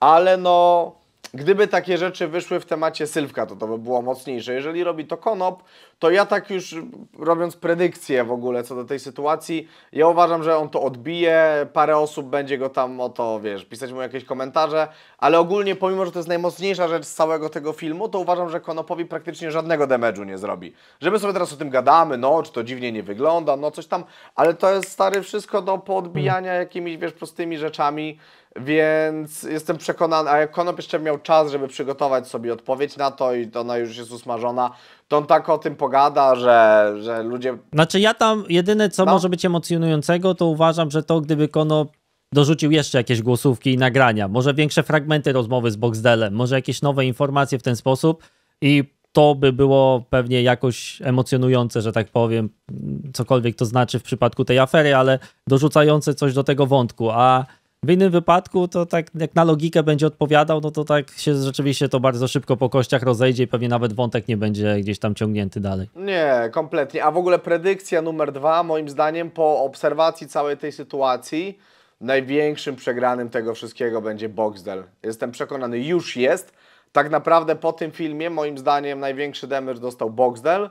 ale no... Gdyby takie rzeczy wyszły w temacie Sylwka, to to by było mocniejsze. Jeżeli robi to Konop, to ja tak już robiąc predykcję w ogóle co do tej sytuacji, ja uważam, że on to odbije, parę osób będzie go tam o to, wiesz, pisać mu jakieś komentarze, ale ogólnie pomimo, że to jest najmocniejsza rzecz z całego tego filmu, to uważam, że Konopowi praktycznie żadnego damage'u nie zrobi. Żeby sobie teraz o tym gadamy, no, czy to dziwnie nie wygląda, no coś tam, ale to jest stary wszystko do poodbijania mhm. jakimiś, wiesz, prostymi rzeczami, więc jestem przekonany, a jak Konop jeszcze miał czas, żeby przygotować sobie odpowiedź na to i ona już jest usmażona, to on tak o tym pogada, że, że ludzie... Znaczy ja tam jedyne, co no. może być emocjonującego, to uważam, że to gdyby Kono dorzucił jeszcze jakieś głosówki i nagrania, może większe fragmenty rozmowy z Boxdelem, może jakieś nowe informacje w ten sposób i to by było pewnie jakoś emocjonujące, że tak powiem, cokolwiek to znaczy w przypadku tej afery, ale dorzucające coś do tego wątku, a w innym wypadku to tak jak na logikę będzie odpowiadał, no to tak się rzeczywiście to bardzo szybko po kościach rozejdzie i pewnie nawet wątek nie będzie gdzieś tam ciągnięty dalej. Nie, kompletnie. A w ogóle predykcja numer dwa, moim zdaniem, po obserwacji całej tej sytuacji, największym przegranym tego wszystkiego będzie Boxdel. Jestem przekonany, już jest. Tak naprawdę po tym filmie, moim zdaniem, największy demerz dostał Boxdel.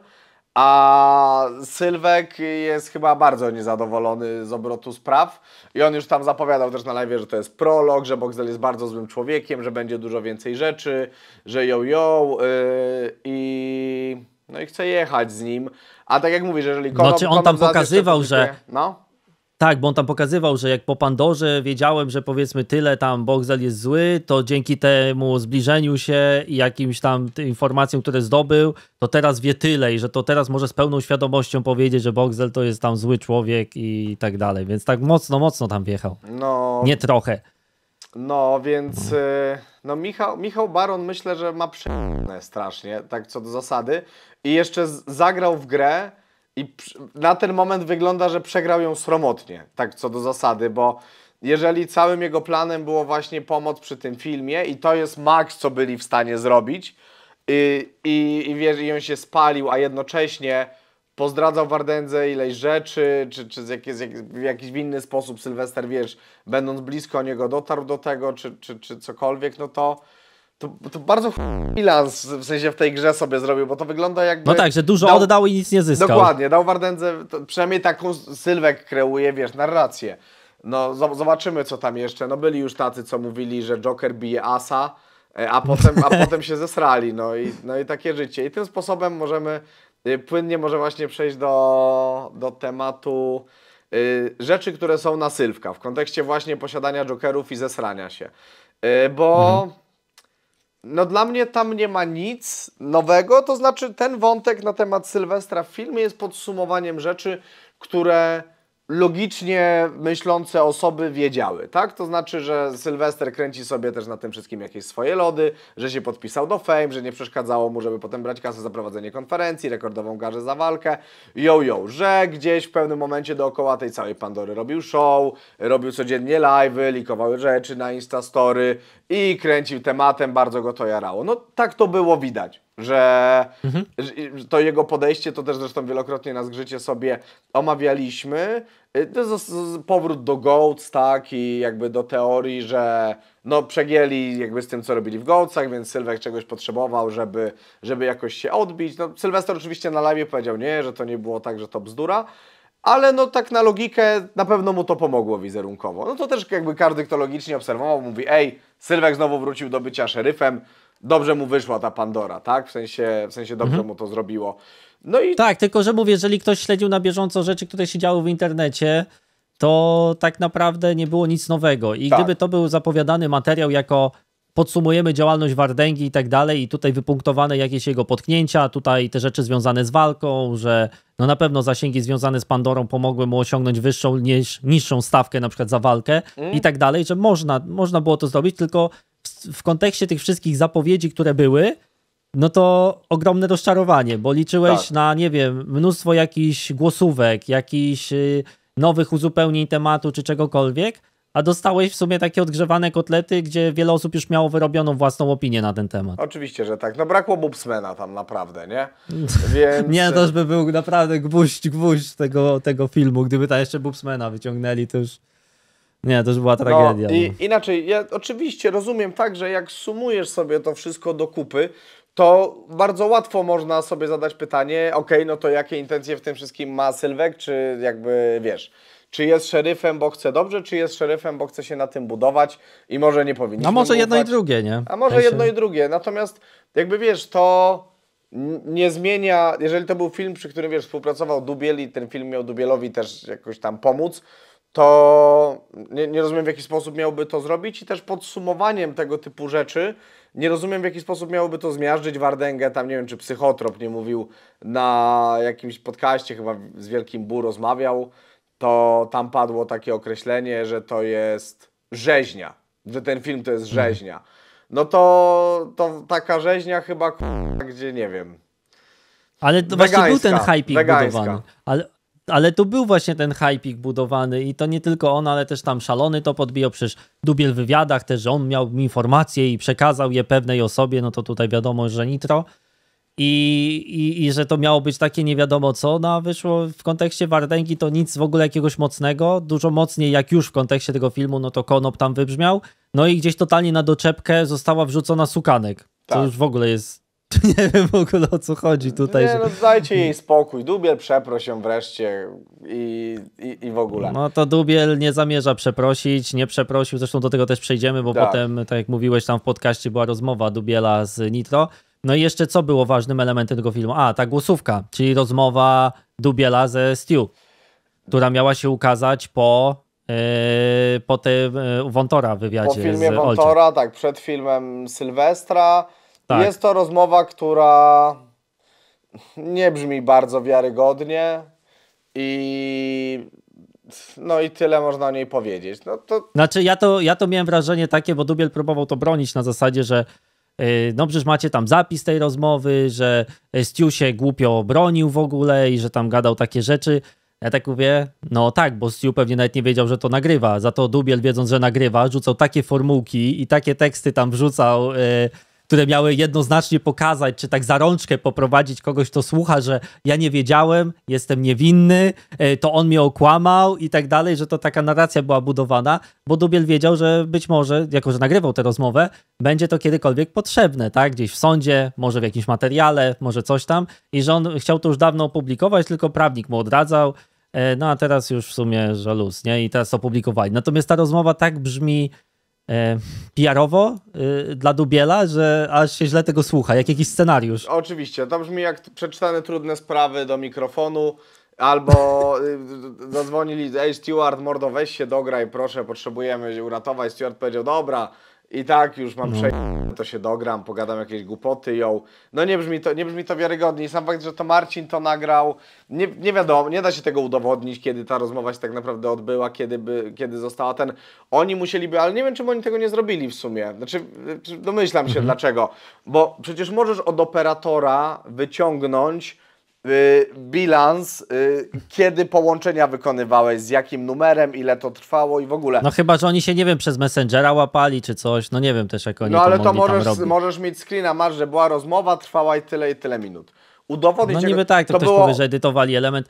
A Sylwek jest chyba bardzo niezadowolony z obrotu spraw i on już tam zapowiadał też na live, że to jest prolog, że Boxdel jest bardzo złym człowiekiem, że będzie dużo więcej rzeczy, że ją yo yy, i no i chce jechać z nim. A tak jak mówisz, jeżeli Konop, znaczy, No czy on tam pokazywał, jeszcze... że no? Tak, bo on tam pokazywał, że jak po Pandorze wiedziałem, że powiedzmy tyle tam Bogzel jest zły, to dzięki temu zbliżeniu się i jakimś tam informacjom, które zdobył, to teraz wie tyle i że to teraz może z pełną świadomością powiedzieć, że Bogzel to jest tam zły człowiek i tak dalej. Więc tak mocno, mocno tam wjechał. No. Nie trochę. No, więc e, no Michał, Michał Baron myślę, że ma przepraszne strasznie, tak co do zasady. I jeszcze zagrał w grę, i na ten moment wygląda, że przegrał ją sromotnie, tak co do zasady, bo jeżeli całym jego planem było właśnie pomoc przy tym filmie i to jest maks, co byli w stanie zrobić i, y, i, i wiesz, i on się spalił, a jednocześnie pozdradzał Wardędze ileś rzeczy, czy, czy z w jakiś inny sposób Sylwester, wiesz, będąc blisko niego dotarł do tego, czy, czy, czy cokolwiek, no to to, to bardzo bilans w sensie w tej grze sobie zrobił, bo to wygląda jakby... No tak, że dużo dał, oddał i nic nie zyskał. Dokładnie, dał Wardędze, przynajmniej taką Sylwek kreuje, wiesz, narrację. No zobaczymy co tam jeszcze, no byli już tacy, co mówili, że Joker bije Asa, e, a potem, a potem się zesrali, no i, no i takie życie. I tym sposobem możemy, y, płynnie może właśnie przejść do, do tematu y, rzeczy, które są na Sylwka, w kontekście właśnie posiadania Jokerów i zesrania się. Y, bo... Mhm no dla mnie tam nie ma nic nowego, to znaczy ten wątek na temat Sylwestra w filmie jest podsumowaniem rzeczy, które logicznie myślące osoby wiedziały, tak? To znaczy, że Sylwester kręci sobie też na tym wszystkim jakieś swoje lody, że się podpisał do Fame, że nie przeszkadzało mu, żeby potem brać kasę za prowadzenie konferencji, rekordową garzę za walkę, yo, yo, że gdzieś w pewnym momencie dookoła tej całej Pandory robił show, robił codziennie live'y, likowały rzeczy na Instastory i kręcił tematem, bardzo go to jarało. No tak to było widać że, mhm. to jego podejście, to też zresztą wielokrotnie na zgrzycie sobie omawialiśmy, y, to jest powrót do Goats, tak, i jakby do teorii, że no przegięli jakby z tym, co robili w Goatsach, więc Sylwek czegoś potrzebował, żeby, żeby jakoś się odbić. No, Sylwester oczywiście na live powiedział nie, że to nie było tak, że to bzdura, ale no tak na logikę na pewno mu to pomogło wizerunkowo. No to też jakby Kardyk to logicznie obserwował, mówi ej, Sylwek znowu wrócił do bycia szeryfem, dobrze mu wyszła ta Pandora, tak? W sensie, w sensie dobrze mhm. mu to zrobiło. No i... Tak, tylko że mówię, jeżeli ktoś śledził na bieżąco rzeczy, które się działy w internecie, to tak naprawdę nie było nic nowego. I tak. gdyby to był zapowiadany materiał jako podsumujemy działalność Wardęgi i tak dalej, i tutaj wypunktowane jakieś jego potknięcia, tutaj te rzeczy związane z walką, że no na pewno zasięgi związane z Pandorą pomogły mu osiągnąć wyższą niż niższą stawkę na przykład za walkę mm. i tak dalej, że można, można było to zrobić, tylko w kontekście tych wszystkich zapowiedzi, które były, no to ogromne rozczarowanie, bo liczyłeś tak. na, nie wiem, mnóstwo jakichś głosówek, jakichś y, nowych uzupełnień tematu czy czegokolwiek, a dostałeś w sumie takie odgrzewane kotlety, gdzie wiele osób już miało wyrobioną własną opinię na ten temat. Oczywiście, że tak. No brakło bubsmena tam naprawdę, nie? Więc... nie, to e, by był naprawdę gwóźdź, gwóźdź tego, tego filmu. Gdyby ta jeszcze bubsmena wyciągnęli, to już... Nie, to już była no tragedia. No, i, no. Inaczej, ja oczywiście rozumiem tak, że jak sumujesz sobie to wszystko do kupy, to bardzo łatwo można sobie zadać pytanie, ok, no to jakie intencje w tym wszystkim ma Sylwek, czy jakby, wiesz, czy jest szeryfem, bo chce dobrze, czy jest szeryfem, bo chce się na tym budować i może nie powinien. A może jedno i drugie, nie? A może jedno i drugie. Natomiast jakby wiesz, to nie zmienia, jeżeli to był film, przy którym wiesz, współpracował Dubiel i ten film miał Dubielowi też jakoś tam pomóc, to nie, nie, rozumiem, w jaki sposób miałby to zrobić i też podsumowaniem tego typu rzeczy nie rozumiem, w jaki sposób miałoby to zmiażdżyć Wardęgę, tam nie wiem, czy psychotrop nie mówił na jakimś podcaście, chyba z Wielkim Bu rozmawiał, to tam padło takie określenie, że to jest rzeźnia, że ten film to jest mhm. rzeźnia. No to, to taka rzeźnia chyba, gdzie nie wiem, ale to wegańska, właśnie był ten hype budowany. Ale ale tu był właśnie ten hypik budowany i to nie tylko on, ale też tam szalony to podbijał, przecież Dubiel w wywiadach też, że on miał informacje i przekazał je pewnej osobie, no to tutaj wiadomo, że nitro. I, i, i, że to miało być takie nie wiadomo co, no a wyszło w kontekście Wardęgi to nic w ogóle jakiegoś mocnego, dużo mocniej jak już w kontekście tego filmu, no to Konop tam wybrzmiał, no i gdzieś totalnie na doczepkę została wrzucona Sukanek, tak. co już w ogóle jest Nie wiem w ogóle o co chodzi tutaj. Nie, no dajcie jej spokój. Dubiel przeprosił ją wreszcie i, i, i w ogóle. No to Dubiel nie zamierza przeprosić, nie przeprosił. Zresztą do tego też przejdziemy, bo tak. potem, tak jak mówiłeś, tam w podcaście była rozmowa Dubiela z Nitro. No i jeszcze co było ważnym elementem tego filmu? A, ta głosówka, czyli rozmowa Dubiela ze Stu, która miała się ukazać po e, po tym e, Wontora wywiadzie. Po filmie Wontora, tak, przed filmem Sylwestra. Tak. Jest to rozmowa, która nie brzmi bardzo wiarygodnie i no i tyle można o niej powiedzieć. No to... Znaczy ja to, ja to miałem wrażenie takie, bo Dubiel próbował to bronić na zasadzie, że y, no przecież macie tam zapis tej rozmowy, że Stiu się głupio bronił w ogóle i że tam gadał takie rzeczy. Ja tak mówię, no tak, bo Stiu pewnie nawet nie wiedział, że to nagrywa. Za to Dubiel, wiedząc, że nagrywa, rzucał takie formułki i takie teksty tam wrzucał, yy, które miały jednoznacznie pokazać, czy tak za rączkę poprowadzić kogoś, kto słucha, że ja nie wiedziałem, jestem niewinny, e, to on mnie okłamał i tak dalej, że to taka narracja była budowana, bo Dubiel wiedział, że być może, jako że nagrywał tę rozmowę, będzie to kiedykolwiek potrzebne, tak? Gdzieś w sądzie, może w jakimś materiale, może coś tam i że on chciał to już dawno opublikować, tylko prawnik mu odradzał, e, no a teraz już w sumie żaluz, nie? I teraz opublikowali. Natomiast ta rozmowa tak brzmi E, PR-owo y, dla Dubiela, że aż się źle tego słucha, jak jakiś scenariusz. Oczywiście, to brzmi jak przeczytane trudne sprawy do mikrofonu, albo y, y, zadzwonili, ej Stewart, mordo, weź się dograj, proszę, potrzebujemy uratować. Stewart powiedział, dobra, i tak już mam no. przejście, to się dogram, pogadam jakieś głupoty ją. No nie brzmi to, nie brzmi to wiarygodnie. sam fakt, że to Marcin to nagrał, nie, nie wiadomo, nie da się tego udowodnić, kiedy ta rozmowa się tak naprawdę odbyła, kiedy, by, kiedy została ten... Oni musieliby, ale nie wiem, czemu oni tego nie zrobili w sumie. Znaczy, domyślam się mhm. dlaczego. Bo przecież możesz od operatora wyciągnąć Y, bilans, y, kiedy połączenia wykonywałeś, z jakim numerem, ile to trwało i w ogóle. No chyba, że oni się, nie wiem, przez Messengera łapali czy coś, no nie wiem też jak oni No ale to, to możesz, możesz mieć screena, masz, że była rozmowa, trwała i tyle i tyle minut. Udowodnić... No niby tak, to, to ktoś było... powie, że edytowali element,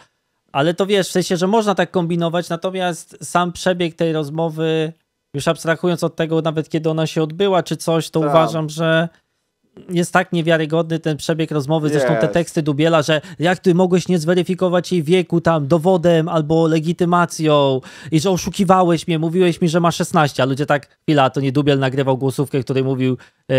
ale to wiesz, w sensie, że można tak kombinować, natomiast sam przebieg tej rozmowy, już abstrahując od tego nawet kiedy ona się odbyła czy coś, to tak. uważam, że jest tak niewiarygodny ten przebieg rozmowy, zresztą yes. te teksty Dubiela, że jak ty mogłeś nie zweryfikować jej wieku tam dowodem albo legitymacją i że oszukiwałeś mnie, mówiłeś mi, że ma 16, a ludzie tak, chwila, to nie Dubiel nagrywał głosówkę, której mówił yy,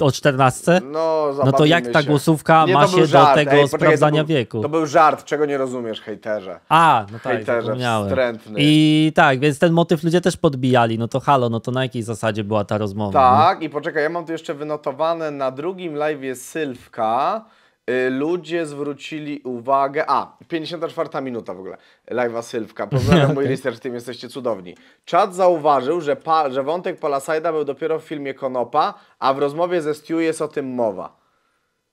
o 14? No, no to jak ta głosówka nie, ma się żart. do tego Ej, poczekaj, sprawdzania to był, wieku? To był żart, czego nie rozumiesz, hejterze. A, no tak, hejterze, wstrętny. I tak, więc ten motyw ludzie też podbijali, no to halo, no to na jakiej zasadzie była ta rozmowa? Tak, no? i poczekaj, ja mam tu jeszcze wynotowane na na drugim live'ie Sylwka y, ludzie zwrócili uwagę. A, 54 minuta w ogóle. Live'a Sylwka. Pozdrawiam mój research tym jesteście cudowni. Czad zauważył, że, pa, że wątek Palasajda był dopiero w filmie Konopa, a w rozmowie ze Stu jest o tym mowa.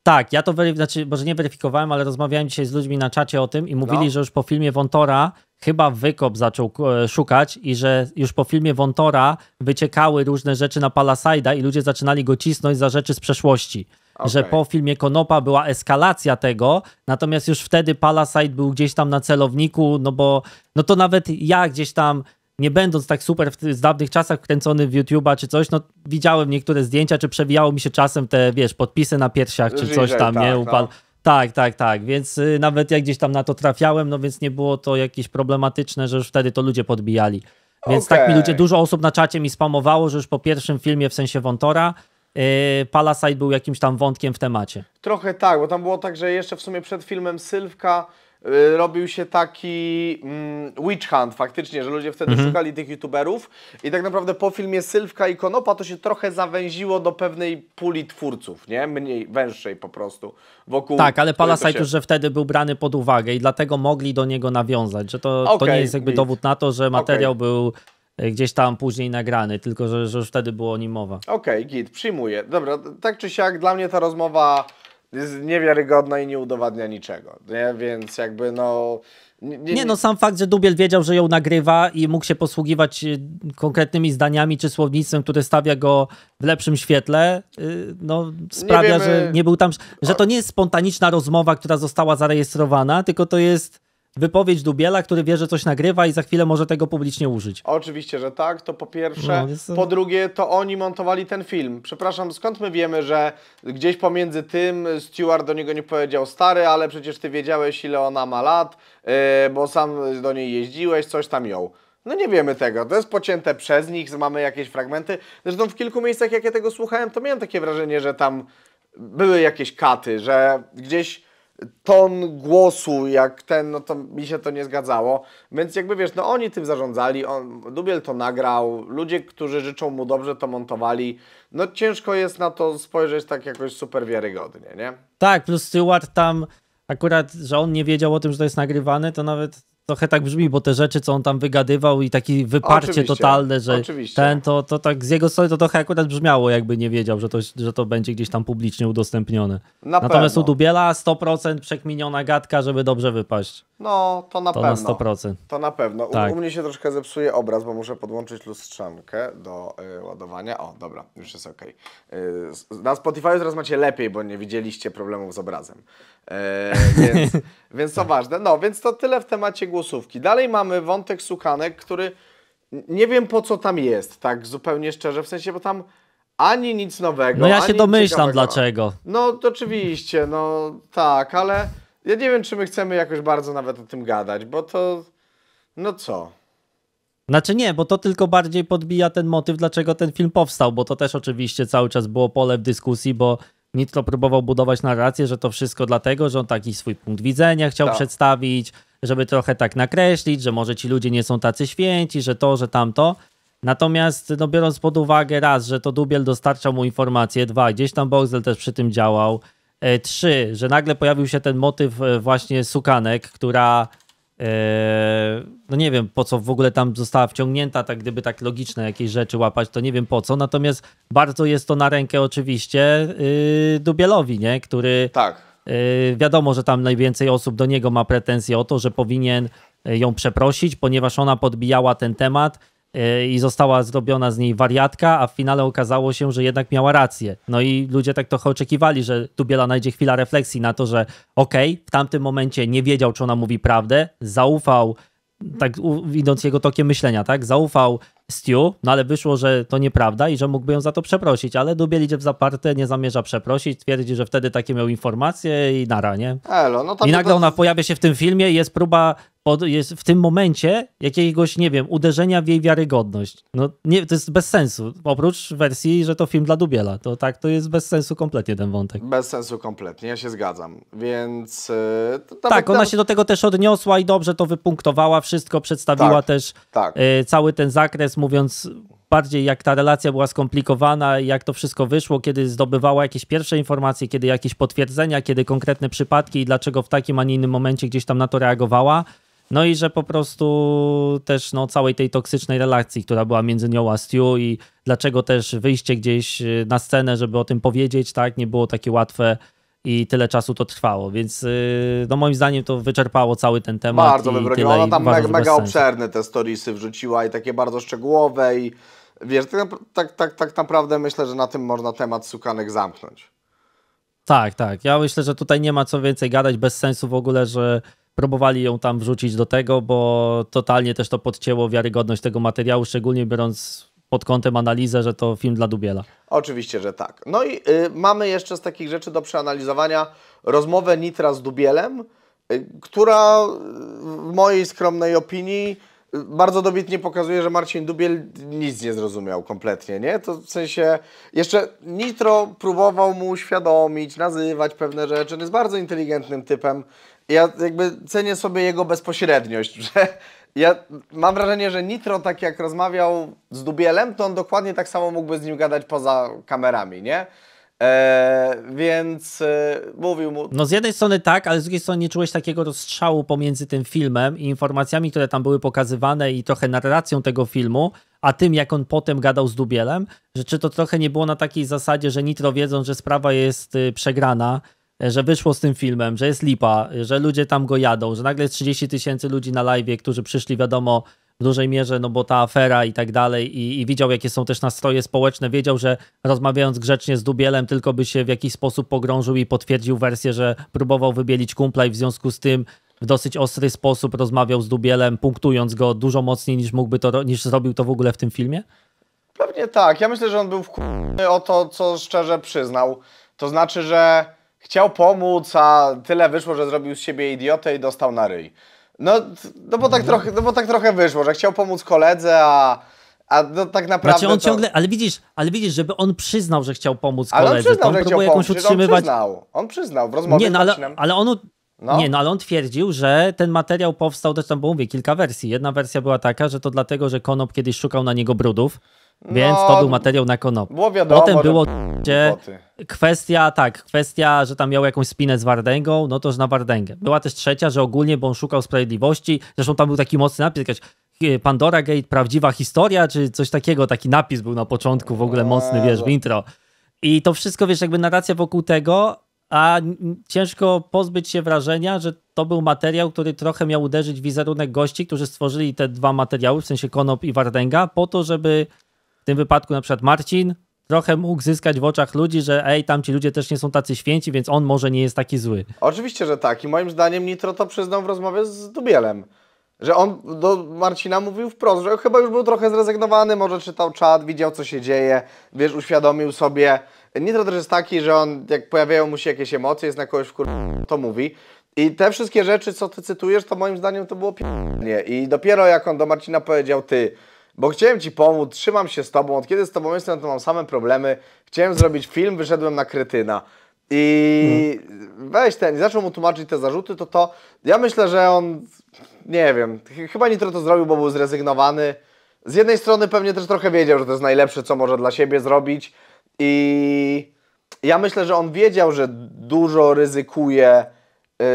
Tak, ja to weryf- znaczy, może nie weryfikowałem, ale rozmawiałem dzisiaj z ludźmi na czacie o tym i mówili, no. że już po filmie Wontora chyba Wykop zaczął e, szukać i że już po filmie Wontora wyciekały różne rzeczy na Palasajda i ludzie zaczynali go cisnąć za rzeczy z przeszłości. Okay. Że po filmie Konopa była eskalacja tego, natomiast już wtedy Palasajd był gdzieś tam na celowniku, no bo no to nawet ja gdzieś tam nie będąc tak super w, z dawnych czasach kręcony w YouTube'a czy coś, no widziałem niektóre zdjęcia, czy przewijało mi się czasem te, wiesz, podpisy na piersiach, czy Żyżej, coś tam, tak, nie? Upal... No tak, tak, tak. Więc y, nawet jak gdzieś tam na to trafiałem, no więc nie było to jakieś problematyczne, że już wtedy to ludzie podbijali. Więc okay. tak mi ludzie, dużo osób na czacie mi spamowało, że już po pierwszym filmie w sensie Wontora y, Palasite był jakimś tam wątkiem w temacie. Trochę tak, bo tam było tak, że jeszcze w sumie przed filmem Sylwka Y, robił się taki mm, witch hunt faktycznie, że ludzie wtedy mhm. szukali tych youtuberów i tak naprawdę po filmie Sylwka i Konopa to się trochę zawęziło do pewnej puli twórców, nie? Mniej, węższej po prostu. Wokół tak, ale Palasite się... już że wtedy był brany pod uwagę i dlatego mogli do niego nawiązać, że to, okay, to nie jest jakby dowód na to, że materiał okay. był e, gdzieś tam później nagrany, tylko że, że już wtedy było o nim mowa. Okej, okay, git, przyjmuję. Dobra, tak czy siak dla mnie ta rozmowa jest niewiarygodna i nie udowadnia niczego, nie? więc jakby no... Nie, nie, nie, no sam fakt, że Dubiel wiedział, że ją nagrywa i mógł się posługiwać y, konkretnymi zdaniami czy słownictwem, które stawia go w lepszym świetle, y, no sprawia, nie że nie był tam, że to nie jest spontaniczna rozmowa, która została zarejestrowana, tylko to jest wypowiedź Dubiela, który wie, że coś nagrywa i za chwilę może tego publicznie użyć. Oczywiście, że tak, to po pierwsze. No, jest... Po drugie, to oni montowali ten film. Przepraszam, skąd my wiemy, że gdzieś pomiędzy tym Stewart do niego nie powiedział stary, ale przecież ty wiedziałeś ile ona ma lat, yy, bo sam do niej jeździłeś, coś tam ją. No nie wiemy tego. To jest pocięte przez nich, mamy jakieś fragmenty. Zresztą w kilku miejscach, jak ja tego słuchałem, to miałem takie wrażenie, że tam były jakieś katy, że gdzieś ton głosu jak ten, no to mi się to nie zgadzało. Więc jakby wiesz, no oni tym zarządzali, on, Dubiel to nagrał, ludzie, którzy życzą mu dobrze, to montowali. No ciężko jest na to spojrzeć tak jakoś super wiarygodnie, nie? Tak, plus Stewart tam akurat, że on nie wiedział o tym, że to jest nagrywane, to nawet trochę tak brzmi, bo te rzeczy, co on tam wygadywał i takie wyparcie oczywiście, totalne, że oczywiście. ten, to, to tak z jego strony to trochę akurat brzmiało, jakby nie wiedział, że to, że to będzie gdzieś tam publicznie udostępnione. Na Natomiast pewno. u Dubiela 100% przekminiona gadka, żeby dobrze wypaść. No, to na to pewno. Na 100%. To na pewno. Tak. U, u, mnie się troszkę zepsuje obraz, bo muszę podłączyć lustrzankę do y, ładowania. O, dobra, już jest ok. Y, na Spotify teraz macie lepiej, bo nie widzieliście problemów z obrazem. Y, więc, więc to ważne. No, więc to tyle w temacie głosówki. Dalej mamy wątek sukanek, który nie wiem po co tam jest, tak zupełnie szczerze, w sensie, bo tam ani nic nowego. No ja się domyślam dlaczego. No, to oczywiście, no tak, ale ja nie wiem, czy my chcemy jakoś bardzo nawet o tym gadać, bo to. No co? Znaczy nie, bo to tylko bardziej podbija ten motyw, dlaczego ten film powstał, bo to też oczywiście cały czas było pole w dyskusji, bo Nitro próbował budować narrację, że to wszystko dlatego, że on taki swój punkt widzenia chciał tak. przedstawić, żeby trochę tak nakreślić, że może ci ludzie nie są tacy święci, że to, że tamto. Natomiast no, biorąc pod uwagę raz, że to Dubiel dostarczał mu informacje, dwa, gdzieś tam Boxel też przy tym działał, E, trzy, że nagle pojawił się ten motyw e, właśnie sukanek, która e, no nie wiem po co w ogóle tam została wciągnięta, tak gdyby tak logiczne jakieś rzeczy łapać, to nie wiem po co. Natomiast bardzo jest to na rękę oczywiście yy, Dubielowi, nie? który tak. yy, wiadomo, że tam najwięcej osób do niego ma pretensje o to, że powinien ją przeprosić, ponieważ ona podbijała ten temat i została zrobiona z niej wariatka, a w finale okazało się, że jednak miała rację. No i ludzie tak trochę oczekiwali, że Dubiela najdzie chwila refleksji na to, że okej, okay, w tamtym momencie nie wiedział, czy ona mówi prawdę, zaufał, tak widząc jego tokiem myślenia, tak, zaufał Stu, no ale wyszło, że to nieprawda i że mógłby ją za to przeprosić, ale Dubiel idzie w zaparte, nie zamierza przeprosić, twierdzi, że wtedy takie miał informacje i na ranie. Elo, no I nagle to... ona pojawia się w tym filmie jest próba pod, jest w tym momencie jakiegoś, nie wiem, uderzenia w jej wiarygodność. No nie, to jest bez sensu. Oprócz wersji, że to film dla Dubiela. To tak, to jest bez sensu kompletnie ten wątek. Bez sensu kompletnie, ja się zgadzam. Więc... Yy, tak, tam... ona się do tego też odniosła i dobrze to wypunktowała, wszystko przedstawiła tak, też tak. Yy, cały ten zakres mówiąc, bardziej jak ta relacja była skomplikowana, jak to wszystko wyszło, kiedy zdobywała jakieś pierwsze informacje, kiedy jakieś potwierdzenia, kiedy konkretne przypadki i dlaczego w takim, a nie innym momencie gdzieś tam na to reagowała. No i że po prostu też no, całej tej toksycznej relacji, która była między nią a Stu i dlaczego też wyjście gdzieś y, na scenę, żeby o tym powiedzieć, tak, nie było takie łatwe i tyle czasu to trwało, więc y, no moim zdaniem to wyczerpało cały ten temat. Bardzo wybroniła, ona tam mega, mega obszerne te storiesy wrzuciła i takie bardzo szczegółowe i wiesz, tak, tak, tak, tak naprawdę myślę, że na tym można temat sukanek zamknąć. Tak, tak. Ja myślę, że tutaj nie ma co więcej gadać, bez sensu w ogóle, że próbowali ją tam wrzucić do tego, bo totalnie też to podcięło wiarygodność tego materiału, szczególnie biorąc pod kątem analizę, że to film dla Dubiela. Oczywiście, że tak. No i y, mamy jeszcze z takich rzeczy do przeanalizowania rozmowę Nitra z Dubielem, y, która w mojej skromnej opinii y, bardzo dobitnie pokazuje, że Marcin Dubiel nic nie zrozumiał kompletnie, nie? To w sensie jeszcze Nitro próbował mu uświadomić, nazywać pewne rzeczy. On jest bardzo inteligentnym typem. Ja jakby cenię sobie jego bezpośredniość, że ja mam wrażenie, że Nitro, tak jak rozmawiał z Dubielem, to on dokładnie tak samo mógłby z nim gadać poza kamerami, nie? Eee, więc e, mówił mu. No z jednej strony tak, ale z drugiej strony nie czułeś takiego rozstrzału pomiędzy tym filmem i informacjami, które tam były pokazywane i trochę narracją tego filmu, a tym jak on potem gadał z Dubielem, że czy to trochę nie było na takiej zasadzie, że Nitro wiedząc, że sprawa jest y, przegrana, że wyszło z tym filmem, że jest lipa, że ludzie tam go jadą, że nagle jest 30 tysięcy ludzi na live, którzy przyszli, wiadomo, w dużej mierze, no bo ta afera i tak dalej, i, i, widział, jakie są też nastroje społeczne, wiedział, że rozmawiając grzecznie z Dubielem, tylko by się w jakiś sposób pogrążył i potwierdził wersję, że próbował wybielić kumpla i w związku z tym w dosyć ostry sposób rozmawiał z Dubielem, punktując go dużo mocniej niż mógłby to, niż zrobił to w ogóle w tym filmie? Pewnie tak. Ja myślę, że on był wkurwiony o to, co szczerze przyznał. To znaczy, że Chciał pomóc, a tyle wyszło, że zrobił z siebie idiotę i dostał na ryj. No, no, bo, tak no. trochę, no bo tak trochę wyszło, że chciał pomóc koledze, a, a no, tak znaczy, naprawdę. Znaczy on ciągle, ale widzisz, ale widzisz, żeby on przyznał, że chciał pomóc koledze. Ale on przyznał, on że chciał pomóc, utrzymywać... on przyznał. On przyznał w rozmowie Nie, no, ale, ale on no. Nie, no ale on twierdził, że ten materiał powstał, też tam, bo mówię, kilka wersji. Jedna wersja była taka, że to dlatego, że Konop kiedyś szukał na niego brudów więc no, to był materiał na konop. Było wiadomo, Potem było że... kwestia, tak, kwestia, że tam miał jakąś spinę z Wardęgą, no to już na Wardęgę. Była też trzecia, że ogólnie, bo on szukał sprawiedliwości, zresztą tam był taki mocny napis, jakaś e, Pandora Gate, prawdziwa historia, czy coś takiego, taki napis był na początku w ogóle mocny, wiesz, w eee. intro. I to wszystko, wiesz, jakby narracja wokół tego, a ciężko pozbyć się wrażenia, że to był materiał, który trochę miał uderzyć w wizerunek gości, którzy stworzyli te dwa materiały, w sensie Konop i Wardęga, po to, żeby tym wypadku na przykład Marcin trochę mógł zyskać w oczach ludzi, że ej, tam ci ludzie też nie są tacy święci, więc on może nie jest taki zły. Oczywiście, że tak. I moim zdaniem Nitro to przyznał w rozmowie z Dubielem. Że on do Marcina mówił wprost, że chyba już był trochę zrezygnowany, może czytał czat, widział co się dzieje, wiesz, uświadomił sobie. Nitro też jest taki, że on, jak pojawiają mu się jakieś emocje, jest na kogoś wkur... to mówi. I te wszystkie rzeczy, co ty cytujesz, to moim zdaniem to było p***nie. I dopiero jak on do Marcina powiedział, ty, bo chciałem Ci pomóc, trzymam się z Tobą, od kiedy z Tobą jestem, to mam same problemy. Chciałem zrobić film, wyszedłem na kretyna. I hmm. weź ten, i zaczął mu tłumaczyć te zarzuty, to to, ja myślę, że on, nie wiem, ch chyba nitro to zrobił, bo był zrezygnowany. Z jednej strony pewnie też trochę wiedział, że to jest najlepsze, co może dla siebie zrobić i ja myślę, że on wiedział, że dużo ryzykuje, yy,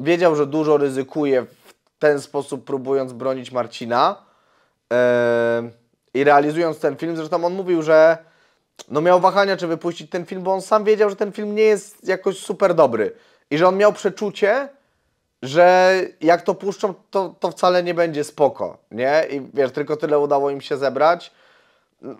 wiedział, że dużo ryzykuje w ten sposób próbując bronić Marcina, i realizując ten film, zresztą on mówił, że no miał wahania, czy wypuścić ten film, bo on sam wiedział, że ten film nie jest jakoś super dobry i że on miał przeczucie, że jak to puszczą, to, to wcale nie będzie spoko, nie? I wiesz, tylko tyle udało im się zebrać.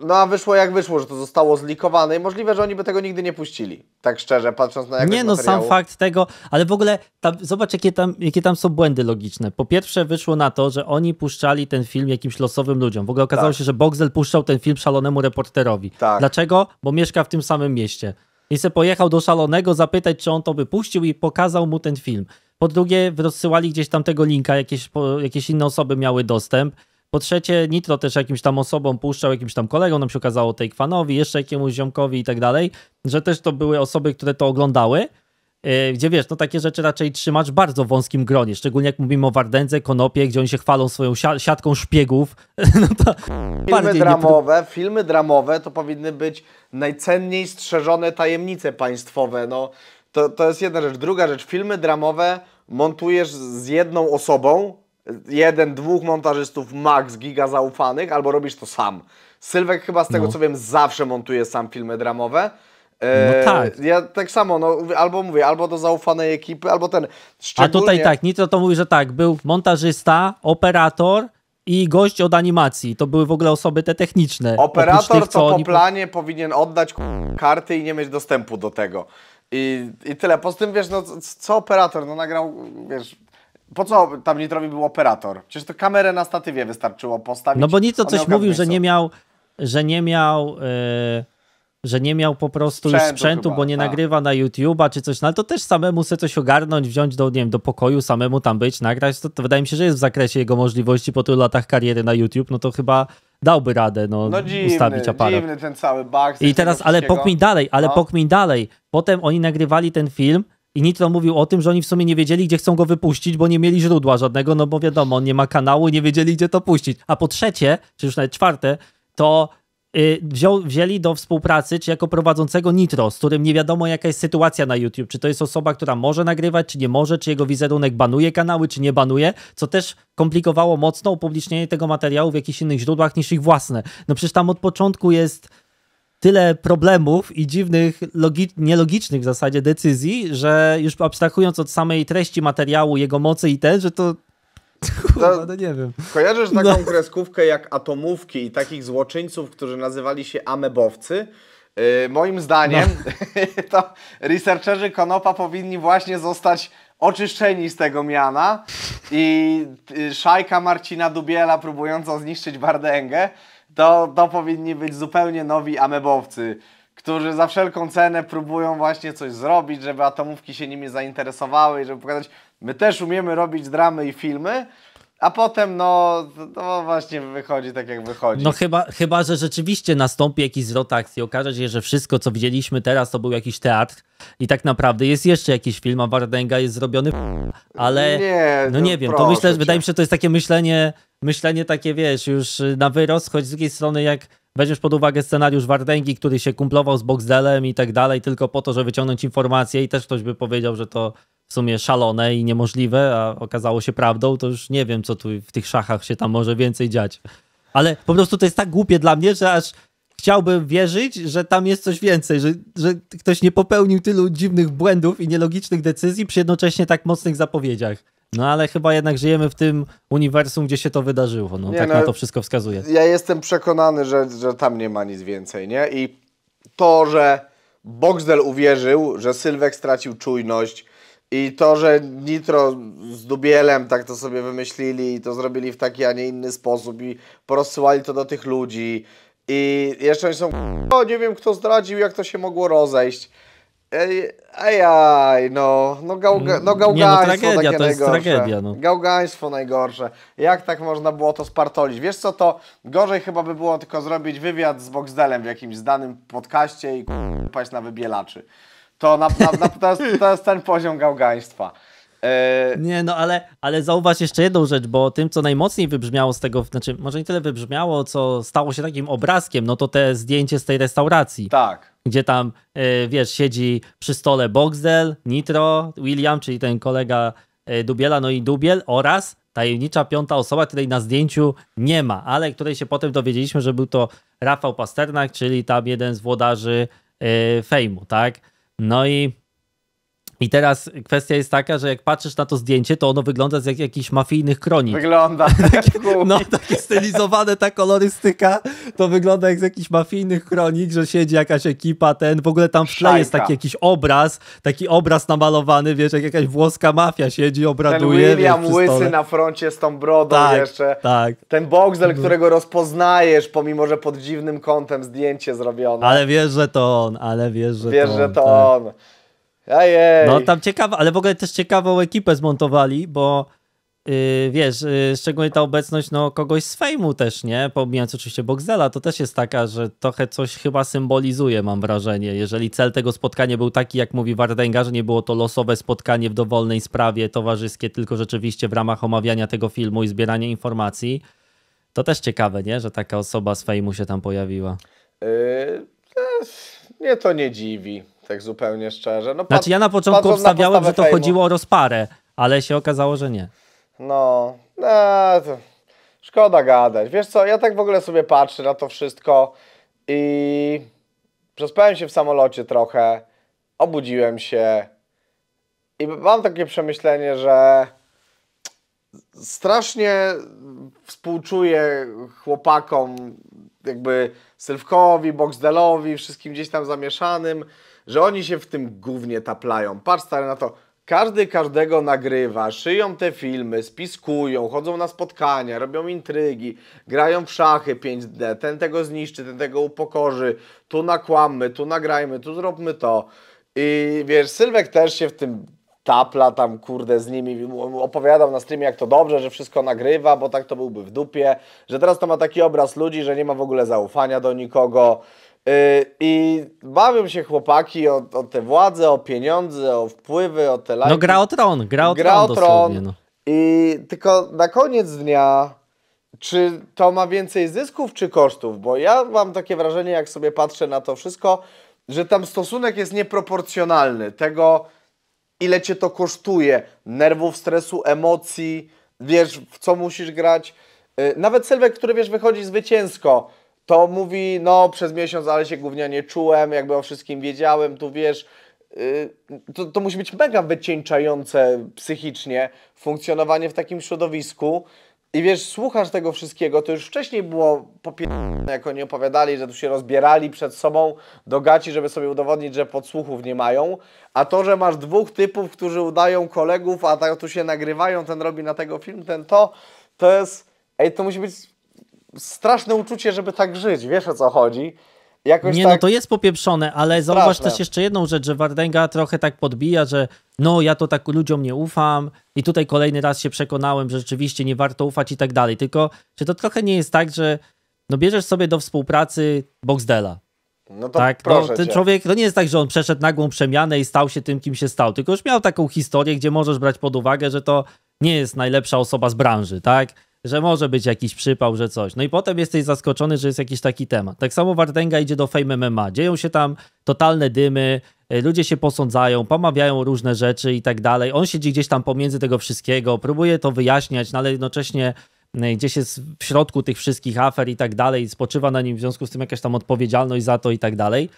No a wyszło jak wyszło, że to zostało zlikowane i możliwe, że oni by tego nigdy nie puścili. Tak szczerze, patrząc na jakość Nie no, materiału. sam fakt tego, ale w ogóle tam, zobacz jakie tam, jakie tam są błędy logiczne. Po pierwsze wyszło na to, że oni puszczali ten film jakimś losowym ludziom. W ogóle okazało tak. się, że Boxel puszczał ten film szalonemu reporterowi. Tak. Dlaczego? Bo mieszka w tym samym mieście. I se pojechał do szalonego zapytać, czy on to by puścił i pokazał mu ten film. Po drugie, rozsyłali gdzieś tam tego linka, jakieś, jakieś inne osoby miały dostęp. Po trzecie, Nitro też jakimś tam osobom puszczał, jakimś tam kolegom, nam się okazało Tejkwanowi, jeszcze jakiemuś ziomkowi i tak dalej, że też to były osoby, które to oglądały e, gdzie wiesz, no takie rzeczy raczej trzymasz w bardzo wąskim gronie, szczególnie jak mówimy o Wardędze, Konopie, gdzie oni się chwalą swoją si siatką szpiegów. No to filmy dramowe, nie... filmy dramowe to powinny być najcenniej strzeżone tajemnice państwowe, no to, to jest jedna rzecz. Druga rzecz, filmy dramowe montujesz z jedną osobą, jeden, dwóch montażystów max giga zaufanych, albo robisz to sam. Sylwek chyba z tego no. co wiem zawsze montuje sam filmy dramowe. No e, tak. Ja tak samo, no, albo mówię, albo do zaufanej ekipy, albo ten. Szczególnie... A tutaj tak, Nitro to mówi, że tak, był montażysta, operator i gość od animacji. To były w ogóle osoby te techniczne. Operator tych, co to po planie powinien oddać karty i nie mieć dostępu do tego. I, I tyle. Poza tym, wiesz, no co operator, no nagrał, wiesz, po co tam Nitrowi był operator? Przecież to kamerę na statywie wystarczyło postawić. No bo Nitro coś mówił, że nie miał, że nie miał... Yy że nie miał po prostu sprzętu, już sprzętu, chyba, bo nie tak. nagrywa na YouTube'a czy coś, no ale to też samemu chce coś ogarnąć, wziąć do, nie wiem, do pokoju, samemu tam być, nagrać, to, to wydaje mi się, że jest w zakresie jego możliwości po tylu latach kariery na YouTube, no to chyba dałby radę, no, no dziwny, ustawić aparat. dziwny ten cały bug. I teraz, ale pokmin dalej, ale no. pokmin dalej. Potem oni nagrywali ten film, i Nitro mówił o tym, że oni w sumie nie wiedzieli, gdzie chcą go wypuścić, bo nie mieli źródła żadnego, no bo wiadomo, on nie ma kanału i nie wiedzieli, gdzie to puścić. A po trzecie, czy już nawet czwarte, to y, wziął, wzięli do współpracy, czy jako prowadzącego Nitro, z którym nie wiadomo jaka jest sytuacja na YouTube, czy to jest osoba, która może nagrywać, czy nie może, czy jego wizerunek banuje kanały, czy nie banuje, co też komplikowało mocno upublicznienie tego materiału w jakichś innych źródłach niż ich własne. No przecież tam od początku jest tyle problemów i dziwnych, nielogicznych w zasadzie decyzji, że już abstrahując od samej treści materiału, jego mocy i ten, że to Kurwa, no nie wiem. Kojarzysz taką no. kreskówkę jak Atomówki i takich złoczyńców, którzy nazywali się amebowcy? Yy, moim zdaniem no. to researcherzy Konopa powinni właśnie zostać oczyszczeni z tego miana i y, szajka Marcina Dubiela próbująca zniszczyć Bardęgę to, to powinni być zupełnie nowi amebowcy, którzy za wszelką cenę próbują właśnie coś zrobić, żeby atomówki się nimi zainteresowały i żeby pokazać, my też umiemy robić dramy i filmy, a potem, no, to właśnie wychodzi tak, jak wychodzi. No chyba, chyba, że rzeczywiście nastąpi jakiś zwrot akcji. Okaże się, że wszystko, co widzieliśmy teraz, to był jakiś teatr i tak naprawdę jest jeszcze jakiś film, a Wardenga jest zrobiony, ale nie, no, no nie wiem, to myślę, cię. wydaje mi się, że to jest takie myślenie, myślenie takie, wiesz, już na wyrost, choć z drugiej strony jak weźmiesz pod uwagę scenariusz Wardęgi, który się kumplował z Boxdelem i tak dalej, tylko po to, żeby wyciągnąć informacje i też ktoś by powiedział, że to w sumie szalone i niemożliwe, a okazało się prawdą, to już nie wiem, co tu w tych szachach się tam może więcej dziać. Ale po prostu to jest tak głupie dla mnie, że aż chciałbym wierzyć, że tam jest coś więcej, że, że ktoś nie popełnił tylu dziwnych błędów i nielogicznych decyzji przy jednocześnie tak mocnych zapowiedziach. No ale chyba jednak żyjemy w tym uniwersum, gdzie się to wydarzyło. No, nie, tak no, na to wszystko wskazuje. Ja jestem przekonany, że, że tam nie ma nic więcej, nie? I to, że Boxdel uwierzył, że Sylwek stracił czujność, i to, że Nitro z Dubielem tak to sobie wymyślili i to zrobili w taki, a nie inny sposób i porozsyłali to do tych ludzi i jeszcze oni są o, nie wiem kto zdradził, jak to się mogło rozejść. Ej, ejaj, no, no, gałga, mm, no, no gałgaństwo nie, no, tragedia, takie to jest najgorsze. Tragedia, no. Gałgaństwo najgorsze. Jak tak można było to spartolić? Wiesz co, to gorzej chyba by było tylko zrobić wywiad z Boxdelem w jakimś zdanym podcaście i paść na wybielaczy. To, na, na, na, to, jest, to jest ten poziom gałgaństwa. Y, nie, no ale, ale zauważ jeszcze jedną rzecz, bo tym, co najmocniej wybrzmiało z tego, znaczy może nie tyle wybrzmiało, co stało się takim obrazkiem, no to te zdjęcie z tej restauracji. Tak. Gdzie tam, y, wiesz, siedzi przy stole Boxdel, Nitro, William, czyli ten kolega y, Dubiela, no i Dubiel oraz tajemnicza piąta osoba, której na zdjęciu nie ma, ale której się potem dowiedzieliśmy, że był to Rafał Pasternak, czyli tam jeden z włodarzy fejmu, tak? No i i teraz kwestia jest taka, że jak patrzysz na to zdjęcie, to ono wygląda z jak jakichś mafijnych kronik. Wygląda. takie, no, takie stylizowane ta kolorystyka, to wygląda jak z jakichś mafijnych kronik, że siedzi jakaś ekipa, ten, w ogóle tam w tle jest taki jakiś obraz, taki obraz namalowany, wiesz, jak jakaś włoska mafia siedzi, obraduje. Ten William wiesz, Łysy na froncie z tą brodą tak, jeszcze. Tak. Ten Boxel, mhm. którego rozpoznajesz, pomimo, że pod dziwnym kątem zdjęcie zrobione. Ale wiesz, że to on, ale wiesz, że wiesz, to on. Wiesz, że to tak. on. Ajej. No tam ciekawa, ale w ogóle też ciekawą ekipę zmontowali, bo Yy, wiesz, yy, szczególnie ta obecność no, kogoś z fejmu też, nie? Pomijając oczywiście Boxdela, to też jest taka, że trochę coś chyba symbolizuje, mam wrażenie. Jeżeli cel tego spotkania był taki, jak mówi Wardęga, że nie było to losowe spotkanie w dowolnej sprawie towarzyskie, tylko rzeczywiście w ramach omawiania tego filmu i zbierania informacji, to też ciekawe, nie? Że taka osoba z fejmu się tam pojawiła. Yy, nie, to nie dziwi tak zupełnie szczerze. No, znaczy ja na początku obstawiałem, na że to fejmu. chodziło o rozparę, ale się okazało, że nie. No, no szkoda gadać. Wiesz co, ja tak w ogóle sobie patrzę na to wszystko i przespałem się w samolocie trochę, obudziłem się i mam takie przemyślenie, że strasznie współczuję chłopakom, jakby Sylwkowi, Boxdelowi, wszystkim gdzieś tam zamieszanym, że oni się w tym głównie taplają. Patrz stary na to, każdy każdego nagrywa, szyją te filmy, spiskują, chodzą na spotkania, robią intrygi, grają w szachy 5D, ten tego zniszczy, ten tego upokorzy, tu nakłamy, tu nagrajmy, tu zrobmy to. I wiesz, Sylwek też się w tym tapla tam, kurde, z nimi, opowiadał na streamie, jak to dobrze, że wszystko nagrywa, bo tak to byłby w dupie, że teraz to ma taki obraz ludzi, że nie ma w ogóle zaufania do nikogo, Y, I bawią się chłopaki o, o te władze, o pieniądze, o wpływy, o te lajki. No gra o tron, gra o gra tron, o tron. No. I tylko na koniec dnia, czy to ma więcej zysków czy kosztów? Bo ja mam takie wrażenie, jak sobie patrzę na to wszystko, że tam stosunek jest nieproporcjonalny tego, ile cię to kosztuje, nerwów, stresu, emocji, wiesz, w co musisz grać. Y, nawet Sylwek, który wiesz, wychodzi zwycięsko, to mówi, no przez miesiąc, ale się głównie nie czułem, jakby o wszystkim wiedziałem, tu wiesz, yy, to, to musi być mega wycieńczające psychicznie funkcjonowanie w takim środowisku. I wiesz, słuchasz tego wszystkiego, to już wcześniej było popierdolone, jak oni opowiadali, że tu się rozbierali przed sobą do gaci, żeby sobie udowodnić, że podsłuchów nie mają. A to, że masz dwóch typów, którzy udają kolegów, a tak tu się nagrywają, ten robi na tego film, ten to, to jest... Ej, to musi być straszne uczucie, żeby tak żyć, wiesz o co chodzi. Jakoś nie, no tak... no to jest popieprzone, ale Straszne. zauważ też jeszcze jedną rzecz, że Wardęga trochę tak podbija, że no ja to tak ludziom nie ufam i tutaj kolejny raz się przekonałem, że rzeczywiście nie warto ufać i tak dalej. Tylko, czy to trochę nie jest tak, że no bierzesz sobie do współpracy Boxdela. No to tak, no, proszę no, ten cię. człowiek, to nie jest tak, że on przeszedł nagłą przemianę i stał się tym, kim się stał, tylko już miał taką historię, gdzie możesz brać pod uwagę, że to nie jest najlepsza osoba z branży, tak? że może być jakiś przypał, że coś. No i potem jesteś zaskoczony, że jest jakiś taki temat. Tak samo Wardenga idzie do Fame MMA. Dzieją się tam totalne dymy, e, ludzie się posądzają, pomawiają różne rzeczy i tak dalej. On siedzi gdzieś tam pomiędzy tego wszystkiego, próbuje to wyjaśniać, no ale jednocześnie e, gdzieś jest w środku tych wszystkich afer i tak dalej, spoczywa na nim w związku z tym jakaś tam odpowiedzialność za to i tak dalej,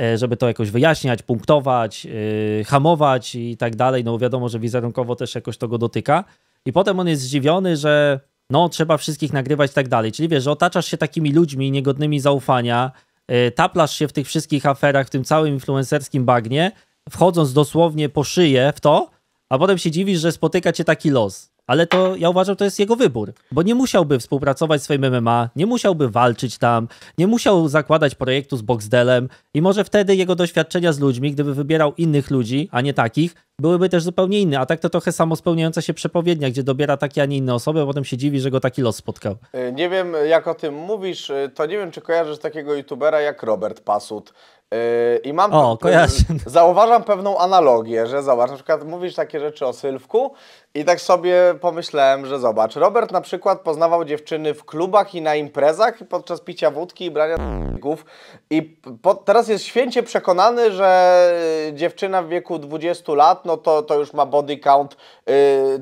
e, żeby to jakoś wyjaśniać, punktować, yy, hamować i tak dalej. No wiadomo, że wizerunkowo też jakoś to go dotyka. I potem on jest zdziwiony, że no trzeba wszystkich nagrywać i tak dalej. Czyli wiesz, że otaczasz się takimi ludźmi niegodnymi zaufania, y, taplasz się w tych wszystkich aferach, w tym całym influencerskim bagnie, wchodząc dosłownie po szyję w to, a potem się dziwisz, że spotyka cię taki los ale to ja uważam, to jest jego wybór, bo nie musiałby współpracować z swoim MMA, nie musiałby walczyć tam, nie musiał zakładać projektu z Boxdelem i może wtedy jego doświadczenia z ludźmi, gdyby wybierał innych ludzi, a nie takich, byłyby też zupełnie inne, a tak to trochę samospełniająca się przepowiednia, gdzie dobiera takie, a nie inne osoby, a potem się dziwi, że go taki los spotkał. E, nie wiem, jak o tym mówisz, e, to nie wiem, czy kojarzysz takiego youtubera jak Robert Pasut. Yy, I mam. O, kojarzę. Zauważam pewną analogię, że zobacz, na przykład mówisz takie rzeczy o Sylwku, i tak sobie pomyślałem, że zobacz. Robert na przykład poznawał dziewczyny w klubach i na imprezach podczas picia wódki i brania d***ów. I po, teraz jest święcie przekonany, że dziewczyna w wieku 20 lat, no to, to już ma body count yy,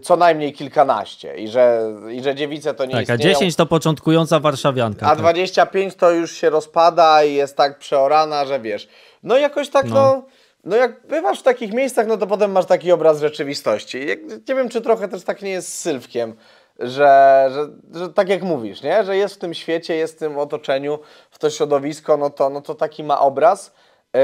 co najmniej kilkanaście. I że, I że dziewice to nie jest. tak, istnieją. A 10 to początkująca warszawianka. A tak. 25 to już się rozpada i jest tak przeorana, że wiesz wiesz. No jakoś tak, no. no no jak bywasz w takich miejscach, no to potem masz taki obraz rzeczywistości. Nie wiem, czy trochę też tak nie jest z Sylwkiem, że, że, że, tak jak mówisz, nie? że jest w tym świecie, jest w tym otoczeniu, w to środowisko, no to, no to taki ma obraz. Yy,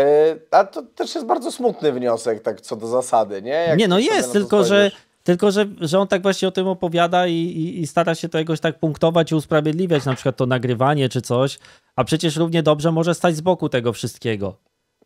a to też jest bardzo smutny wniosek, tak co do zasady, nie? Jak nie, no jest, tylko że tylko, że, że on tak właśnie o tym opowiada i, i, i stara się to jakoś tak punktować i usprawiedliwiać, na przykład to nagrywanie czy coś, a przecież równie dobrze może stać z boku tego wszystkiego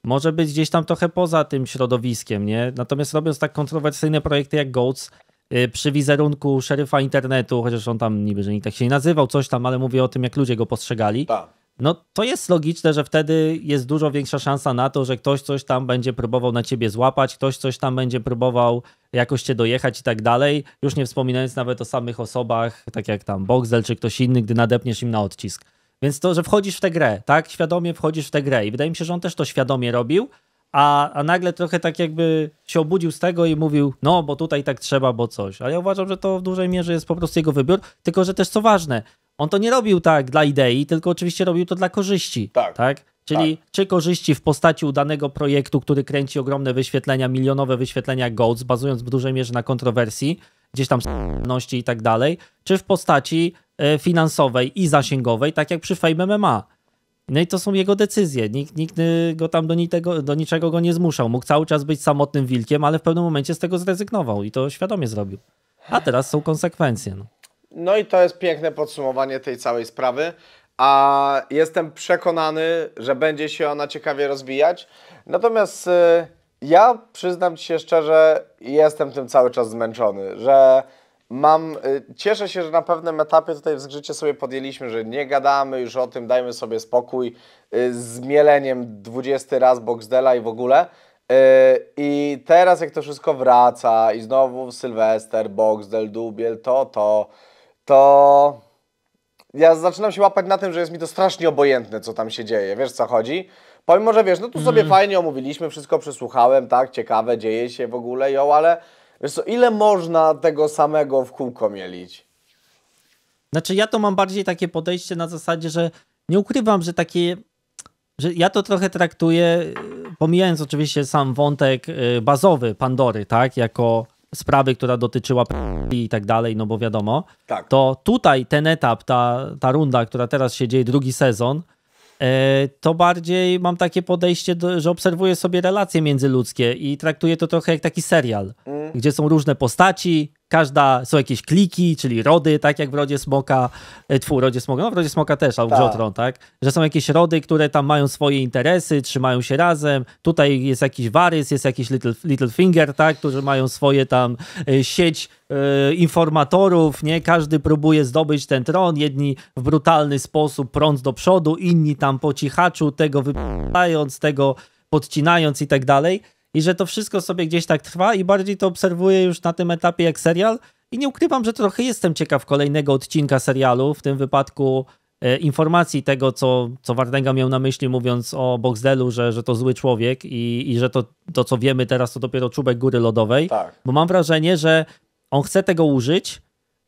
może być gdzieś tam trochę poza tym środowiskiem, nie? Natomiast robiąc tak kontrowersyjne projekty jak Goats, y, przy wizerunku szeryfa internetu, chociaż on tam niby, że nie tak się nie nazywał, coś tam, ale mówię o tym, jak ludzie go postrzegali. Ta no to jest logiczne, że wtedy jest dużo większa szansa na to, że ktoś coś tam będzie próbował na ciebie złapać, ktoś coś tam będzie próbował jakoś cię dojechać i tak dalej. Już nie wspominając nawet o samych osobach, tak jak tam Boxel czy ktoś inny, gdy nadepniesz im na odcisk. Więc to, że wchodzisz w tę grę, tak? Świadomie wchodzisz w tę grę i wydaje mi się, że on też to świadomie robił, a, a nagle trochę tak jakby się obudził z tego i mówił, no bo tutaj tak trzeba, bo coś. Ale ja uważam, że to w dużej mierze jest po prostu jego wybór, tylko że też co ważne, on to nie robił tak dla idei, tylko oczywiście robił to dla korzyści. Tak. tak? Czyli tak. czy korzyści w postaci udanego projektu, który kręci ogromne wyświetlenia, milionowe wyświetlenia GOATS, bazując w dużej mierze na kontrowersji, gdzieś tam sprawności i tak dalej, czy w postaci e, finansowej i zasięgowej, tak jak przy Fame MMA. No i to są jego decyzje. Nikt, nikt e, go tam do, nitego, do niczego go nie zmuszał. Mógł cały czas być samotnym wilkiem, ale w pewnym momencie z tego zrezygnował i to świadomie zrobił. A teraz są konsekwencje. No. No i to jest piękne podsumowanie tej całej sprawy, a jestem przekonany, że będzie się ona ciekawie rozwijać. Natomiast y, ja przyznam Ci się szczerze, jestem tym cały czas zmęczony, że mam, y, cieszę się, że na pewnym etapie tutaj w zgrzycie sobie podjęliśmy, że nie gadamy już o tym, dajmy sobie spokój y, z mieleniem 20 raz Boxdela i w ogóle. Y, I teraz jak to wszystko wraca i znowu Sylwester, Boxdel, Dubiel, to, to, to ja zaczynam się łapać na tym, że jest mi to strasznie obojętne, co tam się dzieje. Wiesz, co chodzi? Pomimo, że wiesz, no tu sobie mm. fajnie omówiliśmy, wszystko przesłuchałem, tak, ciekawe, dzieje się w ogóle, jo, ale wiesz co, ile można tego samego w kółko mielić? Znaczy ja to mam bardziej takie podejście na zasadzie, że nie ukrywam, że takie, że ja to trochę traktuję, pomijając oczywiście sam wątek y, bazowy Pandory, tak, jako sprawy, która dotyczyła i tak dalej, no bo wiadomo, tak. to tutaj ten etap, ta, ta runda, która teraz się dzieje, drugi sezon, e, to bardziej mam takie podejście, że obserwuję sobie relacje międzyludzkie i traktuję to trochę jak taki serial, mm. gdzie są różne postaci, każda, są jakieś kliki, czyli rody, tak jak w Rodzie Smoka, e, tfu, Rodzie Smoka, no w Rodzie Smoka też, albo Ta. w Jotron, tak. tak? Że są jakieś rody, które tam mają swoje interesy, trzymają się razem, tutaj jest jakiś warys, jest jakiś Little, little Finger, tak? Którzy mają swoje tam e, sieć y, informatorów, nie? Każdy próbuje zdobyć ten tron, jedni w brutalny sposób prąd do przodu, inni tam po cichaczu, tego wypalając, tego podcinając i tak dalej i że to wszystko sobie gdzieś tak trwa i bardziej to obserwuję już na tym etapie jak serial i nie ukrywam, że trochę jestem ciekaw kolejnego odcinka serialu, w tym wypadku e, informacji tego, co, co Wardenga miał na myśli mówiąc o Boxdelu, że, że to zły człowiek i, i że to, to, co wiemy teraz, to dopiero czubek góry lodowej, tak. bo mam wrażenie, że on chce tego użyć,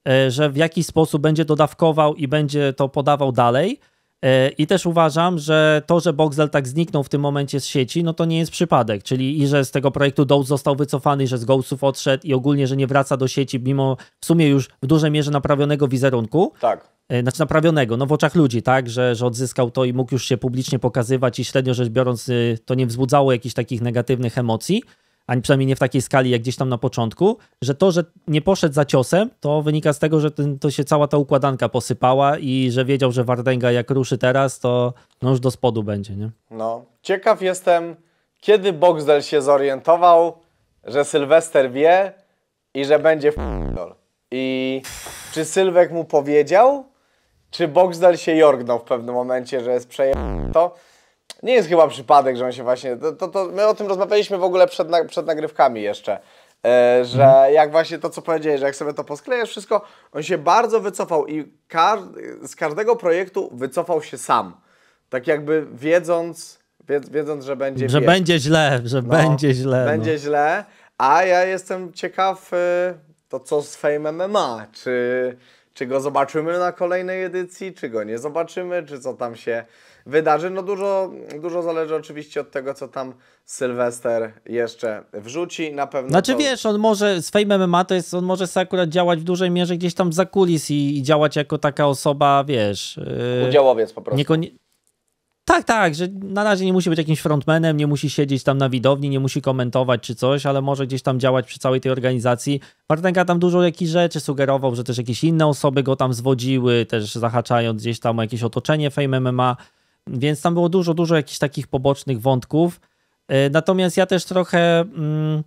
e, że w jakiś sposób będzie dodawkował i będzie to podawał dalej, E, I też uważam, że to, że Boxel tak zniknął w tym momencie z sieci, no to nie jest przypadek. Czyli i że z tego projektu Dose został wycofany, że z Ghostów odszedł i ogólnie, że nie wraca do sieci, mimo w sumie już w dużej mierze naprawionego wizerunku. Tak. E, znaczy naprawionego, no w oczach ludzi, tak, że, że odzyskał to i mógł już się publicznie pokazywać i średnio rzecz biorąc y, to nie wzbudzało jakichś takich negatywnych emocji ani przynajmniej nie w takiej skali jak gdzieś tam na początku, że to, że nie poszedł za ciosem, to wynika z tego, że ten, to się cała ta układanka posypała i że wiedział, że Wardenga jak ruszy teraz, to no już do spodu będzie, nie? No, ciekaw jestem, kiedy Boxdel się zorientował, że Sylwester wie i że będzie w I czy Sylwek mu powiedział, czy Boxdel się jorgnął w pewnym momencie, że jest to? nie jest chyba przypadek, że on się właśnie. To, to, to my o tym rozmawialiśmy w ogóle przed, na, przed nagrywkami jeszcze. Yy, że mhm. jak właśnie to, co powiedziałeś, że jak sobie to posklejesz wszystko, on się bardzo wycofał i z każdego projektu wycofał się sam. Tak jakby wiedząc, wiedząc że będzie Że będzie źle, że no, będzie źle. No. Będzie no. źle, a ja jestem ciekaw e, to, co z Fame MMA, czy, czy go zobaczymy na kolejnej edycji, czy go nie zobaczymy, czy co tam się wydarzy. No dużo, dużo zależy oczywiście od tego, co tam Sylwester jeszcze wrzuci. Na pewno. Znaczy to... wiesz, on może z Fame MMA to jest, on może sobie akurat działać w dużej mierze gdzieś tam za kulis i, i działać jako taka osoba, wiesz. Yy, Udziałowiec po prostu. Niekonie... Tak, tak, że na razie nie musi być jakimś frontmanem, nie musi siedzieć tam na widowni, nie musi komentować czy coś, ale może gdzieś tam działać przy całej tej organizacji. Martenka tam dużo jakichś rzeczy sugerował, że też jakieś inne osoby go tam zwodziły, też zahaczając gdzieś tam o jakieś otoczenie Fame MMA. Więc tam było dużo, dużo jakichś takich pobocznych wątków. E, natomiast ja też trochę mm,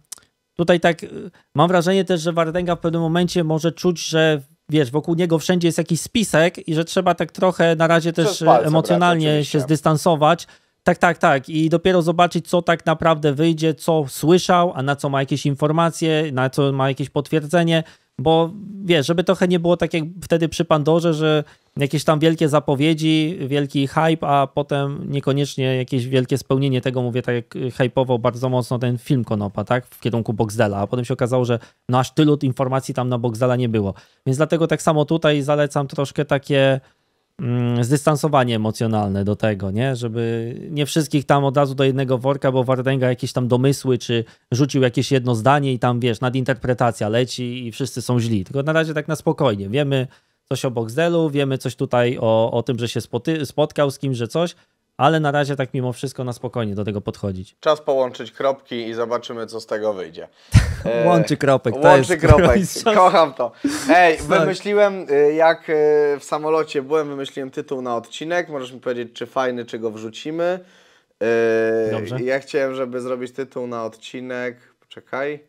tutaj tak e, mam wrażenie też, że Wardenga w pewnym momencie może czuć, że wiesz, wokół niego wszędzie jest jakiś spisek i że trzeba tak trochę na razie też e, emocjonalnie się zdystansować. Tak, tak, tak. I dopiero zobaczyć, co tak naprawdę wyjdzie, co słyszał, a na co ma jakieś informacje, na co ma jakieś potwierdzenie. Bo wiesz, żeby trochę nie było tak jak wtedy przy Pandorze, że jakieś tam wielkie zapowiedzi, wielki hype, a potem niekoniecznie jakieś wielkie spełnienie tego, mówię tak jak y, hypował bardzo mocno ten film Konopa, tak, w kierunku Boxdela, a potem się okazało, że no aż tylu informacji tam na Boxdela nie było. Więc dlatego tak samo tutaj zalecam troszkę takie Mm, zdystansowanie emocjonalne do tego, nie? Żeby nie wszystkich tam od razu do jednego worka, bo Wardęga jakieś tam domysły, czy rzucił jakieś jedno zdanie i tam, wiesz, nadinterpretacja leci i wszyscy są źli. Tylko na razie tak na spokojnie. Wiemy coś o Boxdelu, wiemy coś tutaj o, o tym, że się spoty- spotkał z kimś, że coś, ale na razie tak mimo wszystko na spokojnie do tego podchodzić. Czas połączyć kropki i zobaczymy, co z tego wyjdzie. E, łączy kropek, to Łączy jest kropek, kocham to. Ej, wymyśliłem, y, jak y, w samolocie byłem, wymyśliłem tytuł na odcinek, możesz mi powiedzieć, czy fajny, czy go wrzucimy. Y, Dobrze. Ja chciałem, żeby zrobić tytuł na odcinek, Poczekaj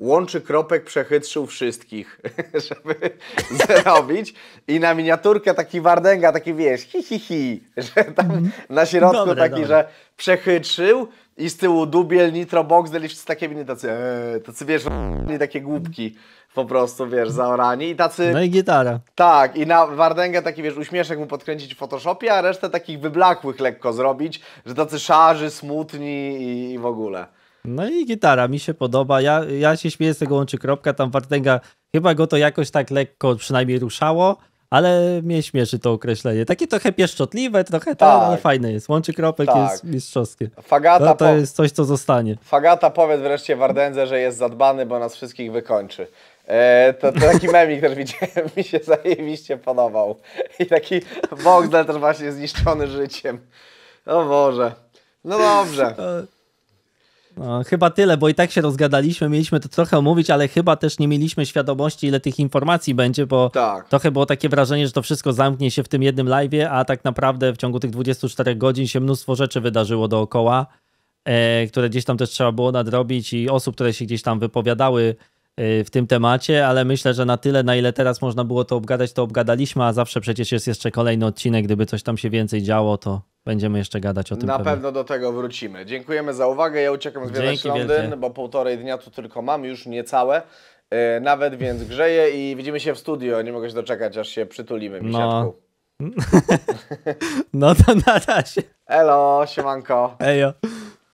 łączy kropek przechytrzył wszystkich, żeby zrobić. I na miniaturkę taki Wardęga, taki wiesz, hi, hi, hi że tam mhm. na środku dobre, taki, dobre. że przechytrzył i z tyłu dubiel, nitro, box, z takie nie tacy, ee, tacy wiesz, nie takie głupki po prostu, wiesz, zaorani i tacy... No i gitara. Tak, i na Wardęgę taki, wiesz, uśmieszek mu podkręcić w Photoshopie, a resztę takich wyblakłych lekko zrobić, że tacy szarzy, smutni i, i w ogóle. No i gitara mi się podoba. Ja, ja się śmieję z tego łączy kropka. Tam Wartęga chyba go to jakoś tak lekko przynajmniej ruszało, ale mnie śmieszy to określenie. Takie trochę pieszczotliwe, trochę tak. ale fajne jest. Łączy kropek tak. jest mistrzowskie. Fagata no, to po... jest coś, co zostanie. Fagata powiedz wreszcie Wardędze, że jest zadbany, bo nas wszystkich wykończy. E, to, to, taki memik też widziałem, mi się zajebiście podobał. I taki Bogdan też właśnie zniszczony życiem. O Boże. No dobrze. No, chyba tyle, bo i tak się rozgadaliśmy, mieliśmy to trochę omówić, ale chyba też nie mieliśmy świadomości, ile tych informacji będzie, bo tak. trochę było takie wrażenie, że to wszystko zamknie się w tym jednym live'ie, a tak naprawdę w ciągu tych 24 godzin się mnóstwo rzeczy wydarzyło dookoła, e, które gdzieś tam też trzeba było nadrobić i osób, które się gdzieś tam wypowiadały e, w tym temacie, ale myślę, że na tyle, na ile teraz można było to obgadać, to obgadaliśmy, a zawsze przecież jest jeszcze kolejny odcinek, gdyby coś tam się więcej działo, to Będziemy jeszcze gadać o tym. Na pewnie. pewno do tego wrócimy. Dziękujemy za uwagę. Ja uciekam z Londyn, bo półtorej dnia tu tylko mam, już niecałe. Yy, nawet więc grzeję i widzimy się w studio. Nie mogę się doczekać, aż się przytulimy. No, no to na razie. Elo, siemanko. Ejo.